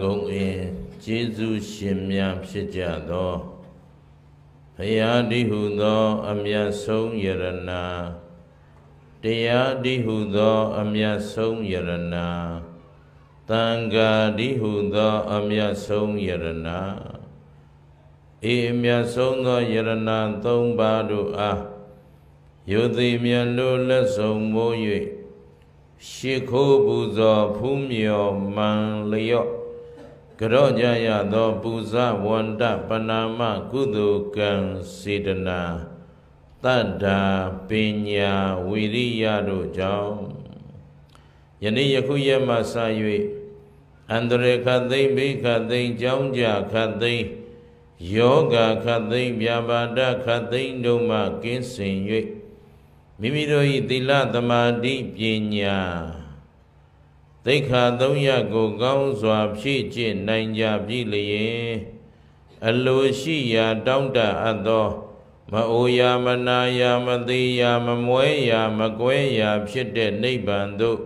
ဂုံအင်းကျေးဇူးရှင်များဖြစ်ကြသောဘုရားတိဟုသောအမြတ်ဆုံးယရနာတရားတိဟုသောအမြတ်ဆုံးယရနာတန်ဃာတိဟုသောအမြတ်ဆုံးယရနာဤအမြတ်ဆုံးသောယရနာသုံးပါးတို့အားယုတိမြတ်လို့လက်ဆောင်မိုး၍ရှ िख ိုးပူဇော်ဖူးမြော်မှန်လျော့ကြောကြရသောပူဇဝန္တပဏာမကုသိုလ်ကံစေတနာတတ္တာပညာဝိရိယတို့ကြောင့်ယနေ့ယခုရက်မှစ၍အန္တရခသိမ့်ဘိခသိမ့်ကြောင်းကြခသိမ့်ယောဂခသိမ့်ဗျာပါဒခသိမ့်တို့မှကင်းစင်၍မိမိတို့၏သီလသမာဓိပညာသိခာသုံးရကိုကောင်းစွာဖြည့်ကျင့်နိုင်ကြပြီလျင်အလိုရှိရာတောင့်တအပ်သော မအိုရာမနာရာမသေးရာမမွဲရာမကွဲရာဖြစ်တဲ့နိဗ္ဗာန်သို့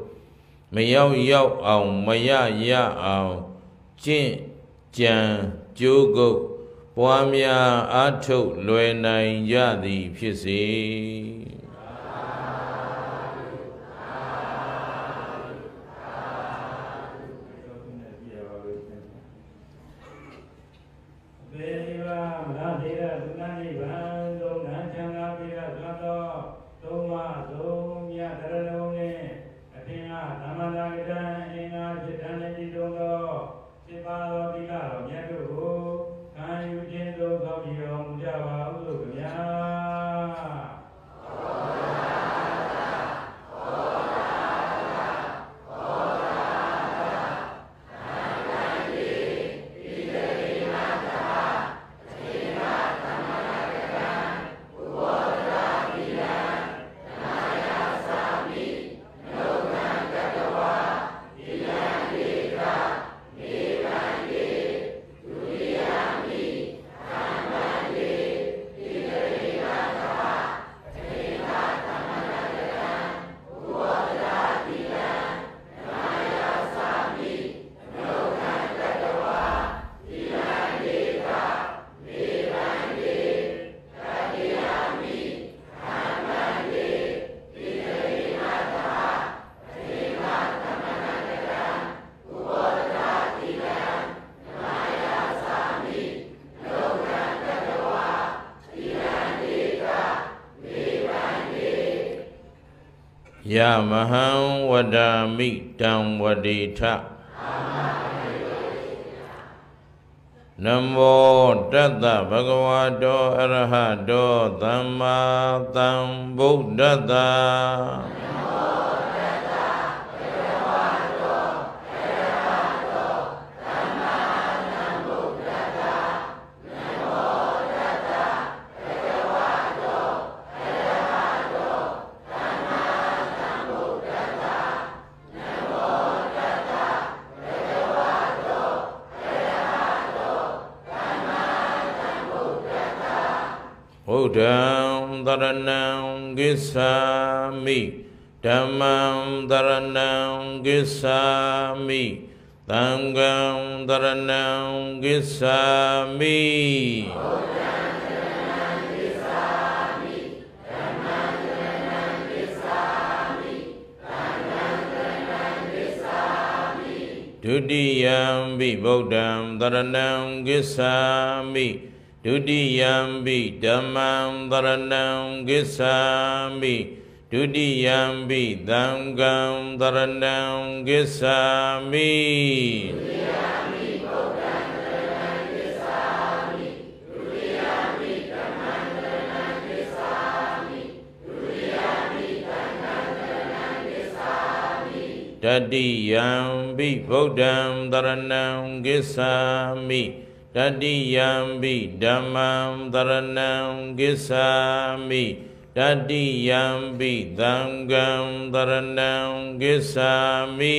မရောက်ရောက်အောင်မရရအောင်ကျင့်ကြံကြိုးကုပ်ပွားများအားထုတ်လွယ်နိုင်ကြသည် ဖြစ်စေ။ယမဟံဝဒာမိတံဝတိထနမောတတ္တဗဂဝတောအရဟတောသမ္မာသမ္ဗုဒ္ဓတ္တဒံသရဏံကိသာမိဓမ္မံသရဏံကိသာမိသံဃံသရဏံကိသာမိဘုရားဒုတိယံပိဗုဒ္ဓံတရဏံကိစ္ဆာမိ Dudiyambi damang dharanam gesambi Dudiyambi damgam dharanam gisami Dadiyambi Buddham Dharanam Gisami တတိယံဘိဓမ္မံတရဏံကိစ္ဆာမိတတိယံဘိသံဃံတရဏံကိစ္ဆာမိ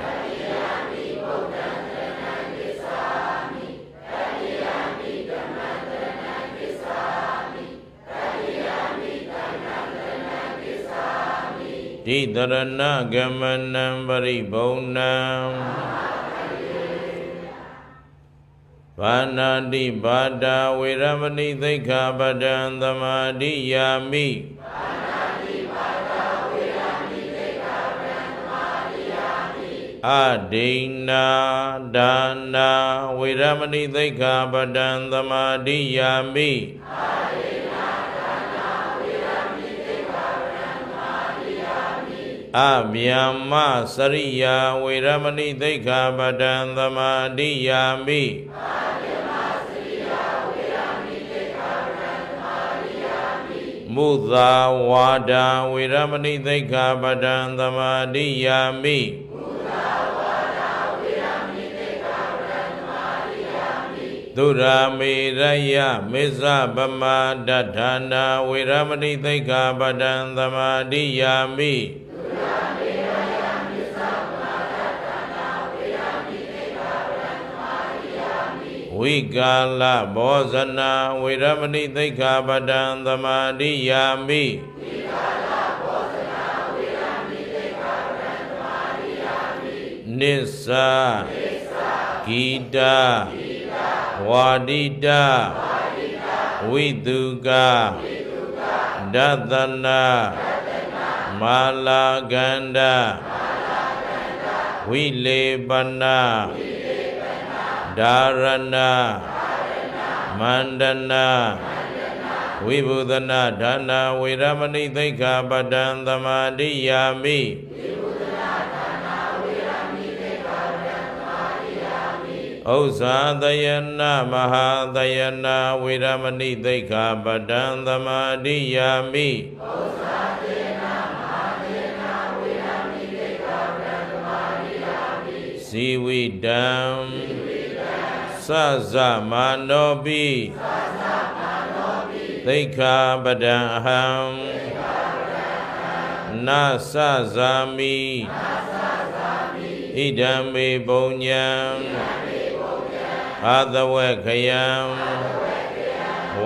တတိယံဘိဗုဒ္ဓံတရဏံကိစ္ဆာမိတတိယံဘိဓမ္မံတရဏံကိစ္ဆာမိတတိယံဘိသံဃံတရဏံကိစ္ဆာမိတိတရဏဂမနံပရိဘုံနံသမ္မာဘာနာတိဘာတာဝေရမဏိသိက္ခာပဒံသမာဓိယာမိဘာနာတိဘာတာဝေရမဏိသိက္ခာပဒံသမာဓိယာမိအဒိဏာဒါနာဝေရမဏိသိက္ခာပဒံသမာဓိယာမိအာအဗျာမစရိယာဝေရမဏိသိက္ခာပဒံသမာဓိယာမိမုသာဝါဒံဝေရမဏိသိက္ခာပဒံသမာဓိယာမိုရာမေရယမေဇဗမာဒဋ္ဌာနာဝေရမဏိသိက္ခာပဒံသမာဓိယာမိဝိကာလဘောဇနာဝေရမဏိသိက္ခာပဒံသမာဓိယာမိဝိကာလဘောဇနာဝေရမဏိသိက္ခာပဒံသမာဓိယာမိနိစ္စနိစ္စဂီတာဂီတာဝါဒိတာဝါဒိတာဝိတုကဝိတုကဒသနာဒသနာမာလာကန္ဒမာလာကန္ဒဝိလေပနာဝိဒါရဏမန္တနာဝိဘုဒနာဒါနာဝေရမဏိသိက္ခာပဒံသမာဓိယာမိဥစ္စာတယနာမဟာတယနာဝေရမဏိသိက္ခာပဒံသမာဓိယာမိဥစ္စာတယနာမဟာတယနာဝေရမဏိသိက္ခာပဒံသမာဓိယာမိဇီဝိတံဇီဝိစစမာနောပိသိက္ခာပဒံအဟံနစဇာမိဣဒံမေပုံညံအာသဝခယံ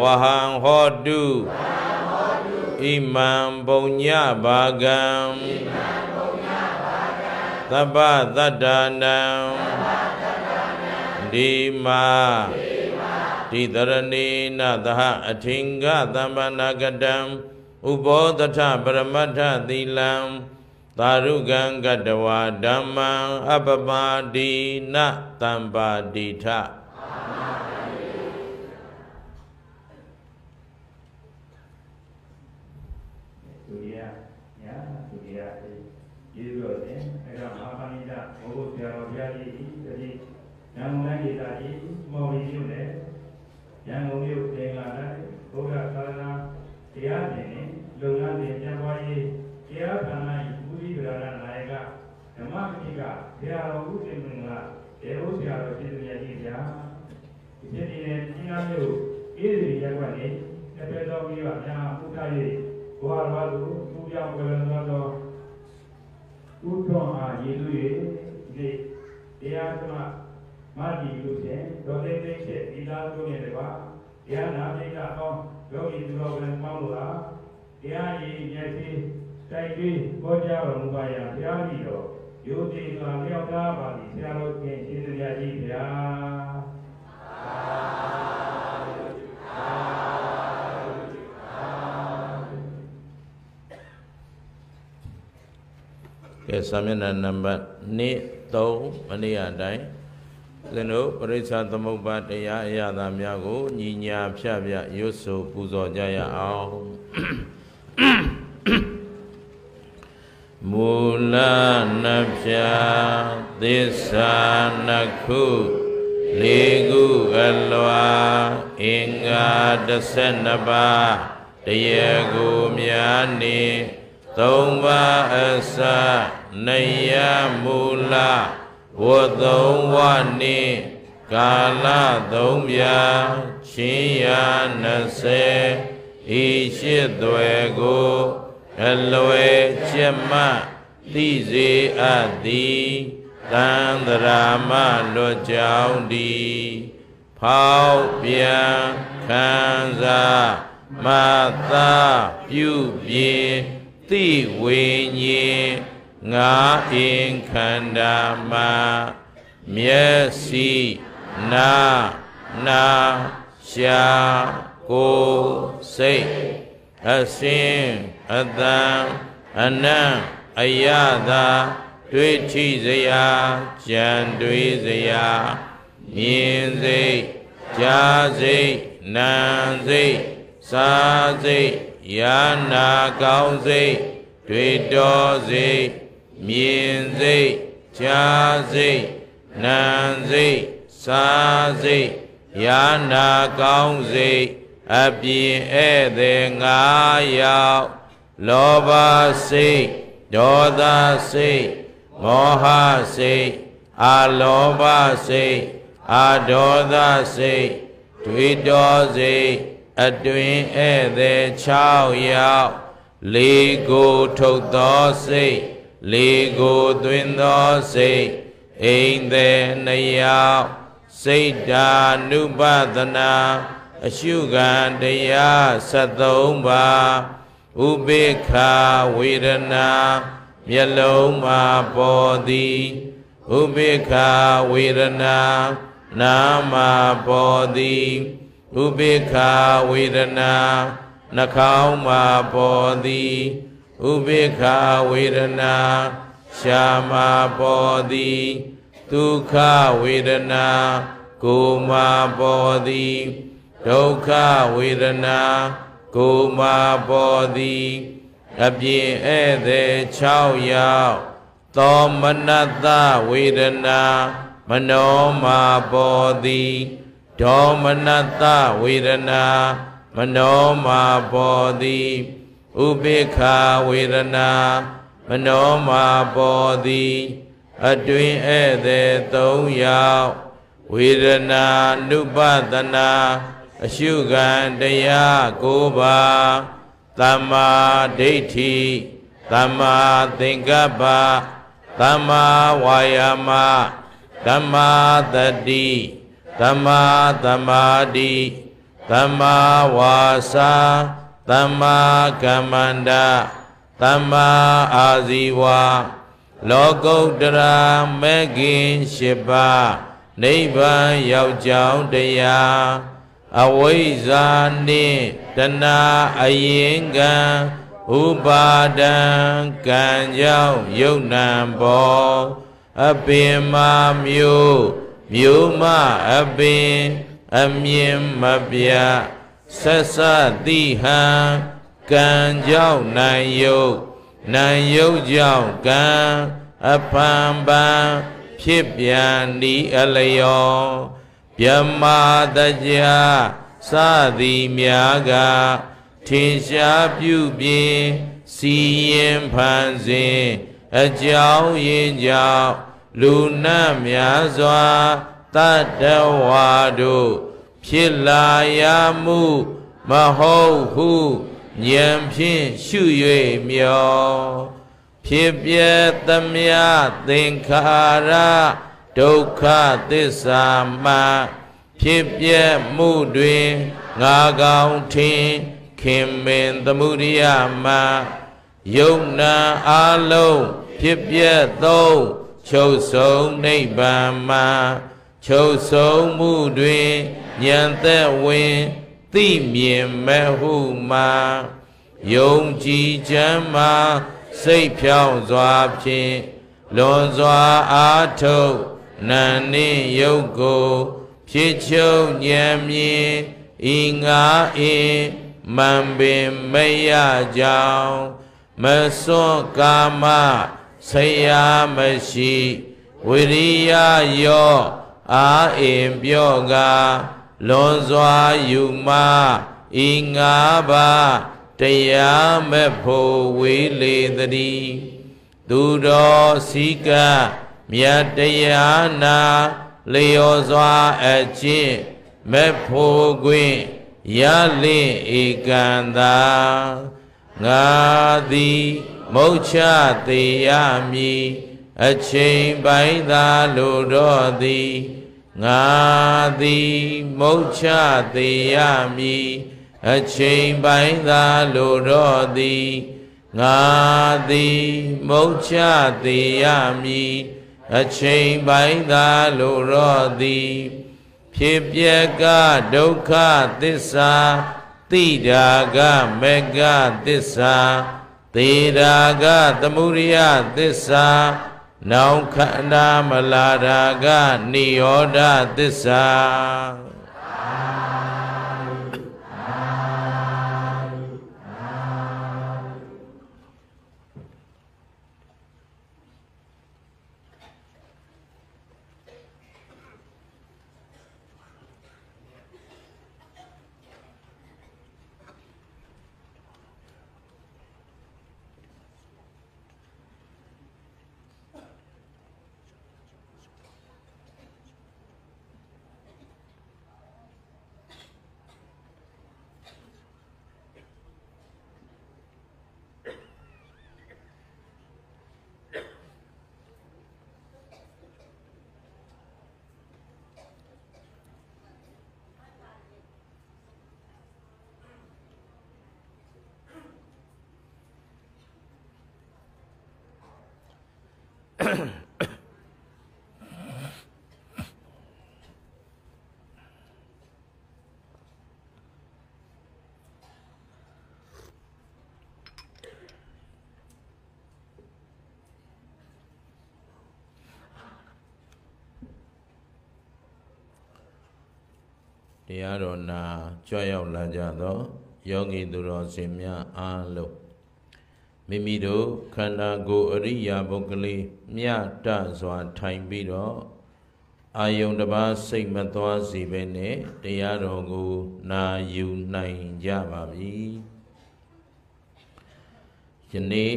ဝဟံဟောတုဣမံပုံညဘာကံသဗ္ဗတတ္တနံတိမာတိတရဏေနသဟအထင်္ဂသမ္ပနာကတံဥဘောတထပရမတ္ထသီလံသာရုကံကတဝါဓမ္မံအပပါတိနတံပါတိထရားရည်မျက်စိတိုက်ပြီးဟောကြားတော်မူပါရာဘုရားကြီးတော်ယုံကြည်စွာလျှောက်သားပါသည်ဆရာတော်ခင်ရှင်သူများကြီးဗျာကဲစာမျက်နှာနံပါတ်2 3မနေ့အတိုင်းသင်တို့ပရိစ္ဆာသမုပ္ပါတရားအရာသာများကိုညီညာဖြတ်ပြရွတ်ဆိုပူဇော်ကြရအောင်မူလနှဖြာ သစ္စာနှခုလေးခုအလွာအင်္ဂါ12ပါးတရေကိုများနေသုံးပါးအစနေယမူလဝတ်သုံးဝနေကာလသုံးပြချင်းရာ20ဤရှိသွဲကိုအလွယ်ချက်မှသိစေအပ်သည်တန်တရာမလွတ်ကြောင်းဒီဖောက်ပြန်ခံစားမသာပြုပြေသိဝိညာဉ်ငါအင်ခန္ဓာမှာမျက်စိနာနာရှာကိုစိတ်အစင်အတန်အနံ့အယတာတွေ့ထိစရာကြံတွေ့စရာမြင်စိတ်ကြားစိတ်နာစိတ်စာစိတ်ယာနာကောင်းစိတ်တွေ့တော်စိတ်မြင်စိတ်ကြားစိတ်နာစိတ်စာစိတ်ယာနာကောင်းစိတ်အပြင်းဧည့်သည်ငါရောက်လောဘစိတ်ဒေါသစိတ်မောဟစိတ်အာလောဘစိတ်အာဒေါသစိတ်ထွေတော်စိတ်အတွင်ဧည့်သည်6ရောက်လေးကိုထုတ်သောစိတ်လေးကိုသွင်းသောစိတ်အိမ်သည်2ရောက်စိတ်ဓာနုပဒနာအရှုခံတရား73ပါးဥပေက္ခဝေဒနာမျက်လုံးမှာပေါ်သည်ဥပေက္ခဝေဒနာနာမှာပေါ်သည်ဥပေက္ခဝေဒနာနှာခေါင်းမှာပေါ်သည်ဥပေက္ခဝေဒနာရှာမှာပေါ်သည်ဒုက္ခဝေဒနာကိုယ်မှာပေါ်သည်ဒုက္ခဝေဒနာကိုမာပေါ်သည်အပြင်းဧည့်သည်6ရောက်သောမနတ္တဝေဒနာမနောမာပေါ်သည်ဒေါမနတ္တဝေဒနာမနောမာပေါ်သည်ဥပိ္ခာဝေဒနာမနောမာပေါ်သည်အတွင်ဧည့်သည်3ရောက်ဝေဒနာနုပတနာအရှုခံတရား၉ပါးသမ္မာဒိဋ္ဌိသမ္မာသင်္ကပ္ပသမ္မာဝါယာမသမ္မာတတိသမ္မာသမာဓိသမ္မာဝါစာသမ္မာကမ္မန္တသမ္မာအာဇီဝလောကုတ္တရာမေခင်၈ပါးနိဗ္ဗာန်ရောက်ကြောင်းတရားအဝိဇ္ဇာနှင့်တဏှာအယင်ကံဥပါဒံကံကြောင့်ယုံနံဘောအပင်မာမျိုးမျိုးမအပင်အမြင်မပြဆက်စတိဟံကံကြောင့်နံယုတ်နံယုတ်ကြောင့်ကံအဖန်ပံဖြစ်ပြန်ဤအလျောမြမာတကြစသည်များကထင်ရှားပြုပြင်စီရင်ဖန်စဉ်အကြောင်းရင်းကြောင့်လူနတ်များစွာတတဝါတို့ဖြစ်လာရမှုမဟုတ်ဟုဉာဏ်ဖြင့်ရှု၍မျော ဖြစ်ပြသမျှသင်္ခါရဒုက္ခသစ္စာမှဖြစ်ပြမှုတွင်ငါကောင်ထင်ခင်မင်သမှုရိယမှယုံနာအလုံးဖြစ်ပြသုံးချုပ်ဆုံးနိဗ္ဗာန်မှချုပ်ဆုံးမှုတွင်ဉာဏ်သက်ဝင်သိမြင်မဲ့ဟုမှယုံကြည်ချမ်းမှစိတ်ဖြောင့်စွာဖြင့်လွန်စွာအားထုတ်နာနိယုတ်ကိုဖြစ်ချုပ်ဉာဏ်မြင်ဤငါအင်မံပင်မရကြောင်းမစွန့်ကာမဆရာမရှိဝိရိယယောအာအင်ပြော့ကလွန်စွာယူမဤငါပါတရားမဲ့ဖို့ဝေလေတည်းသူတော်စည်းကပ်မြတ်တရားနာလျော်စွာအကျင့်မဖို့ခွင့်ရလင့်ဧကန္တာငါသည်မုတ်ချတေရမည်အချိန်ပိုင်းသာလိုတော့သည်ငါသည်မုတ်ချတေရမည်အချိန်ပိုင်းသာလိုတော့သည်ငါသည်မုတ်ချတေရမည်အချိန်ပိုင်းသာလိုတော့သည်ဖြစ်ပျက်ကဒုက္ခသစ္စာတိတာကမေကသစ္စာသေတာကသမုရိယသစ္စာနောင်ခန္ဓာမလာတာကနိရောဓသစ္စာတရားတော်နာကြွရောက်လာကြသောယောဂီသူတော်စင်များအားလုံးမိမိတို့ခန္ဓာကိုယ်အရိယာပုဂ္ဂလိမြတ်တစွာ ထိုင်ပြီးတော့အာယုန်တပါးစိတ်မသွားစီပဲနဲ့တရားတော်ကိုနာယူနိုင်ကြပါပြီယနေ့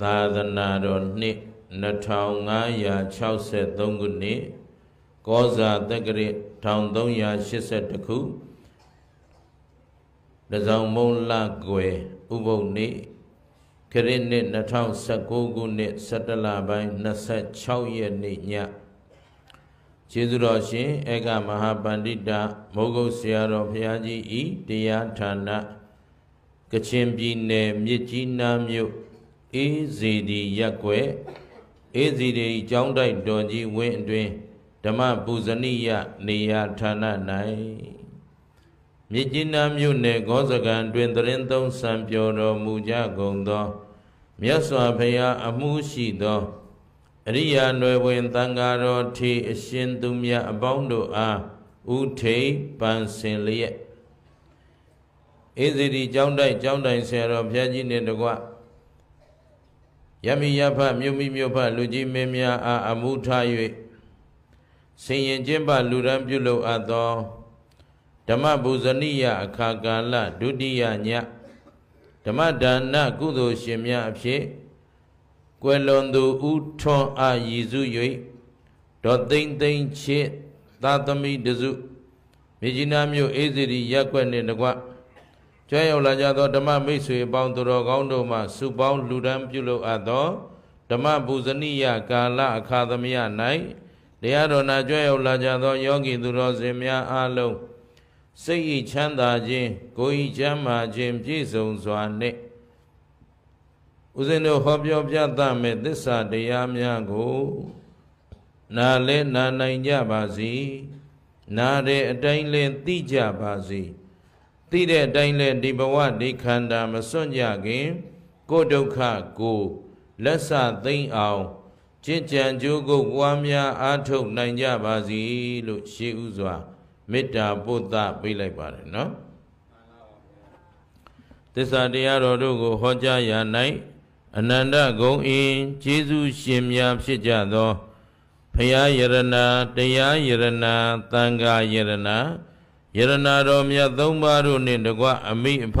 သာသနာတော်နှစ်2563ခုနှစ်ကောဇာတက္ကရာ1382ခုဒဇောင်မုံလကွယ်ဥပုပ်နေ့ခရစ်နှစ်2019ခုနှစ်17လပိုင်း26ရက်နေ့ညကျေးဇူးတော်ရှင်ဧကမဟာပန္တိတာမိုးကုတ်ဆရာတော်ဘုရားကြီးဤတရားဌာနကချင်ပြည်နယ်မြစ်ကြီးနားမြို့အေးစီဒီရက်ွယ်အေးစီဒီကျောင်းတိုက်တော်ကြီးဝင်းအတွင်းဓမ္မပူဇဏိယနေရာဌာန၌မြစ်ကြီးနားမြို့နယ်ဂောဇကံ တွင်တရင်သုံးစံပြောတော်မူကြကုန်သောမြတ်စွာဘုရားအမှုရှိသောအရိယာနွယ်ဝင်တန်ဃာတော်ထီအရှင်သူမြတ်အပေါင်းတို့အားဥထိန်ပန်စင်လျက်အေဇီဒီကျောင်းတိုက်ကျောင်းတိုင်ဆရာတော်ဘုရားကြီးနှင့်တကွယမိယဖမြို့မိမြို့ဖလူကြီးမင်းများအားအမှုထား၍ဆင်ရင်ကျင့်ပလူရန်ပြုလုပ်အပ်သောဓမ္မပူဇဏိယအခါကာလဒုတိယညဓမ္မဒါနကုသိုလ်ရှင်များအဖြစ်ကွယ်လွန်သူဥထွန်းအာရည်စု၍ဒေါ်သိမ့်သိမ့်ချစ်သာသမီတစုမြေကြီးနားမြို့အေးစီရီရက်ွက်နှင့်တကွကျွမ်းရောက်လာကြသောဓမ္မမိတ်ဆွေအပေါင်းသူတော်ကောင်းတို့မှစုပေါင်းလူဒန်းပြုလုပ်အပ်သောဓမ္မပူဇဏိယကာလအခါသမယ၌တရားတော်နာကြွရောက်လာကြသောယောဂီသူတော်စင်များအားလုံးစိတ်ဤချမ်းသာခြင်းကိုယ်ဤချမ်းသာခြင်းပြည့်စုံစွာနှင့်ဦးဇင်းတို့ဟောပြောပြသမဲ့သစ္စာတရားများကိုနားလဲနားနိုင်ကြပါစေနားတဲ့အတိုင်းလဲသိကြပါစေသိတဲ့အတိုင်းလဲဒီဘဝဒီခန္ဓာမစွန့်ကြခင် ကိုဒုက္ခကိုလက်စသိမ့်အောင်ကြင်ကြံကြိုးကိုပွားများအားထုတ်နိုင်ကြပါစီလို့ရှေးဥစွာမေတ္တာပို့သပေးလိုက်ပါတယ်နော်သစ္စာတရားတော်တို့ကို ဟောကြားရာ၌အနန္တဂုံအင်းကျေးဇူးရှင်များဖြစ်ကြသောဖရာယရဏတရားယရဏသံဃာယရဏယရဏတော်မြတ်သုံးပါးတို့နှင့်တကွအမိအဖ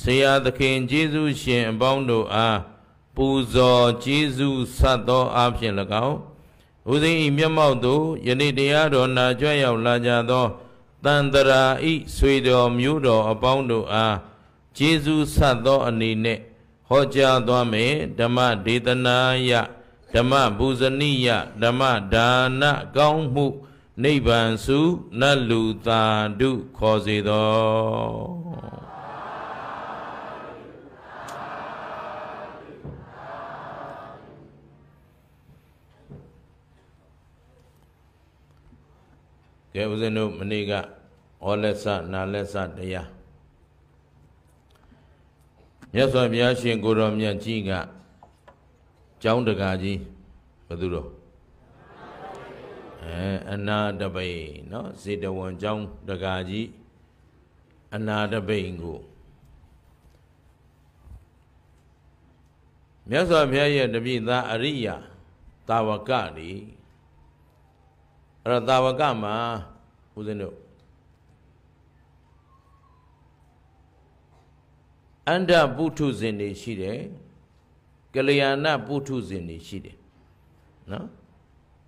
ဆရာသခင်ကျေးဇူးရှင်အပေါင်းတို့အားူဇော်ကျေးဇူးဆတ်သောအဖြစ်၎င်းဦးဇင်းဤမျက်မှောက်သို့ယနေ့တရားတော်နာကြွရောက်လာကြသောတန်တရာဤဆွေတော်မျိုးတော်အပေါင်းတို့အားကျေးဇူးဆတ်သောအနေနဲ့ဟောကြားသွားမယ်ဓမ္မဒေသနာယဓမ္မပူဇနိယဓမ္မဒါနကောင်းမှုနိဗ္ဗာန်စုနတ်လူသာဓုခေါ်စေတော်ကဲဦးဇင်းတို့မနေ့ကဩလက်စနာလက်စတရားမြတ်စွာဘုရားရှင်ကိုတော်မြတ်ကြီးကကျောင်းတကာကြီးဘယ်သူတော့အဲအနာတပိန်เนาะစေတဝန်ကျောင်းတကာကြီးအနာတပိန်ကိုမြတ်စွာဘုရားရဲ့တပည့်သားအရိယာတာဝကတွေအဲ့တော့တာဝကမှာဦးဇင်းတို့အန္တပုထုဇဉ်တွေရှိတယ်ကလျာဏပုထုဇဉ်တွေရှိတယ်နော်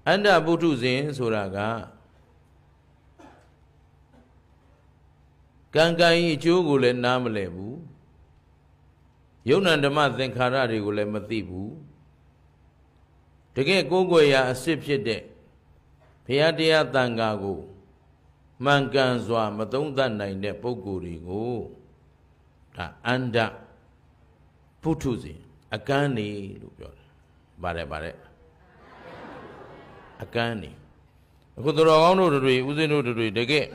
အန္တပုထုဇဉ်ဆိုတာကကံကံဤအကျိုးကိုလည်းနားမလည်ဘူးယုံ nant ဓမ္မသင်္ခါရတွေကိုလည်းမသိဘူးတကယ်ကိုယ်ကိုယ်ရာအစစ်ဖြစ်တဲ့ဘုရားတရားတန်ခါကိုမှန်ကန်စွာ မသုံးသပ်နိုင်တဲ့ပုဂ္ဂိုလ်တွေကိုဒါအန္တပုထုဇဉ်အကန်းနေလို့ပြောတယ်။ပါတယ်ပါတယ်။အကန်းနေအခုသူတော်ကောင်းတို့တွေဦးဇင်းတို့တွေတကယ်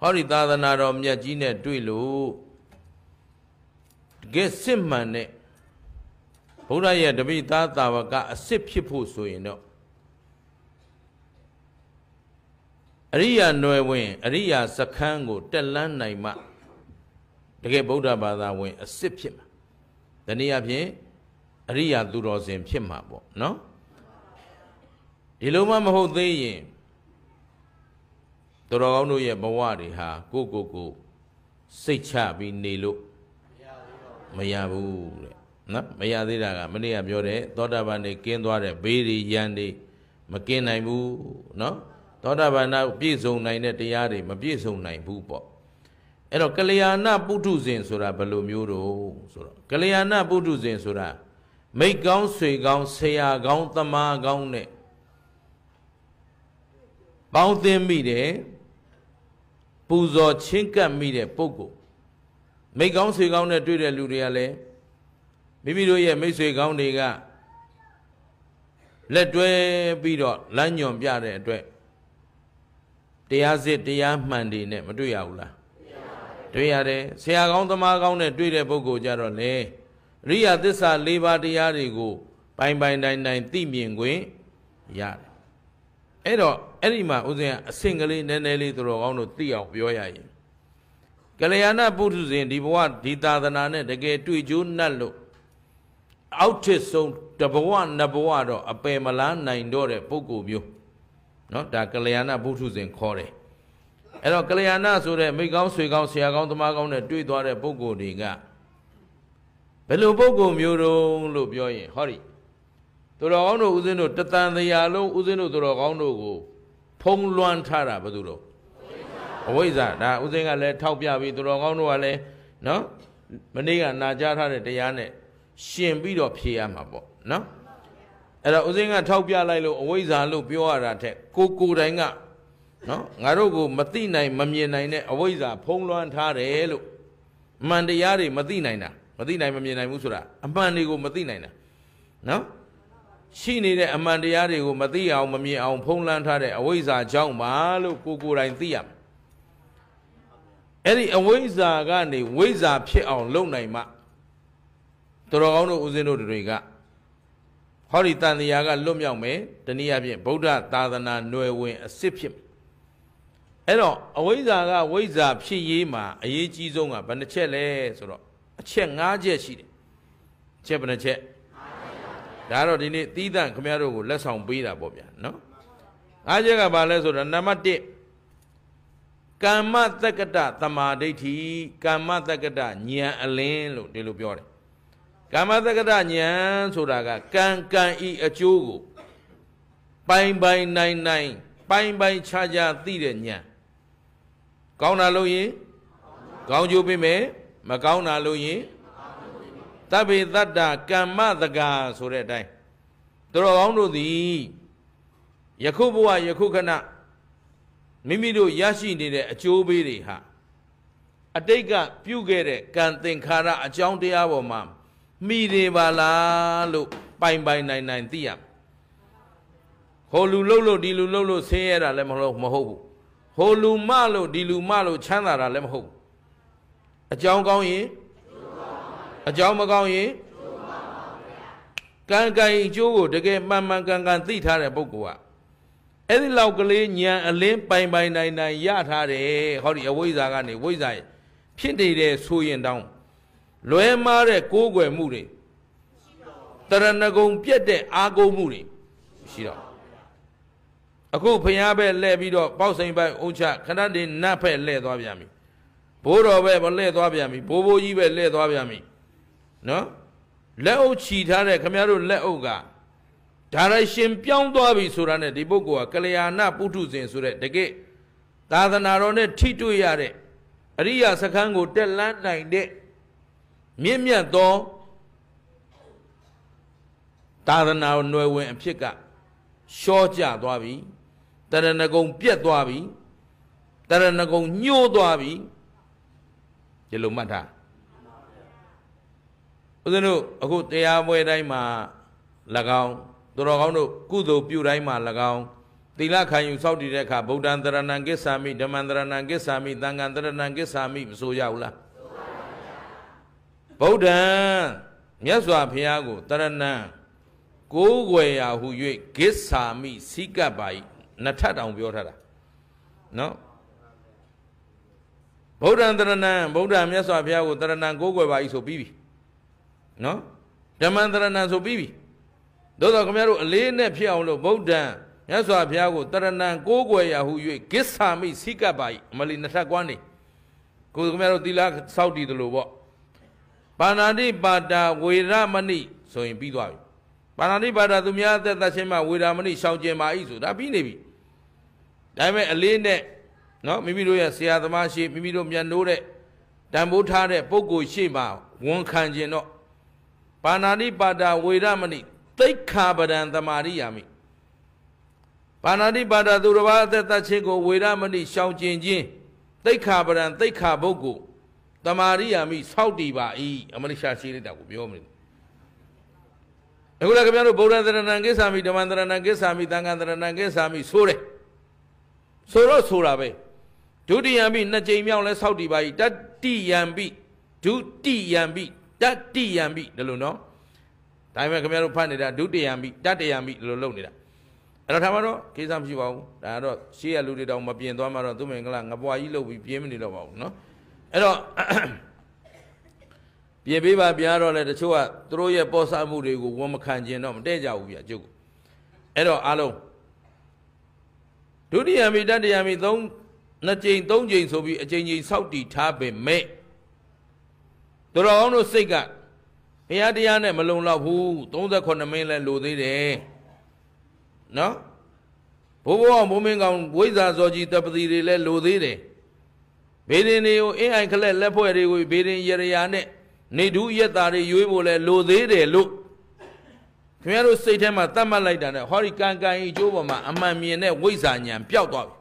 ဟောဒီသာသနာတော်မြတ်ကြီးနဲ့တွေ့လို့တကယ်စစ်မှန်တဲ့ဗုဒ္ဓရဲ့တပိသားတာဝကအစစ်ဖြစ်ဖို့ဆိုရင်တော့အရိယာနွယ်ဝင်အရိယာစခန်းကိုတက်လန်းနိုင်မှတကယ်ဗုဒ္ဓဘာသာဝင် အစ်စ်ဖြစ်မှာတနည်းအားဖြင့်အရိယာသူတော်စင်ဖြစ်မှာပေါ့နော်ဒီလိုမှမဟုတ်သေးရင်တော်တော်ကောင်းတို့ရဲ့ဘဝတွေဟာ ကိုကိုကိုစိတ်ချပြီးနေလို့မရဘူးတဲ့နော်မရသေးတာကမနေ့ကပြောတဲ့သောတာပန်နေကင်းသွားတဲ့ဘေးတွေရန်တွေမကင်းနိုင်ဘူးနော်သောတာပန်နောက်ပြည့်စုံနိုင်တဲ့တရားတွေမပြည့်စုံနိုင်ဘူးပေါ့အဲ့တော့ကလျာဏပုထုဇဉ်ဆိုတာဘယ်လိုမျိုးတော့ဆိုတော့ကလျာဏပုထုဇဉ်ဆိုတာမိတ်ကောင်းဆွေကောင်းဆရာကောင်းတမားကောင်းနဲ့ပေါင်းသင်းမိတယ်ပူဇော်ချင်းကပ်မိတဲ့ပုဂ္ဂိုလ်မိတ်ကောင်းဆွေကောင်းနဲ့တွေ့တဲ့လူတွေကလည်းမိမိတို့ရဲ့မိတ်ဆွေကောင်းတွေကလက်တွဲပြီးတော့လမ်းညွန်ပြတဲ့အတွက်တရားစစ်တရားမှန်တွေနဲ့မတွေ့ရဘူးလားတွေ့ရတယ်ဆရာကောင်းသမားကောင်းနဲ့တွေ့တဲ့ပုဂ္ဂိုလ်ကြတော့လေအရိယသစ္စာ၄ပါးတရားတွေကိုပိုင်ပိုင်တိုင်းတိုင်းသိမြင်ခွင့်ရတယ်အဲ့တော့အဲ့ဒီမှာဥစဉ်အဆင့်ကလေးနည်းနည်းလေးသူတော်ကောင်းတို့သိအောင်ပြောရရင်ကလျာဏပုထုဇဉ်ဒီဘဝဒီသာသနာနဲ့တကယ်တွေ့ကြုံနှက်လို့အောက်ထစ်ဆုံးတဘဝနှစ်ဘဝတော့အပယ်မလားနိုင်တော့တဲ့ပုဂ္ဂိုလ်မျိုးနော်ဒါကလျာဏဘုထုဇဉ်ခေါ်တယ်အဲ့တော့ကလျာဏဆိုတဲ့မိကောင်းဆွေကောင်းဆရာကောင်းသမားကောင်းနဲ့တွေ့သွားတဲ့ပုဂ္ဂိုလ်တွေကဘယ်လိုပုဂ္ဂိုလ်မျိုးတုံးလို့ပြောရင်ဟောဒီသူတော်ကောင်းတို့ဥစဉ်တို့တတန်တရာလုံးဥစဉ်တို့သူတော်ကောင်းတို့ကိုဖုံးလွှမ်းထားတာဘယ်သူတို့အဝိဇ္ဇာဒါဥစဉ်ကလည်းထောက်ပြပြီးသူတော်ကောင်းတို့ကလည်းနော်မနေ့ကနာကြားထားတဲ့တရားနဲ့ရှင်ပြီးတော့ဖြေရမှာပေါ့နော်အဲ့တော့ဦးစင်းကထောက်ပြလိုက်လို့အဝိဇ္ဇာလို့ပြောရတာထက်ကိုကိုတိုင်းကနော်ငါတို့ကိုမသိနိုင်မမြင်နိုင်တဲ့အဝိဇ္ဇာဖုံးလွှမ်းထားတယ်လို့အမှန်တရားတွေမသိနိုင်တာမသိနိုင်မမြင်နိုင်ဘူးဆိုတာအမှန်တွေကိုမသိနိုင်တာနော်ရှိနေတဲ့အမှန်တရားတွေကိုမသိအောင်မမြင်အောင် ဖုံးလွှမ်းထားတဲ့အဝိဇ္ဇာကြောင့်ပါလို့ကိုကိုတိုင်းသိရမယ်အဲ့ဒီအဝိဇ္ဇာကနေဝိဇ္ဇာဖြစ်အောင် လုပ်နိုင်မှတော်တော်ကောင်းတို့ဦးဇင်းတို့တွေကဟောဒီတန်တရားကလွတ်မြောက်မယ်တနည်းအားဖြင့်ဗုဒ္ဓသာသနာနွယ်ဝင်အစ်စ်ဖြစ်မယ်အဲ့တော့အဝိဇ္ဇာကဝိဇ္ဇာဖြစ်ရေးမှာအရေးကြီးဆုံးကဘယ်နှချက်လဲဆိုတော့အချက်၅ချက်ရှိတယ်အချက်ဘယ်နှချက်ဒါတော့ဒီနေ့သီးသန့်ခမရတို့ကိုလက်ဆောင်ပေးတာပေါ့ဗျာနော်၅ချက်ကဘာလဲဆိုတော့နံပါတ်1ကမ္မတက္ကတသမာဓိဋ္ဌိကမ္မတက္ကတဉာဏ်အလင်းလို့ဒီလိုပြောတယ်ကာမတက္ကတဉာဏ်ဆိုတာကကံကံဤအကျိုးကိုပိုင်ပိုင်နိုင်နိုင် ပိုင်ပိုင်ခြားခြားသိတဲ့ဉာဏ်ကောင်းတာလို့ရင်ကောင်းကျိုးပေးမယ်မကောင်းတာလို့ရင်တဗ္ဗေတ္တာကမ္မတကာဆိုတဲ့အတိုင်းသူတော်ကောင်းတို့သည်ယခုဘဝယခုခဏမိမိတို့ရရှိနေတဲ့အကျိုးပေးတွေဟာအတိတ်ကပြုခဲ့တဲ့ကံသင်္ခါရအကြောင်းတရားပေါ်မှာမိနေပါလားလို့ပိုင်ပိုင်နိုင်နိုင်သိရဟိုလူလှုပ်လို့ဒီလူလှုပ်လို့ဆင်းရဲတာလည်းမဟုတ်မဟုတ်ဘူးဟိုလူမလို့ဒီလူမလို့ချမ်းသာတာလည်းမဟုတ်ဘူးအကြောင်းကောင်းရင်အကြောင်းမကောင်းရင်ကံကံအကျိုးကိုတကယ်မှန်မှန်ကန်ကန်သိထားတဲ့ပုဂ္ဂိုလ်ကအဲ့ဒီလောက်ကလေးညံအလင်းပိုင်ပိုင်နိုင်နိုင်ရထားတယ်ဟောဒီအဝိဇ္ဇာကနေဝိဇ္ဇာဖြစ်နေတယ်ဆိုရင်တောင်းလွဲမားတဲ့ကိုးကွယ်မှုတွေတရဏဂုံပြက်တဲ့အာကိုမှုတွေရှိတော့အခုဖျားပဲလှဲ့ပြီးတော့ပေါက်စိန်ပိုင်းအုံချခဏတည်းနတ်ဖက်လှဲ့သွားပြန်ပြီဘိုးတော်ပဲမလှဲ့သွားပြန်ပြီဘိုးဘိုးကြီးပဲလှဲ့သွားပြန်ပြီနော်လက်အုပ်ချီထားတဲ့ခမရတို့လက်အုပ်ကဒါရိုက်ရှင်ပြောင်းသွားပြီဆိုတာနဲ့ဒီပုဂ္ဂိုလ်ကကလျာဏပုထုဇဉ်ဆိုတဲ့တကယ်သာသနာတော်နဲ့ထိတွေ့ရတဲ့အရိယာစခန်းကိုတက်လန်းနိုင်တဲ့မြင့်မြတ်သောသာသနာ့နွယ်ဝင်အဖြစ်ကရှော့ကြသွားပြီတရဏဂုံပြက်သွားပြီတရဏဂုံညှိုးသွားပြီဒီလိုမှတ်ထားဦးဇင်းတို့အခုတရားပွဲတိုင်းမှာ၎င်းသူတော်ကောင်းတို့ကုသိုလ်ပြုတိုင်းမှာ၎င်းသီလခံယူစောင့်တည်တဲ့အခါဗုဒ္ဓံတရဏံကိစ္ဆာမိဓမ္မံတရဏံကိစ္ဆာမိသံဃံတရဏံကိစ္ဆာမိမဆိုရဘူးလားဗုဒ္ဓံမြတ်စွာဘုရားကိုတရဏံကိုးကွယ်ရာဟု၍ဂစ္ဆာမိစိကပ်ပါ၏နှစ်ထပ်တောင်ပြောထားတာနော်ဗုဒ္ဓံတရဏံဗုဒ္ဓံမြတ်စွာဘုရားကိုတရဏံကိုးကွယ်ပါ၏ဆိုပြီးပြီနော်ဓမ္မံတရဏံဆိုပြီးပြီသို့တော်ခင်ဗျားတို့အလေးနဲ့ဖြစ်အောင်လို့ဗုဒ္ဓံမြတ်စွာဘုရားကိုတရဏံကိုးကွယ်ရာဟု၍ဂစ္ဆာမိစိကပ်ပါ၏အမလီနှစ်ထပ်ကွမ်းနေကိုယ်ခင်ဗျားတို့သီလစောင့်တည်တယ်လို့ပေါ့ပါဏာတိပါတာဝေရမဏိဆိုရင်ပြီးသွားပြီပါဏာတိပါတာသူများအသက်သက်ချင်းမှဝေရမဏိရှောင်ကျင်ပါဤဆိုတာပြီးနေပြီဒါပေမဲ့အလေးနဲ့နော်မိမိတို့ရဲ့ဆရာသမားရှေ့မိမိတို့မြတ်နိုးတဲ့တန်ဖိုးထားတဲ့ပုဂ္ဂိုလ်ရှေ့မှာဝန်ခံခြင်းတော့ပါဏာတိပါတာဝေရမဏိသိက္ခာပဒံသမာရိယာမိပါဏာတိပါတာသူတစ်ပါးအသက်သက်ချင်းကိုဝေရမဏိရှောင်ကျင်ခြင်းသိက္ခာပဒံသိက္ခာပုဂ္ဂိုလ်တမာရိယာမိဆောက်တည်ပါ၏အမရိရှာရှိလိုက်တာကိုပြောမလို့အခုလည်းခင်ဗျားတို့ဗုဒ္ဓသရဏံကိစ္ဆာမိဓမ္မသရဏံကိစ္ဆာမိသံဃာသရဏံကိစ္ဆာမိဆိုတယ်ဆိုတော့ဆိုတာပဲဒုတိယံပိနှစ်ကြိမ်မြောက်လဲဆောက်တည်ပါ၏တတိယံပိဒုတိယံပိတတိယံပိဒီလိုနော်ဒါပေမဲ့ခင်ဗျားတို့ဖတ်နေတာဒုတိယံပိတတိယံပိဒီလိုလုပ်နေတာအဲ့တော့ဒါမှတော့ကိစ္စမရှိပါဘူးဒါကတော့ရှေ့ရလူတွေတောင်မပြင်သွားမှတော့သူမင်္ဂလာငပွားကြီးလုပ်ပြီးပြင်းမနေတော့ပါဘူးနော်အဲ့တော့ပြင်ပေးပါပြားတော့လေတချို့ကသူတို့ရဲ့ပေါ်ဆမှုတွေကိုဝန်မခံကျင်တော့မတည့်ကြဘူးဗျကျုပ်အဲ့တော့အားလုံးဒုတိယမိတတိယမိ၃နှစ်ကြိမ်၃ကြိမ်ဆိုပြီးအကြိမ်ကြိမ်စောက်တီထားပေမဲ့သူတော်ကောင်းတို့စိတ်ကဘုရားတရားနဲ့မလုံလောက်ဘူး38မိနစ်လဲလိုသေးတယ်နော်ဘိုးဘွားဘုံမင်းကောင်ဝိဇ္ဇာဇော်ကြီးတပတိတွေလဲလိုသေးတယ်ဘေဒင်တွေကိုအင်းအိုင်ခလက်လက်ဖွဲ့တွေကိုဘေဒင်ရရရာနဲ့နေဒူးရက်သားတွေရွေးဖို့လဲလိုသေးတယ်လို့ခင်ဗျားတို့စိတ်ထဲမှာသတ်မှတ်လိုက်တာနဲ့ဟောဒီကံကံကြီးအကျိုးပေါ်မှာအမှန်မြင်တဲ့ဝိဇာဉာဏ်ပျောက်သွားပြီ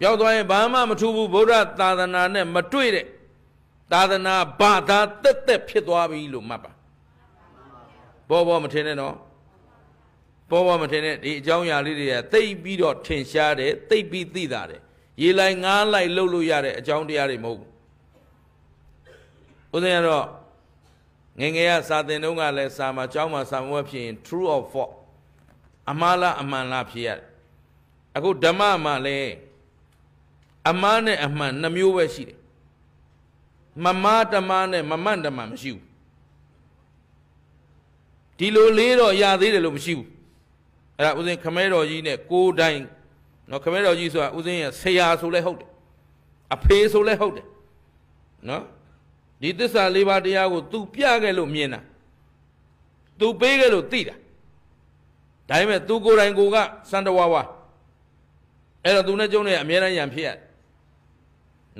ပျောက်သွားရင်ဘာမှမထူးဘူးဗုဒ္ဓသာသနာနဲ့မတွေ့တဲ့သာသနာဘာသာတက်တက်ဖြစ်သွားပြီလို့မှတ်ပါဘောဘောမထင်နဲ့နော်ဘောဘောမထင်နဲ့ဒီအကြောင်းအရာလေးတွေကတိတ်ပြီးတော့ထင်ရှားတယ်တိတ်ပြီးသိတာတယ်ရေလိုက်ငားလိုက်လှုပ်လို့ရတဲ့အကြောင်းတရားတွေမဟုတ်ဘူးဥစဉ်ကတော့ငငယ်ကစာသင်တုန်းကလည်းစာမှာကျောင်းမှာစာမွေးဖြစ်ရင် true or false အမှားလားအမှန်လားဖြစ်ရတယ်အခုဓမ္မမှာလည်းအမှားနဲ့အမှန်နှမျိုးပဲရှိတယ်မမားဓမ္မနဲ့မမန့်ဓမ္မမရှိဘူးဒီလိုလေးတော့ရသေးတယ်လို့မရှိဘူးအဲ့ဒါဥစဉ်ခမဲတော်ကြီးနဲ့ကိုယ်တိုင်နော်ခမဲတော်ကြီးဆိုတာဦးစင်းရဲ့ဆရာဆိုလဲဟုတ်တယ်အဖေဆိုလဲဟုတ်တယ်နော်ဒီသစ္စာလေးပါးတရားကို तू ပြခဲ့လို့မြင်တာ तू ပေးခဲ့လို့သိတာဒါပေမဲ့ तू ကိုယ်တိုင်ကိုကစန္ဒဝါဝါအဲ့တော့ तू နဲ့ကျုံးနေအများတန်းရံဖြစ်ရ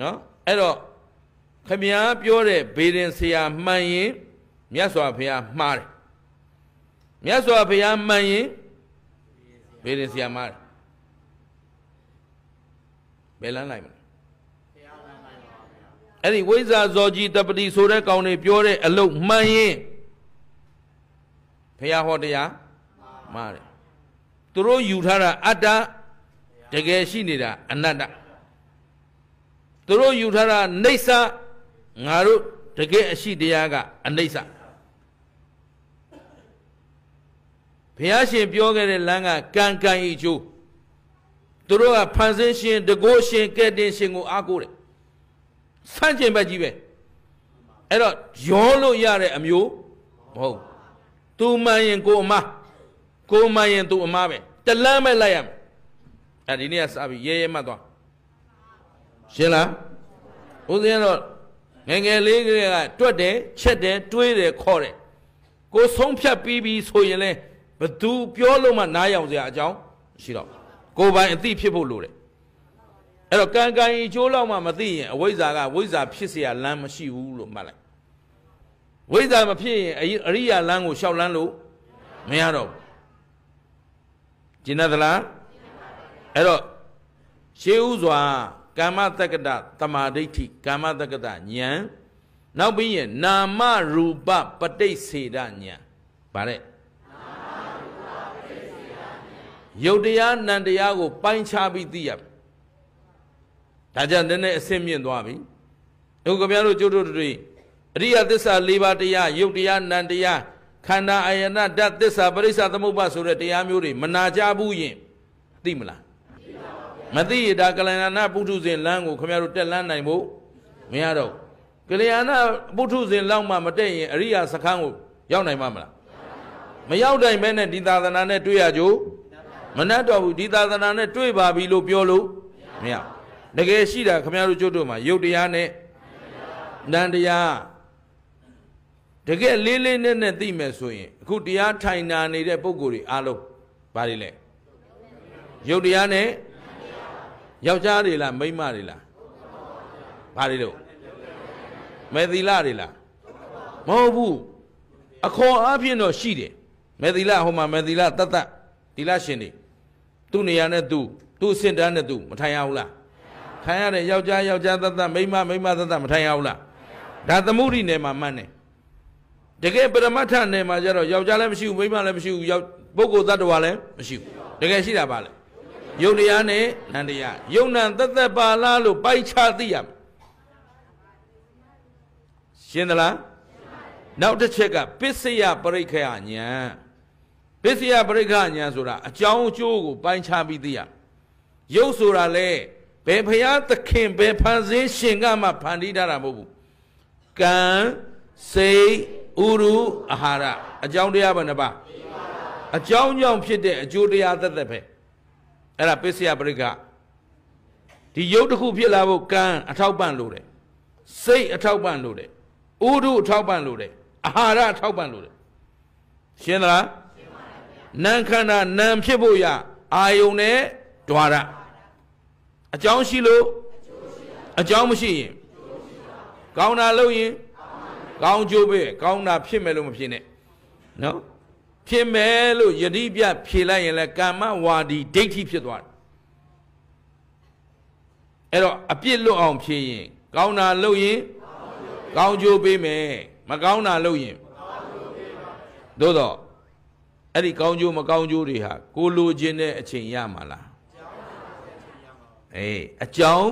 နော်အဲ့တော့ခမည်းပြောတဲ့ဘေဒင်ဆရာမှန်ရင်မြတ်စွာဘုရားမှားတယ်မြတ်စွာဘုရားမှန်ရင်ဘေဒင်ဆရာမှားတယ်ယ်လန်းလိုက်မလဲအဲ့ဒီဝိဇ္ဇာဇောကြီးတပတိဆိုတဲ့ကောင်တွေပြောတဲ့အလုတ်မှန်ရင်ဘုရားဟောတရားမှားတယ်သူတို့ယူထားတာအတ္တတကယ်ရှိနေတာအနတ္တသူတို့ယူထားတာနေဆာငါတို့တကယ်အရှိတရားကအနေဆာဘုရားရှင်ပြောခဲ့တဲ့လမ်းကကံကံဤကျိုးသူတို့ကဖန်ဆင်းရှင်တကိုးရှင်ကဲ့တင်ရှင်ကိုအားကိုးတယ်ဆန့်ကျင်ဘက်ကြီးပဲအဲ့တော့ရောလို့ရတဲ့အမျိုးမဟုတ်သူမှန်ရင်ကိုအမကိုမှန်ရင်သူအမပဲတလန်းပဲလိုက်ရမယ်အဲ့ဒီနေ့ကစပြီးရဲရဲမှတ်သွားရှင်းလားဦးဇင်းတော့ငငယ်လေးကတွက်တယ်ချက်တယ်တွေးတယ်ခေါ်တယ်ကိုဆုံးဖြတ်ပြီးပြီဆိုရင်လဲဘသူပြောလို့မှနားရောက်စရာအကြောင်းရှိတော့ကိုယ်ပိုင်အသိဖြစ်ဖို့လိုတယ်အဲ့တော့ကံကံကြီးချိုးလောက်မှမသိရင်အဝိဇ္ဇာကဝိဇ္ဇာဖြစ်เสียလမ်းမရှိဘူးလို့မှတ်လိုက်ဝိဇ္ဇာမဖြစ်ရင်အရိယာလမ်းကိုရှောက်လမ်းလို့မရတော့ဘူးကျင်သလားအဲ့တော့ရှေးဥစွာကာမတက္ကတတမာဒိဋ္ဌိကာမတက္ကတဉာဏ်နောက်ပြီးရင်နာမရူပပဋိစေဒဉာဏ်ဗါတဲ့ယုတ်တရားနံတရားကို ပိုင်းခြားပြီးသိရမယ်။ဒါကြောင့်နည်းနည်းအဆင့်မြင့်သွားပြီ။အခုခင်ဗျားတို့ကျိုးတို့တွေအရိယသစ္စာ၄ပါးတရားယုတ်တရားနံတရားခန္ဓာအာယနာဓာတ်သစ္စာပရိစ္ဆာသမုပ္ပါဆိုတဲ့တရားမျိုးတွေမနာကြဘူးယင်သိမလားမသိရတာကလျာဏပုထုဇဉ်လမ်းကိုခင်ဗျားတို့တက်လမ်းနိုင်ဖို့မရတော့ကလျာဏပုထုဇဉ်လောက်မှမတက်ရင်အရိယာစခန်းကိုရောက်နိုင်မှာမလားမရောက်နိုင်ပဲနဲ့ဒီသာသနာနဲ့တွေ့ရကြို့မနှက်တော်ဘူးဒီသာသနာနဲ့တွေ့ပါပြီလို့ပြောလို့မရတကယ်ရှိတာခမရတို့ကျွတ်တို့မှာယုတ်တရားနဲ့နန္တရားတကယ်လေးလေးနက်နက်သိမယ်ဆိုရင်အခုတရားထိုင်နာနေတဲ့ပုံကိုယ်တွေအားလုံးဘာတွေလဲယုတ်တရားနဲ့ယောက်ျားတွေလားမိန်းမတွေလားဘာတွေလို့မေသီလတွေလားမဟုတ်ဘူးအခေါ်အဖျင်းတော့ရှိတယ်မေသီလဟိုမှာမေသီလတတ်တတ်ဒီလရှင်တွေသူ့နေရာနဲ့သူ့သူ့စင်တန်းနဲ့သူ့မထိုင်ရဘူးလားထိုင်ရတယ်ယောက်ျားယောက်ျားသက်သက်မိန်းမမိန်းမသက်သက်မထိုင်ရဘူးလားဒါသမှုရိနယ်မှာမှန်တယ်တကယ်ပရမတ္ထနယ်မှာကျတော့ယောက်ျားလည်းမရှိဘူးမိန်းမလည်းမရှိဘူးယောက်ပုဂ္ဂိုလ်သတ္တဝါလည်းမရှိဘူးတကယ်ရှိတာပါလေယုတ်တရားနဲ့နန္တရားယုတ်နံသက်သက်ပါလားလို့ပိုက်ချသိရမယ်ရှင်းသလားနောက်တစ်ချက်ကပစ္စယပရိခယညာပစ္စယပရိက္ခဉာဏ်ဆိုတာအကြောင်းအကျိုးကိုပိုင်းခြားပြီးသိရရုပ်ဆိုတာလေဘယ်ဖရာသခင်ဘယ်ဖန်ဆင်းရှင်ကမှဖန်တီးထားတာမဟုတ်ဘူးကံစိတ်ဥရုအာဟာရအကြောင်းတရားဘယ်နှပါအကြောင်းကြောင့်ဖြစ်တဲ့အကျိုးတရားသက်သက်ပဲအဲ့ဒါပစ္စယပရိက္ခဒီရုပ်တစ်ခုဖြစ်လာဖို့ကံအထောက်ပံ့လိုတယ်စိတ် အထောက်ပံ့လိုတယ်ဥရုအထောက်ပံ့လိုတယ်အာဟာရအထောက်ပံ့လိုတယ်ရှင်းသလားနာခန္ဓာနာဖြစ်ဖို့ရအာယုံနဲ့ဒွါရအကြောင်းရှိလို့အကြောင်းမရှိရင် ကောင်းတာလုပ်ရင်ကောင်းကျိုးပဲကောင်းတာဖြစ်မယ်လို့မဖြစ်နဲ့နော်ဖြစ်မယ်လို့ယတိပြဖြေလိုက်ရင်လည်းကာမဝါဒီဒိဋ္ဌိဖြစ်သွားတယ်အဲ့တော့အပြစ်လွတ်အောင်ဖြေရင်ကောင်းတာလုပ်ရင်ကောင်းကျိုးပေးမယ်မကောင်းတာလုပ်ရင်သို့တော့အဲ့ဒီကောင်းကျိုးမကောင်းကျိုးတွေဟာကိုလိုချင်တဲ့အချိန်ရမှာလားအေးအကြောင်း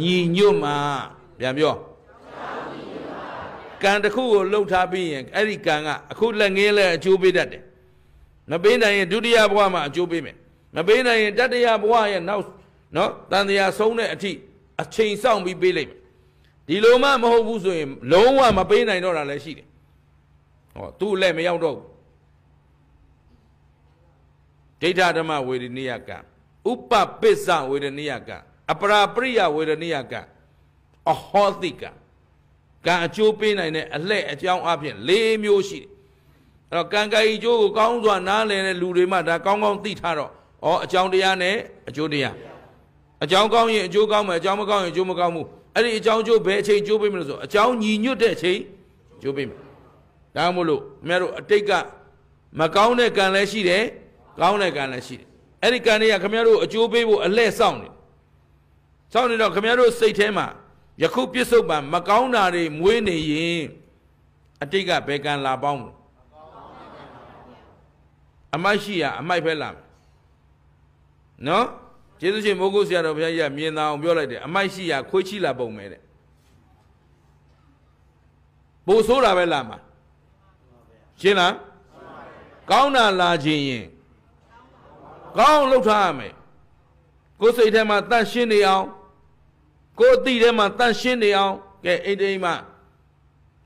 ညီညွတ်မှာပြန်ပြောကံတစ်ခုကိုလှုပ်ထားပြီးရင်အဲ့ဒီကံကအခုလက်ငင်းလဲအကျိုးပေးတတ်တယ်မပေးနိုင်ရင်ဒုတိယဘဝမှာအကျိုးပေးမယ်မပေးနိုင်ရင်တတိယဘဝရဲ့နောက် နော်တန်တရားဆုံးတဲ့အထိအချိန်စောင့်ပြီးပေးလိုက်မယ်ဒီလိုမှမဟုတ်ဘူးဆိုရင် လုံးဝမပေးနိုင်တော့တာလည်းရှိတယ်ဟောသူ့လက်မရောက်တော့ဘူးဒိဋ္ဌဓမ္မဝေဒနိယကဥပပစ္စဝေဒနိယကအပရာပရိယဝေဒနိယကအဟောတိကကံအကျိုးပေးနိုင်တဲ့အလှဲ့အကြောင်းအဖြစ်၄မျိုးရှိတယ်အဲ့တော့ကံကံအကျိုးကိုကောင်းစွာနားလည်တဲ့လူတွေမှဒါကောင်းကောင်းသိထားတော့ဩအကြောင်းတရားနဲ့အကျိုးတရားအကြောင်းကောင်းရင်အကျိုးကောင်းမယ်အကြောင်းမကောင်းရင်အကျိုးမကောင်းဘူးအဲ့ဒီအကြောင်းကျိုးဘယ်အချိန်ကျိုးပေးမလို့ဆိုအကြောင်းညီညွတ်တဲ့အချိန်ကျိုးပေးမယ်ဒါမှမဟုတ်လို့ခင်ဗျားတို့အတိတ်ကမကောင်းတဲ့ကံလည်းရှိတယ်ကောင်းတဲ့ကံလည်းရှိတယ်အဲ့ဒီကံတွေကခမည်းတော်အကျိုးပေးဖို့အလဲစောင့်နေစောင့်နေတော့ခမည်းတော်စိတ်ထဲမှာယခုပြစ္ဆုတ်ပံမကောင်းတာတွေမွေးနေရင်အတိတ်ကဘယ်ကံလာပေါင်းလဲအမိုက်ရှိရအမိုက်ပဲလာမယ်နော်ကျေးဇူးရှင်မိုးကုတ်ဆရာတော်ဘုရားကြီးကမြင်သာအောင်ပြောလိုက်တယ်အမိုက်ရှိရခွေးချီလာပုံပဲတဲ့ပိုဆိုးတာပဲလာမှာရှင်းလားကောင်းတာလာခြင်းရင်ကောင်းလှုပ်ထားရမယ်ကိုယ်စိတ်ထဲမှာတန့်ရှင်းနေအောင်ကိုယ်အသိထဲမှာတန့်ရှင်းနေအောင်ကဲအိမ်တိမ်မှာ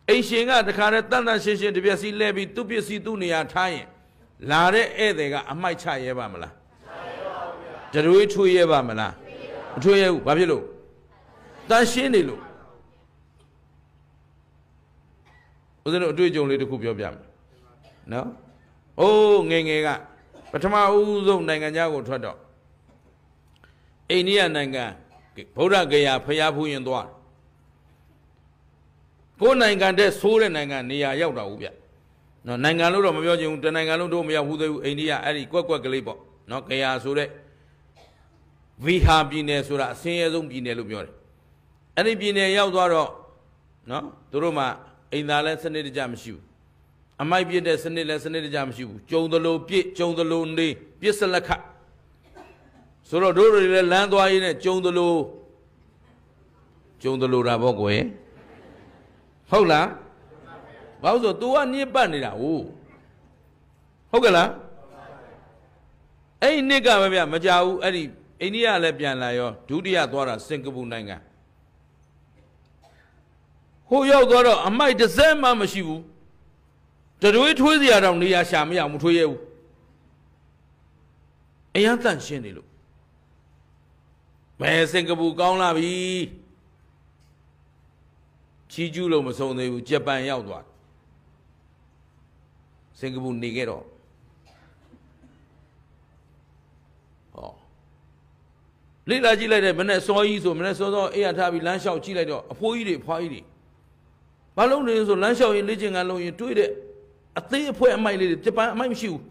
အိမ်ရှင်ကတခါတည်းတန့်တန့်ရှင်းရှင်းတပြက်စီလဲပြီးသူ့ပစ္စည်းသူ့နေရာထားရင်လာတဲ့ဧည့်သည်ကအမိုက်ချရဲပါမလားချရဲပါဘူးဗျာတရွေးထွေးရဲပါမလားမထွေးရဲဘူးဘာဖြစ်လို့တန့်ရှင်းနေလို့ဦးဇင်းတို့အတွေ့အကြုံလေးတစ်ခုပြောပြမယ်နော်အိုးငယ်ငယ်ကထမဦးဆုံးနိုင်ငံခြားကိုထွက်တော့အိန္ဒိယနိုင်ငံဗုဒ္ဓဂယာဖျားဖူးရင်သွားကိုနိုင်ငံတဲ့ဆိုးတဲ့နိုင်ငံနေရာရောက်တော့ဦးဗျနော်နိုင်ငံလို့တော့မပြောချင်ဘူးတနိုင်ငံလုံးတို့မရောက်ဘူးသေးဘူးအိန္ဒိယအဲ့ဒီကွက်ကွက်ကလေးပေါ့နော်ဂယာဆိုတဲ့ဗီဟာပြည်နယ်ဆိုတာအစင်းရဲဆုံးပြည်နယ်လို့ပြောတယ်အဲ့ဒီပြည်နယ်ရောက်သွားတော့နော်တို့မှအိမ်သားလည်းစနစ်တကျမရှိဘူးအမိုက်ပြစ်တဲ့စနစ်လည်းစနစ်တကျမရှိဘူးကြုံသလိုပြစ်ကြုံသလိုနေပြစ်စလက်ခဆိုတော့တို့တွေလည်းလမ်းသွားရင်းနဲ့ကြုံသလိုကြုံသလိုတာပေါ့ကွယ်ဟုတ်လားဘာလို့ဆို तू ကနှိပတ်နေတာဟုတ်ဟုတ်ကလားအဲ့ဒီနှစ်ကပဲဗျမကြဘူးအဲ့ဒီအိန္ဒိယလည်းပြန်လာရောဒုတိယသွားတာစင်ကာပူနိုင်ငံဟိုရောက်သွားတော့အမိုက်တစ်စက်မှမရှိဘူးတတွေးထွေးစရာတော့နေရာရှာမရအောင်မထွေးရဘူးအရန်တန့်ရှင်းနေလို့မဲစင်ကာပူကောင်းလာပြီချီးကျူးလို့မဆုံးသေးဘူးဂျပန်ရောက်သွားစင်ကာပူနေခဲ့တော့ဟောလိလာကြည့်လိုက်တဲ့မနဲ့စောကြီးဆိုမနဲ့စောစောအေးရထားပြီးလမ်းလျှောက်ကြည့်လိုက်တော့အဖိုးကြီးတွေအဖွားကြီးတွေဘာလုံးနေဆိုလမ်းလျှောက်ရင်လေ့ကျင့်ခန်းလုံးရင်တွေးတဲ့အသေးအဖွဲအမိုက်လေးတွေပြပန်းအမိုက်မရှိဘူး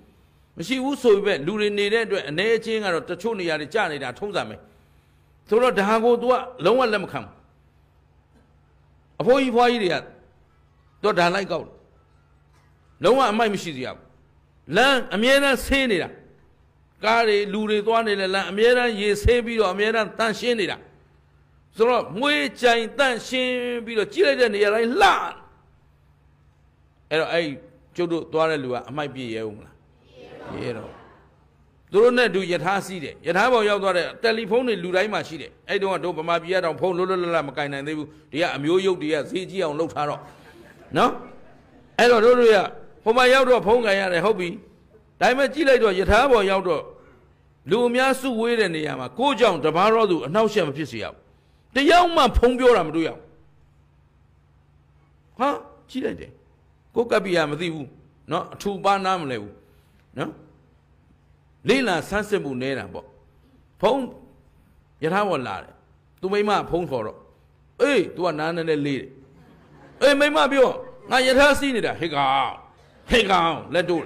မရှိဘူးဆိုပေမဲ့လူတွေနေတဲ့အတွက်အ ਨੇ ချင်းကတော့တချို့နေရာတွေကြာနေတာထုံးစံပဲဆိုတော့ဒါကို तू ကလုံးဝလက်မခံဘူးအဖိုးကြီးဖွားကြီးတွေက तू ဒါလိုက်ကောက်လုံးဝအမိုက်မရှိစရာဘူးလမ်းအမြဲတမ်းဆင်းနေတာကားတွေလူတွေသွားနေတဲ့လမ်းအမြဲတမ်းရေဆေးပြီးတော့အမြဲတမ်းတန့်ရှင်းနေတာဆိုတော့မွေးကြိုင်တန့်ရှင်းပြီးတော့ကြည့်လိုက်တဲ့နေရာတိုင်းလှအဲ့တော့အဲ့ကျုပ်တို့သွားတဲ့လူကအမိုက်ပြည့်ရဲဦးမလားရဲတော့သူတို့နဲ့တူယထာစီးတယ်ယထာဘောင်ရောက်သွားတဲ့တယ်လီဖုန်းတွေလူတိုင်းမှာရှိတယ်အဲ့တုန်းကတို့ဗမာပြည်ကတော့ဖုန်းလွတ်လွတ်လပ်လပ်မကင်နိုင်သေးဘူးဒီကအမျိုးရုပ်တွေကဈေးကြီးအောင်လှုပ်ထားတော့နော်အဲ့တော့တို့တို့ကဟိုမှာရောက်တော့ဖုန်းကင်ရတယ်ဟုတ်ပြီဒါပေမဲ့ကြည့်လိုက်တော့ယထာဘောင်ရောက်တော့လူအများစုဝေးတဲ့နေရာမှာကိုကြောင့်တပါးတော့သူအနှောက်အယှက်မဖြစ်စေရဘူးတယောက်မှဖုန်းပြောတာမတွေ့ရဘူးဟာကြည့်လိုက်တယ်ကိုကပ်ပြရမသိဘူးเนาะအထူပါနားမလဲဘူးเนาะလိလံဆန်းစစ်မှုနေတာပေါ့ဖုံးယထာဝလာတယ်သူမိမဖုံးခေါ်တော့အေး तू ကနားနဲ့လေးတယ်အေးမိမပြောငါယထာစီးနေတာဟေကောင်ဟေကောင်လက်တို့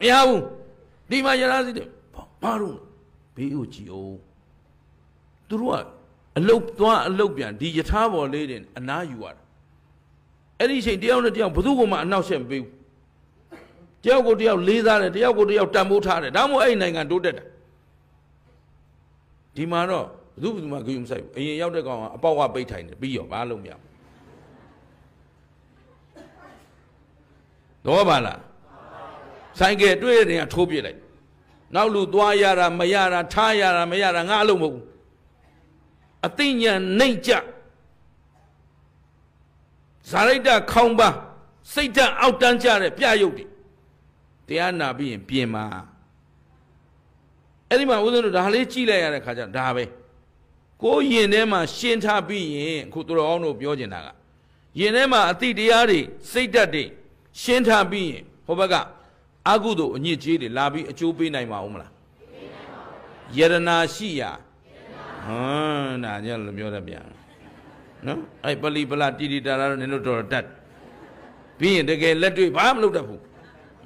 မရဘူးဒီမှာယထာစီးတယ်ဘာလို့ဘေးကိုကြည်အောင်သူတို့ကအလုတ်သွားအလုတ်ပြန်ဒီယထာပေါ်လေးတင်အနာယူရတာအဲ့ဒီအချိန်တယောက်နဲ့တယောက်ဘယ်သူ့ကိုမှအနောက်ရှက်မပေးဘူးတယောက်ကိုတယောက်လေးစားတယ်တယောက်ကိုတယောက်တန်ဖိုးထားတယ်ဒါမှမဟုတ်အဲ့ဒီနိုင်ငံတိုးတက်တာဒီမှာတော့ဘယ်သူ့ဘယ်သူမှဂယုံမဆိုင်ဘူးအရင်ရောက်တဲ့ကောင်ကအပေါက်ကပိတ်ထိုင်တယ်ပြီးရောဘာလို့မရဘူးတော့ပါလားဆိုင်ကယ်တွေ့တဲ့နေရာထိုးပြလိုက် နောက်လူသွားရတာမရတာထားရတာမရတာငါအလုပ်မဟုတ်ဘူးအသိဉာဏ်နှိမ့်ကြဇာရိုက်တာခေါင်းပါစိတ်ဓာတ်အောက်တန်းကြတဲ့ပြရုပ်တွေတရားနာပြီးရင်ပြင်ပါအဲ့ဒီမှာဦးဇင်းတို့ဒါလေးကြည့်လိုက်ရတဲ့ခါကျဒါပဲကိုယင်ထဲမှာ ရှင်းထားပြီးရင်အခုသူတော်အောင်တို့ပြောကျင်တာကယင်ထဲမှာအတိတရားတွေစိတ်ဓာတ်တွေရှင်းထားပြီးရင်ဟိုဘက်ကအကုသို့အညစ်အကြေးတွေလာပြီးအကျိုးပေးနိုင်မှာဦးမလားပေးနိုင်ပါဘူးယရနာရှိရာဟမ်ဒါကြောင့်လည်းပြောတတ်ပြန်နော်အဲ့ပလီပလာတီတီတာတာတော့နင်တို့တော်တတ်ပြီးရင်တကယ်လက်တွေ့ဘာမှမလုပ်တတ်ဘူး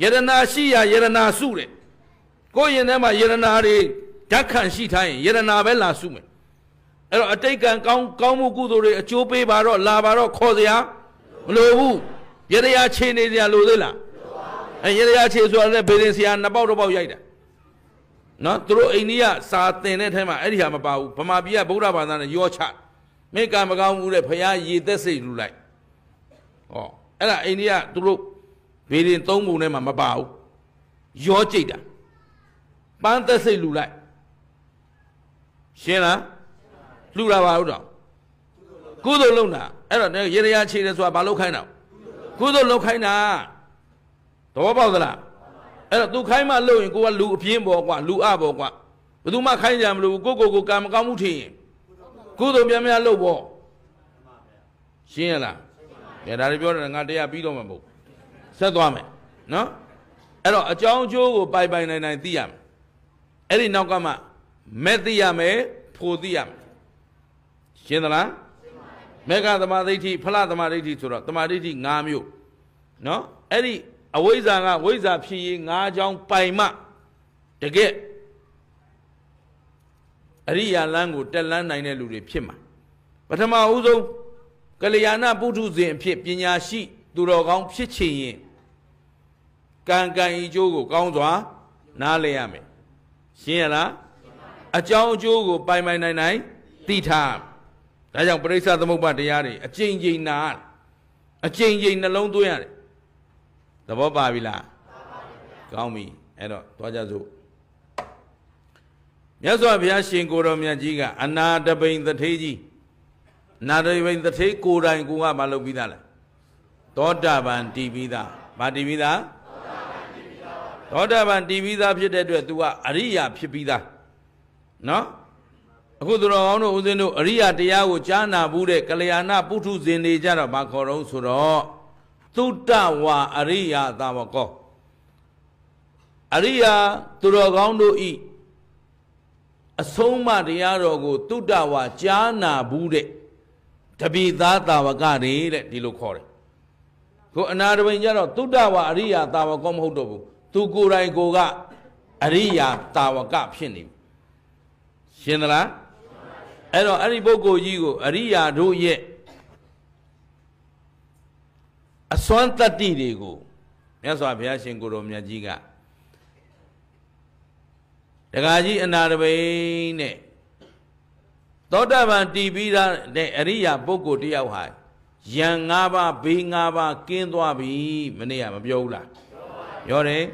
ယရနာရှိရာယရနာစုတဲ့ကိုယ်ရင်ထဲမှာယရနာတွေဓာတ်ခံရှိထားရင်ယရနာပဲလာစုမယ်အဲ့တော့အတိတ်ကံကောင်းကောင်းမှုကုသိုလ်တွေအကျိုးပေးပါတော့လာပါတော့ခေါ်စရာမလိုဘူးယရရာခြေနေစရာလိုသေးလားအဲယရရာခြေဆိုတာလည်းဘေဒင်ဆရာနှစ်ပေါက်တော့ပေါက်ရိုက်တာနော်သူတို့အိန္ဒိယစာသင်တဲ့ထဲမှာအဲ့ဒီဟာမပါဘူးဗမာပြည်ကဗုဒ္ဓဘာသာနဲ့ရောချတယ်မင်းကံမကောင်းဘူးတဲ့ဖရာရေသက်စိတ်လူလိုက်ဟောအဲ့ဒါအိန္ဒိယသူတို့ဗေဒင်သုံးပုံထဲမှာမပါဘူးရောကြိတ်တာပန်းသက်စိတ်လူလိုက်ရှင်းလားလူလာပါဦးတော့ကုသိုလ်လုံးတာအဲ့တော့ရေရရာခြေတယ်ဆိုတာဘာလို့ခိုင်းတာကုသိုလ်လုံးခိုင်းတာသဘောပေါက်သလားအဲ့တော့သူခိုင်းမှလို့ရင်ကိုကလူအပြင်းပေါ်ကွာလူအပေါ်ကွာဘယ်သူမှခိုင်းကြမလို့ကိုကိုကိုကံမကောင်းမှုထင်ရင်ကုသိုလ်များများလုပ်ပေါ့ရှင်းရလားကဲဒါတွေပြောတယ်ငါတရားပြီးတော့မှာမဟုတ်ဆက်သွားမယ်နော်အဲ့တော့အကြောင်းအကျိုးကိုပိုင်ပိုင်နိုင်နိုင်သိရမယ်အဲ့ဒီနောက်ကမှမဲ့သိရမယ်ဖို့သိရမယ်ရှင်းသလားမေဃသမာဓိဋ္ဌိဖလသမာဓိဋ္ဌိဆိုတော့သမာဓိဋ္ဌိ၅မျိုးနော်အဲ့ဒီအဝိဇ္ဇာကဝိဇ္ဇာဖြစ်ရေး၅အကြောင်းပိုင်မှတကယ်အရိယာလမ်းကိုတက်လန်းနိုင်တဲ့လူတွေဖြစ်မှာပထမဦးဆုံးကလျာဏပုထုဇဉ်အဖြစ်ပညာရှိ သူတော်ကောင်းဖြစ်ချင်ရင်ကံကံဤကျိုးကိုကောင်းစွာနားလည်ရမယ်ရှင်းရလားအကြောင်းအကျိုးကို ပိုင်ပိုင်နိုင်နိုင်သိထားဒါကြောင့်ပရိစ္ဆသမုပ္ပါတရားတွေအကျဉ်းချင်းနာအကျဉ်းချင်းနှလုံးသွင်းရတယ်သဘောပါပြီလားပါပါပြီကောင်းပြီအဲ့တော့သွားကြစို့မြတ်စွာဘုရားရှင်ကိုတော်မြတ်ကြီးကအနာတပိန်တထေးကြီးအနာတပိန်တထေးကိုတိုင်ကိုကမလုပ်ပြီးသားလဲသောတာပန်တည်ပြီးသားဗာတည်ပြီးသားသောတာပန်တည်ပြီးသားဖြစ်တဲ့အတွက် तू ကအရိယာဖြစ်ပြီးသားနော်အခုသူတော်ကောင်းတို့ဦးဇင်းတို့အရိယာတရားကိုကြားနာဘူးတဲ့ကလျာဏပုထုဇဉ်တွေကြတော့ဘာခေါ်တော့ဆိုတော့သုတဝါအရိယာသာဝကောအရိယာသူတော်ကောင်းတို့ဤအဆုံးမတရားတော်ကိုတုတ္တဝါကြားနာဘူးတဲ့တပိသားတာဝကတွေတဲ့ဒီလိုခေါ်တယ်ကိုအနာတပင်ကြတော့တုတ္တဝါအရိယာတာဝကောမဟုတ်တော့ဘူးသူကိုယ်တိုင်ကိုကအရိယာတာဝကဖြစ်နေရှင်းသလားအဲ့တော့အဲ့ဒီပုဂ္ဂိုလ်ကြီးကိုအရိယာတို့ရဲ့အစွမ်းတတ္တိတွေကိုမြတ်စွာဘုရားရှင်ကိုရောမြတ်ကြီးကဒကာကြီးအနာတပိန်နဲ့သောတာပန်တည်ပြီးသားတဲ့အရိယာပုဂ္ဂိုလ်တယောက်ဟာယံ၅ပါးဘေး၅ပါးကင်းသွားပြီမနေ့ကမပြောဘူးလားပြောတယ်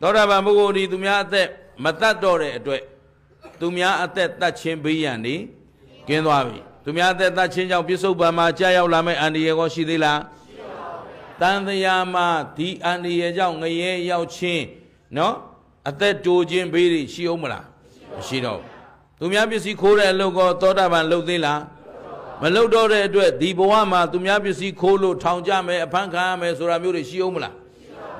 သောတာပန်ပုဂ္ဂိုလ်ဒီသူများအသက်မတတ်တော့တဲ့အတွက်သူများအသက်တတ်ခြင်းဘေးရန်နေကင်းသွားပြီသူများအသက်တတ်ခြင်းကြောင့်ပြစ္ဆုတ်ပံမှာကြာရောက်လာမယ့်အန္တရာယ်ကိုရှိသေးလားရှိပါဘူးတန်တရားမှာဒီအန္တရာယ်ကြောင့်ငရဲရောက်ခြင်းနော်အသက်တိုးခြင်းဘေးတွေရှိအောင်မလားမရှိတော့သူများပစ္စည်းခိုးတဲ့အလုပ်ကသောတာပန်လှုပ်သေးလားမလှုပ်တော့တဲ့အတွက်ဒီဘဝမှာသူများပစ္စည်းခိုးလို့ထောင်ကြမယ်အဖမ်းခံရမယ်ဆိုတာမျိုးတွေရှိအောင်မလား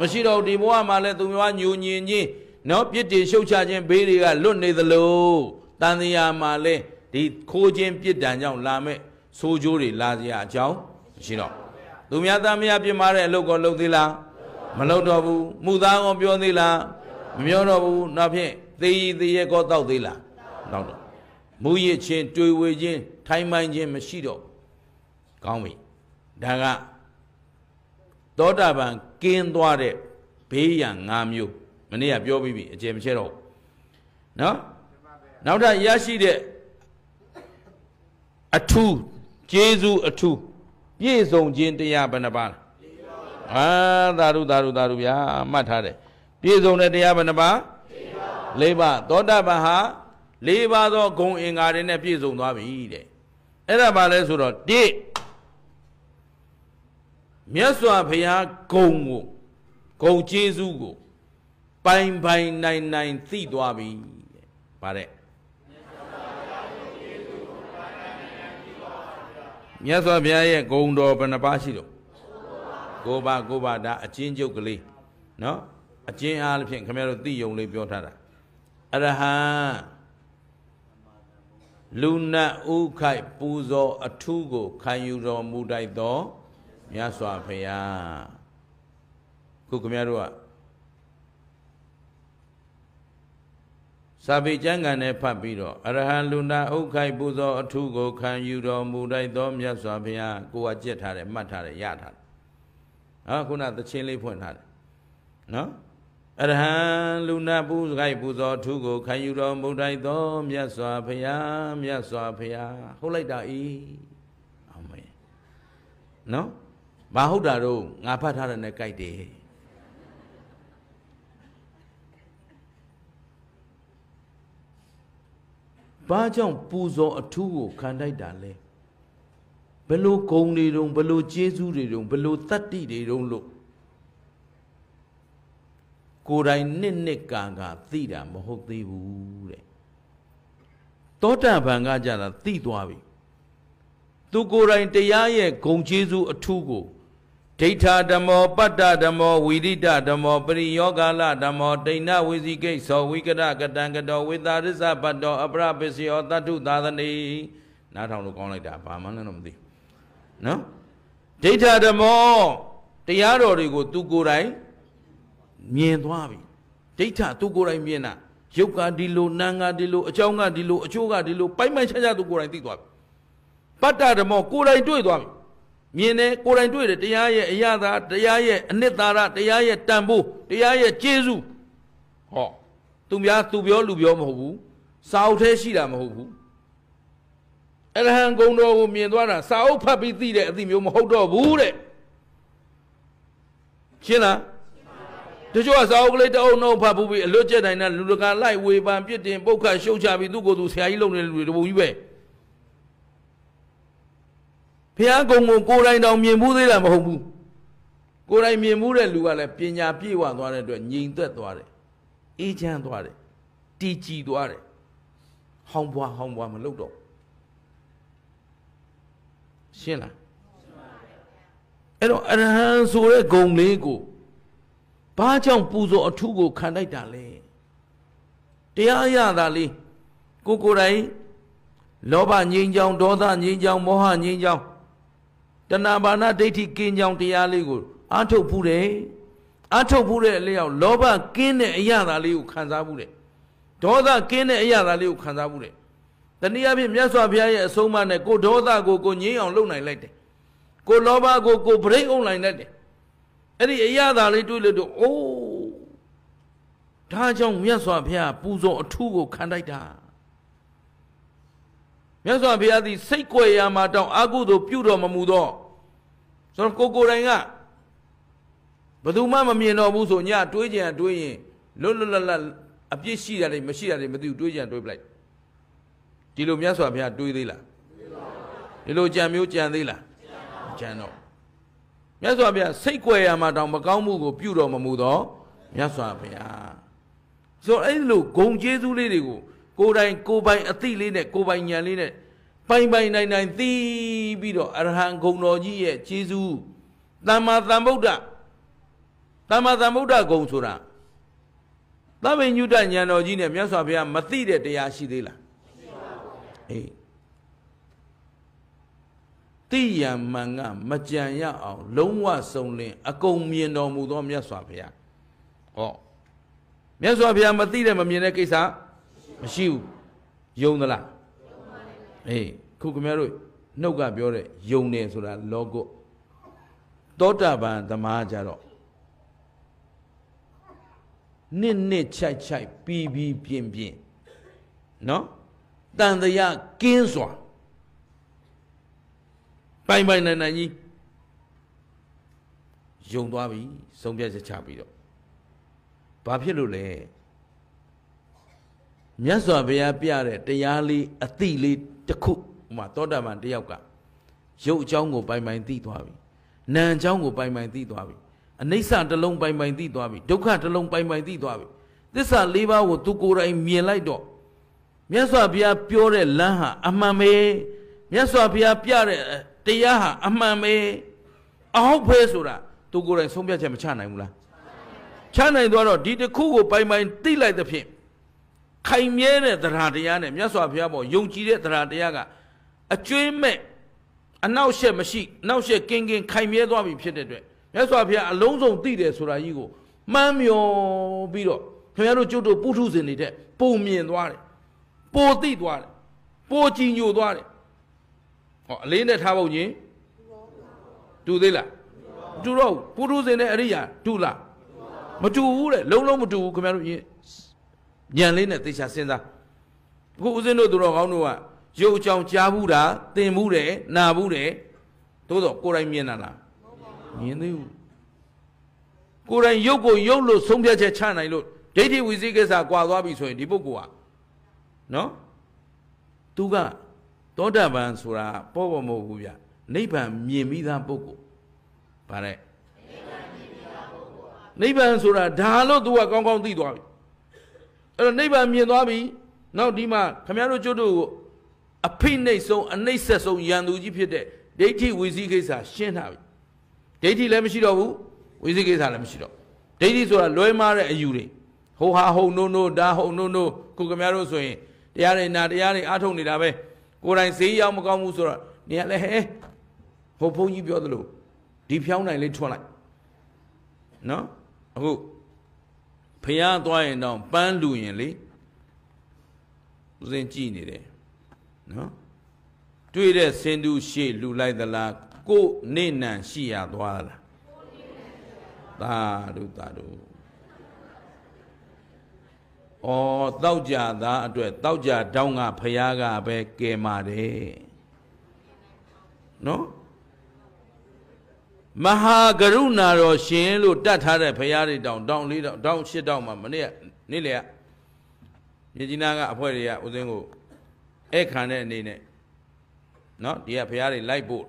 မရှိတော့ဒီဘဝမှာလည်းသူများညူညင်ချင်းနော်ပြစ်တင်ရှုတ်ချခြင်းဘေးတွေကလွတ်နေသလိုတန်တရားမှာလည်းဒီခိုးခြင်းပြစ်ဒဏ်ကြောင့်လာမဲ့ဆိုးကျိုးတွေလာစရာအကြောင်းမရှိတော့သူများသားမယားပြစ်မှာတဲ့အလုပ်ကိုလှုပ်သေးလားမလှုပ်တော့ဘူးမှုသားကောပြောသေးလားမမျောတော့ဘူးနောက်ဖြင့်သေရီသေးရဲကောတောက်သေးလားတောက်တော့မူရစ်ချင်းတွေ့ဝေချင်းထိုင်မှန်ချင်းမရှိတော့ကောင်းပြီဒါကသောတာပန်ကင်းသွားတဲ့ဘေးရန်၅မျိုးမနေ့ကပြောပြီးပြီအကျယ်မချဲတော့နော်နောက်ထပ်ရရှိတဲ့အထူးကျေးဇူးအထူးပြည့်စုံခြင်းတရားဘယ်နှပါးလဲအာသာဓုသာဓုသာဓုဗျာမှတ်ထားတယ်ပြည့်စုံတဲ့တရားဘယ်နှပါ၄ပါးသောတာပန်ဟာ၄ပါးသောဂုဏ်အင်္ဂါတွေနဲ့ပြည့်စုံသွားပြီတဲ့အဲ့ဒါဘာလဲဆိုတော့၁မြတ်စွာဘုရားဂုဏ်ကိုဂုဏ်ကျေးဇူးကို ပိုင်ပိုင်နိုင်နိုင်သိသွားပြီတဲ့ဗါတဲ့မြတ်စွာဘုရားရဲ့ဂုဏ်တော်ဘယ်နှပါးရှိတော့၉ပါး၉ပါးဒါအချင်းကျုပ်ကလေးနော်အကျဉ်းအားဖြင့်ခင်ဗျားတို့သိယုံလေးပြောထားတာအရဟံလူနတ်ဥခိုက်ပူဇော်အထုကိုခံယူတော်မူတိုက်သောမြတ်စွာဘုရားခုခင်ဗျားတို့ကစာပေကျမ်းဂန်နဲ့ဖတ်ပြီးတော့အရဟံလူနာဥခိုက်ပူဇော်အထုကိုခံယူတော်မူတိုက်သောမြတ်စွာဘုရားကိုကကြက်ထားတယ်မှတ်ထားတယ်ရထားတယ်။ဟောခုနသချင်းလေးဖွင့်ထားတယ်။နော်။အရဟံလူနာပူဇဂိုက်ပူဇော်ထုကိုခံယူတော်မူတိုင်းသောမြတ်စွာဘုရားမြတ်စွာဘုရားဟုတ်လိုက်တာဤအာမင်နော်မဟုတ်တာတော့ငါဖတ်ထားတယ်နဲ့ကြိုက်တယ်ဘာကြောင့်ပူဇော်အထုကိုခံတိုက်တာလဲဘလို့ဂုံတွေတုံဘလို့ကျေးဇူးတွေတုံဘလို့တတ္တိတွေတုံလို့ကိုယ်တိုင်နှစ်နှစ်ကာကာသိတာမဟုတ်သေးဘူးတဲ့သောတာပန်ကကြတာသိသွားပြီသူကိုယ်တိုင်တရားရဲ့ဂုံကျေးဇူးအထူးကိုဒိဋ္ဌာဓမ္မောပတ္တဓမ္မောဝိရိတဓမ္မောပရိယောဂလဓမ္မောတိဏဝိဇိကိသောဝိကရကတံကတောဝိတာရစ္ဆပတ္တောအပရပစ္စယောတတ္ထုသာသနေနားထောင်လို့ကောင်းလိုက်တာဘာမှလည်းတော့မသိနော်ဒိဋ္ဌာဓမ္မောတရားတော်တွေကိုသူကိုယ်တိုင်မြင်သွားပြီဒိဋ္ဌသူကိုယ်တိုင်မြင်တာရုပ်ကဒီလိုနာငါဒီလိုအကြောင်းကဒီလိုအချိုးကဒီလိုပိုင်ပိုင်ခြားခြားသူကိုယ်တိုင်သိသွားပြီပတ္တဓမ္မကိုယ်တိုင်တွေ့သွားပြီမြင်တယ်ကိုယ်တိုင်တွေ့တယ်တရားရဲ့အရသာတရားရဲ့အနှစ်သာရတရားရဲ့တန်ဖိုးတရားရဲ့ကျေးဇူးဟောသူများသူပြောလူပြောမဟုတ်ဘူးစာအုပ်ထဲရှိတာမဟုတ်ဘူးအရဟံဂုံတော်ကိုမြင်သွားတာစာအုပ်ဖတ်ပြီးသိတဲ့အသည့်မျိုးမဟုတ်တော့ဘူးတဲ့ရှင်းလားတချို့ကစာအုပ်ကလေးတအုပ်နှုတ်ဖတ်ဘူးပြီးအလွတ်ကျက်နိုင်တဲ့လူတကာလိုက်ဝေဖန်ပြစ်တင်ပုတ်ခတ်ရှုတ်ချပြီးသူ့ကိုယ်သူဆရာကြီးလုပ်နေတဲ့လူတွေတပုံကြီးပဲဘုရားကုံကိုကိုယ်တိုင်တောင်မြင်ဘူးသေးတာမဟုတ်ဘူးကိုယ်တိုင်မြင်မှုတဲ့လူကလည်းပညာပြည့်ဝသွားတဲ့အတွက်ငြိမ်သက်သွားတယ်အေးချမ်းသွားတယ်တည်ကြည်သွားတယ်ဟောင်းပွားဟောင်းပွားမလုပ်တော့ရှင်းလားအဲ့တော့အရဟံဆိုတဲ့ဂုံလေးကိုဘာကြောင့်ပူဇော်အထုကိုခံလိုက်တာလဲတရားရတာလေးကိုကိုယ်တိုင်လောဘငြိမ်းချောင်းဒေါသငြိမ်းချောင်းမောဟငြိမ်းချောင်းတဏှာဘာနာဒိဋ္ဌိကင်းချောင်းတရားလေးကိုအာထုတ်ဖူးတယ်အာထုတ်ဖူးတဲ့အလျောက်လောဘကင်းတဲ့အရာသာလေးကိုခံစားဖူးတယ်ဒေါသကင်းတဲ့အရာသာလေးကိုခံစားဖူးတယ်တနည်းအားဖြင့်မြတ်စွာဘုရားရဲ့အဆုံးအမနဲ့ကိုဒေါသကိုကိုငြိမ်းအောင်လုပ်နိုင်လိုက်တယ်ကိုလောဘကိုကိုဗရိတ်အောင်နိုင်လိုက်တယ်အဲ့ဒီအရာသာလေးတွေးလို့တော့အိုးဒါကြောင့်မြတ်စွာဘုရားပူဇော်အထုကိုခံတိုက်တာမြတ်စွာဘုရားသည်စိတ်ကြွယ်ရာမှာတောင်အာဟုသို့ပြုတော်မမူသောကျွန်တော်ကိုကိုတိုင်ကဘယ်သူမှမမြင်တော့ဘူးဆိုညတွေးကြံတွေးရင်လွတ်လွတ်လပ်လပ်အပြစ်ရှိတာတွေမရှိတာတွေမသိဘူးတွေးကြံတွေးပလိုက်ဒီလိုမြတ်စွာဘုရားတွေးသေးလားဒီလိုကြံမျိုးကြံသေးလားကြံတော့မြတ်စွာဘုရားစိတ်ကွယ်ရမှာတောင်မကောင်းမှုကိုပြုတော်မမူသောမြတ်စွာဘုရားဆိုအဲ့လိုဂုံကျေးဇူးလေးတွေကိုကိုယ်တိုင် ကိုယ်ပိုင် အသိလေးနဲ့ကိုယ်ပိုင်ဉာဏ်လေးနဲ့ပိုင်ပိုင်နိုင်နိုင်သိပြီးတော့အရဟံဂုံတော်ကြီးရဲ့ကျေးဇူးသမ္မာသမ္ဗုဒ္ဓသမ္မာသမ္ဗုဒ္ဓဂုံဆိုတာသဗ္ဗညုတဉာဏ်တော်ကြီးနဲ့မြတ်စွာဘုရားမသိတဲ့တရားရှိသေးလားမရှိပါဘူးအေးတိယမန်ကမကြံရအောင်လုံးဝစုံလင်အကုန်မြင်တော်မူသောမြတ်စွာဘုရားဟောမြတ်စွာဘုရားမသိတဲ့မမြင်တဲ့ကိစ္စမရှိဘူးယုံသလားအေးခုခင်ဗျားတို့နှုတ်ကပြောတဲ့ယုံတယ်ဆိုတာလောကုသောတာပန်သမားကြတော့နစ်နစ်ချိုက်ချိုက်ပြီးပြီးပြင်းပြင်းနော်တန်တရာကင်းစွာပိုင်ပိုင်နိုင်နိုင်ကြီးယုံသွားပြီဆုံးဖြတ်ချက်ချပြီးတော့ဘာဖြစ်လို့လဲမြတ်စွာဘုရားပြတဲ့တရားလေးအတိလေးတစ်ခုဥမာသောတာပန်တယောက်ကရုပ်အကြောင်းကိုပိုင်ပိုင်သိသွားပြီနာမ်အကြောင်းကိုပိုင်ပိုင်သိသွားပြီအနိစ္စတစ်လုံးပိုင်ပိုင်သိသွားပြီဒုက္ခတစ်လုံးပိုင်ပိုင်သိသွားပြီသစ္စာလေးပါးကိုသူကိုယ်တိုင်မြင်လိုက်တော့မြတ်စွာဘုရားပြောတဲ့လမ်းဟာအမှန်ပဲမြတ်စွာဘုရားပြတဲ့တရားဟာအမှန်ပဲအဟုတ်ပဲဆိုတာသူကိုယ်တိုင်ဆုံးဖြတ်ချက်မချနိုင်ဘူးလားချနိုင်သွားတော့ဒီတစ်ခုကိုပိုင်ပိုင်သိလိုက်သဖြင့်ခိုင်မြဲတဲ့သရာတရားနဲ့မြတ်စွာဘုရားပေါ်ယုံကြည်တဲ့သရာတရားကအကျွင်းမဲ့အနောက်ရှက်မရှိနောက်ရှက်ကင်းကင်းခိုင်မြဲသွားပြီဖြစ်တဲ့အတွက်မြတ်စွာဘုရားအလုံးစုံသိတယ်ဆိုတာကြီးကိုမှန်းမြော်ပြီးတော့ခင်ဗျားတို့ကျုပ်တို့ပုထုဇဉ်တွေတဲ့ပုံမြင်သွားတယ်ပိုသိသွားတယ်ပိုကြည်ညိုသွားတယ်ဟောအလေးနဲ့ထားဖို့ရင်တူသေးလားတူတော့ပုထုဇဉ်နဲ့အရိယာတူလားမတူဘူးတဲ့လုံးလုံးမတူဘူးခင်ဗျားတို့ညံလေးနဲ့သေချာစဉ်းစားအခုဦးဇင်းတို့သူတော်ကောင်းတို့ကရုပ်အကြောင်းကြားဘူးတာသင်ဘူးတယ်နာဘူးတယ်သို့တော့ကိုယ်တိုင်မြင်တာလားမြင်သေးဘူးကိုယ်တိုင်ရုပ်ကိုရုပ်လို့ဆုံးဖြတ်ချက်ချနိုင်လို့ဒိဋ္ဌိဝိသိကိစ္စကွာသွားပြီဆိုရင်ဒီပုဂ္ဂိုလ်ကနော်သူကသောတာပန်ဆိုတာပေါ့ပေါ့မဟုတ်ဘူးဗျနိဗ္ဗာန်မြင်ပြီးသားပုဂ္ဂိုလ်ဗါတဲ့နိဗ္ဗာန်ဆိုတာဒါလို့သူကကောင်းကောင်းသိသွားပြီအဲ့တော့နိဗ္ဗာန်မြင်သွားပြီနောက်ဒီမှာခမရတို့ကျွတ်တို့ကိုအဖိနှိတ်ဆုံးအနှိတ်ဆက်ဆုံးရန်သူကြီးဖြစ်တဲ့ဒိဋ္ဌိဝိသိကိစ္စရှင်းတာပြီဒိဋ္ဌိလည်းမရှိတော့ဘူးဝိသိကိစ္စလည်းမရှိတော့ဒိဋ္ဌိဆိုတာလွဲမှားတဲ့အယူတွေဟိုဟာဟုတ်နိုးနိုးဒါဟုတ်နိုးနိုးကိုခမရတို့ဆိုရင်တရားတွေနာတရားတွေအထုတ်နေတာပဲကိုယ်တိုင်ဈေးရောက်မကောင်းဘူးဆိုတော့နေရလဲဟဲဟိုဘုန်းကြီးပြောသလိုဒီဖြောင်းနိုင်လေးထွန်းလိုက်နော်အခုဖျားသွားရင်တော့ပန်းလူရင်လေဦးစင်းကြည်နေတယ်နော်တွေ့တဲ့စင်သူရှေ့လူလိုက်သလားကိုနေနံရှိရသွားလားသာဓုသာဓုဩတောက်ကြသားအတွက်တောက်ကြတောင်းကဖရာကပဲကယ်မာတယ်နော်မဟာကရုဏာတော်ရှင်လို့တတ်ထားတဲ့ဖရာတွေတောင်တောင်လေးတောင်တောင်ရှစ်တောင်မှာမနေ့ကနေ့လေကမြေကြီးနားကအဖွဲ့တွေကဦးစင်းကိုအဲ့ခံတဲ့အနေနဲ့နော်ဒီကဖရာတွေလိုက်ဖို့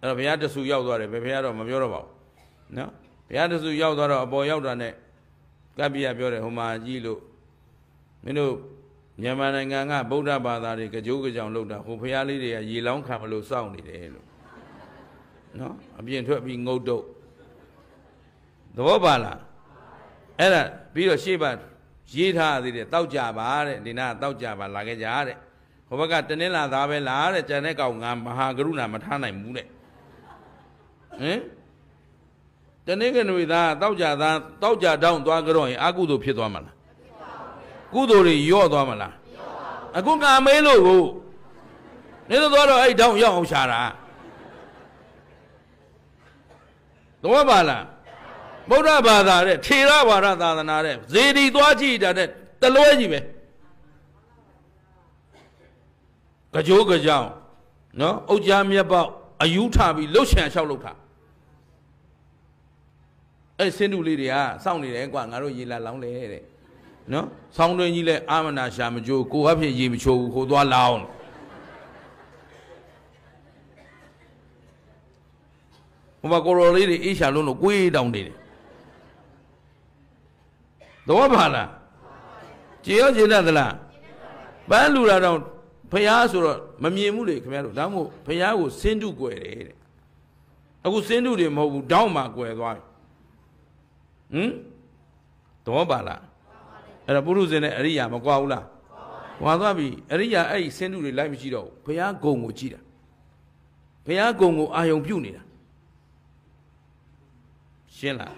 အဲ့တော့ဖရာတဆူရောက်သွားတယ်ဘယ်ဖရာတော့မပြောတော့ပါဘူးနော်ဖရာတဆူရောက်သွားတော့အပေါ်ရောက်တာနဲ့ကပ်ပြပြောတယ်ဟိုမှာကြီးလို့မင်းတို့မြန်မာနိုင်ငံကဗုဒ္ဓဘာသာတွေကကြိုးကြောင်လောက်တာဟိုဖះလေးတွေကရေလောင်းခံမလို့စောင့်နေတယ်လို့နော်အပြင်ထွက်ပြီးငုတ်တုတ်သဘောပါလားအဲ့ဒါပြီးတော့ရှေ့ပါရေးထားသေးတယ်တောက်ကြပါတဲ့ဒီနာတောက်ကြပါလာခဲ့ကြတဲ့ဟိုဘက်ကတနင်္လာသားပဲလားတဲ့ကျန်တဲ့ကောင်ငါမဟာကရုဏာမထားနိုင်ဘူးတဲ့ဟင်တနင်္ဂနွေသားတောက်ကြသားတောက်ကြတောင်းသွားကြတော့ရင်အကုသို့ဖြစ်သွားမှာလားကုသိုလ်တွေယော့သွားမလားအခုငါမေးလို့ကိုနေသွားတော့အဲ့တောင်းရောက်အောင်ရှာတာတော့ပါလားဗုဒ္ဓဘာသာတဲ့ထေရဘာသာသာသနာတဲ့ဇေဒီသွားကြည့်တာတဲ့တလွဲကြီးပဲကကြိုးကကြောင်နော်အုတ်ကြားမြက်ပေါက်အယူထပြီးလှုပ်ရှံလျှောက်လှုပ်တာအဲ့ဆင်းတူလေးတွေကစောင့်နေတယ်ကွာငါတို့ရေလာလောင်းလေတဲ့နော်ဆောင်းတွင်းကြီးလဲအာမနာရှာမကြိုးကိုအဖြစ်ရေမချိုးဘူးဟိုသွားလောင်းဟိုမှာကိုရော်လေးတွေအေးရှာလုံးလို့ကိုေးတောင်းနေတယ်တော့ပါလားကျေရောကျေတတ်သလားပန်းလူလာတော့ဖះဆိုတော့မမြင်ဘူးလေခင်ဗျားတို့ဒါမှမဟုတ်ဖះကိုစင်းတုကွယ်တယ်တဲ့အခုစင်းတုတွေမဟုတ်ဘူးတောင်းမှာကွယ်သွားပြီဟမ်တော့ပါလားအဲ့တော့ပုရုဇဉ်နဲ့အရိယာမကွာဘူးလားကွာသွားပြီအရိယာအဲ့ဒီဆင်းတုတွေလိုက်မရှိတော့ဘူးဘုရားဂုံကိုကြည်တာဘုရားဂုံကိုအာယုံပြုတ်နေတာရှင်းလား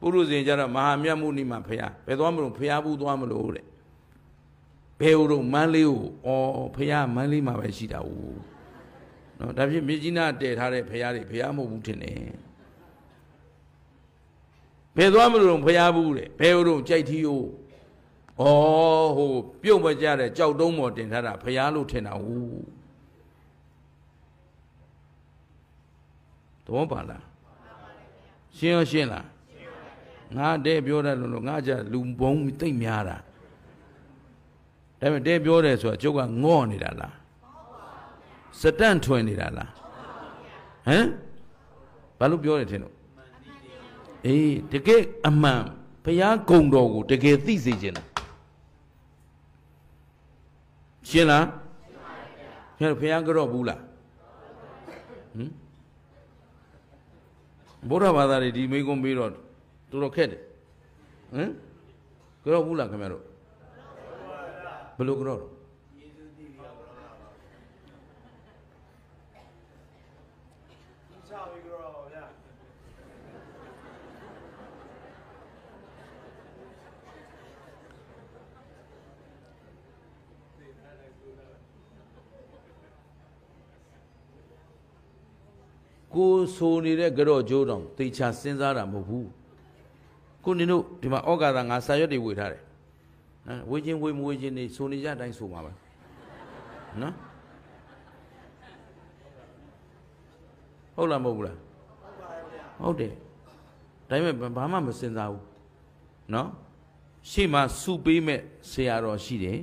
ပုရုဇဉ်ကျတော့မဟာမြတ်မုနိမှာဘုရားဘယ်သွားမလို့ဘုရားဘူးသွားမလို့တဲ့ဘယ်လိုမန်းလေးကိုအော်ဘုရားမန်းလေးမှာပဲရှိတာ ਉ နော်ဒါဖြစ်မြစ်ကြီးနားတည်ထားတဲ့ဘုရားတွေဘုရားမဟုတ်ဘူးထင်တယ်ဘယ်သွားမလို့ဖျားဘူးတဲ့ဘယ်လိုကြိုက်သီးယိုးဩဟိုပြုတ်မကြတဲ့ကြောက်တုံးပေါ်တင်ထားတာဖျားလို့ထင်တာဟုတ်သဘောပါလားရှင်းရောရှင်းလားငါတဲ့ပြောတယ်လို့ငါကြလူဘုံသိမ့်များတာဒါပေမဲ့တဲ့ပြောတယ်ဆိုတာကျုပ်ကငေါ့နေတာလားစတန့်ထွင်နေတာလားဟမ်ဘာလို့ပြောတယ်ထင်လို့အေးတကယ်အမှန်ဘုရားဂုံတော်ကိုတကယ်သိစေခြင်းလားရှင်းလားရှင်းပါပြီဘုရားဘုရားကတော့ဘူးလားဟင်ဘုရားဘာသာတွေဒီမိကုံးပြီးတော့တော်တော်ခက်တယ်ဟင်ကတော့ဘူးလားခင်ဗျားတို့ဘယ်လိုကတော့ကိုဆိုနေတဲ့ကြော့ကျိုးတောင်တေချာစဉ်းစားတာမဟုတ်ဘူးကိုနင်တို့ဒီမှာဩကာသငါစာရွက်တွေဝေထားတယ်နော်ဝေချင်းဝေမဝေချင်းနေဆိုနေကြတိုင်းဆိုမှာပါနော်ဟုတ်လားမဟုတ်ဘူးလားဟုတ်တယ်ဒါပေမဲ့ဘာမှမစဉ်းစားဘူးနော်ရှေ့မှာစုပေးမဲ့ဆရာတော်ရှိတယ်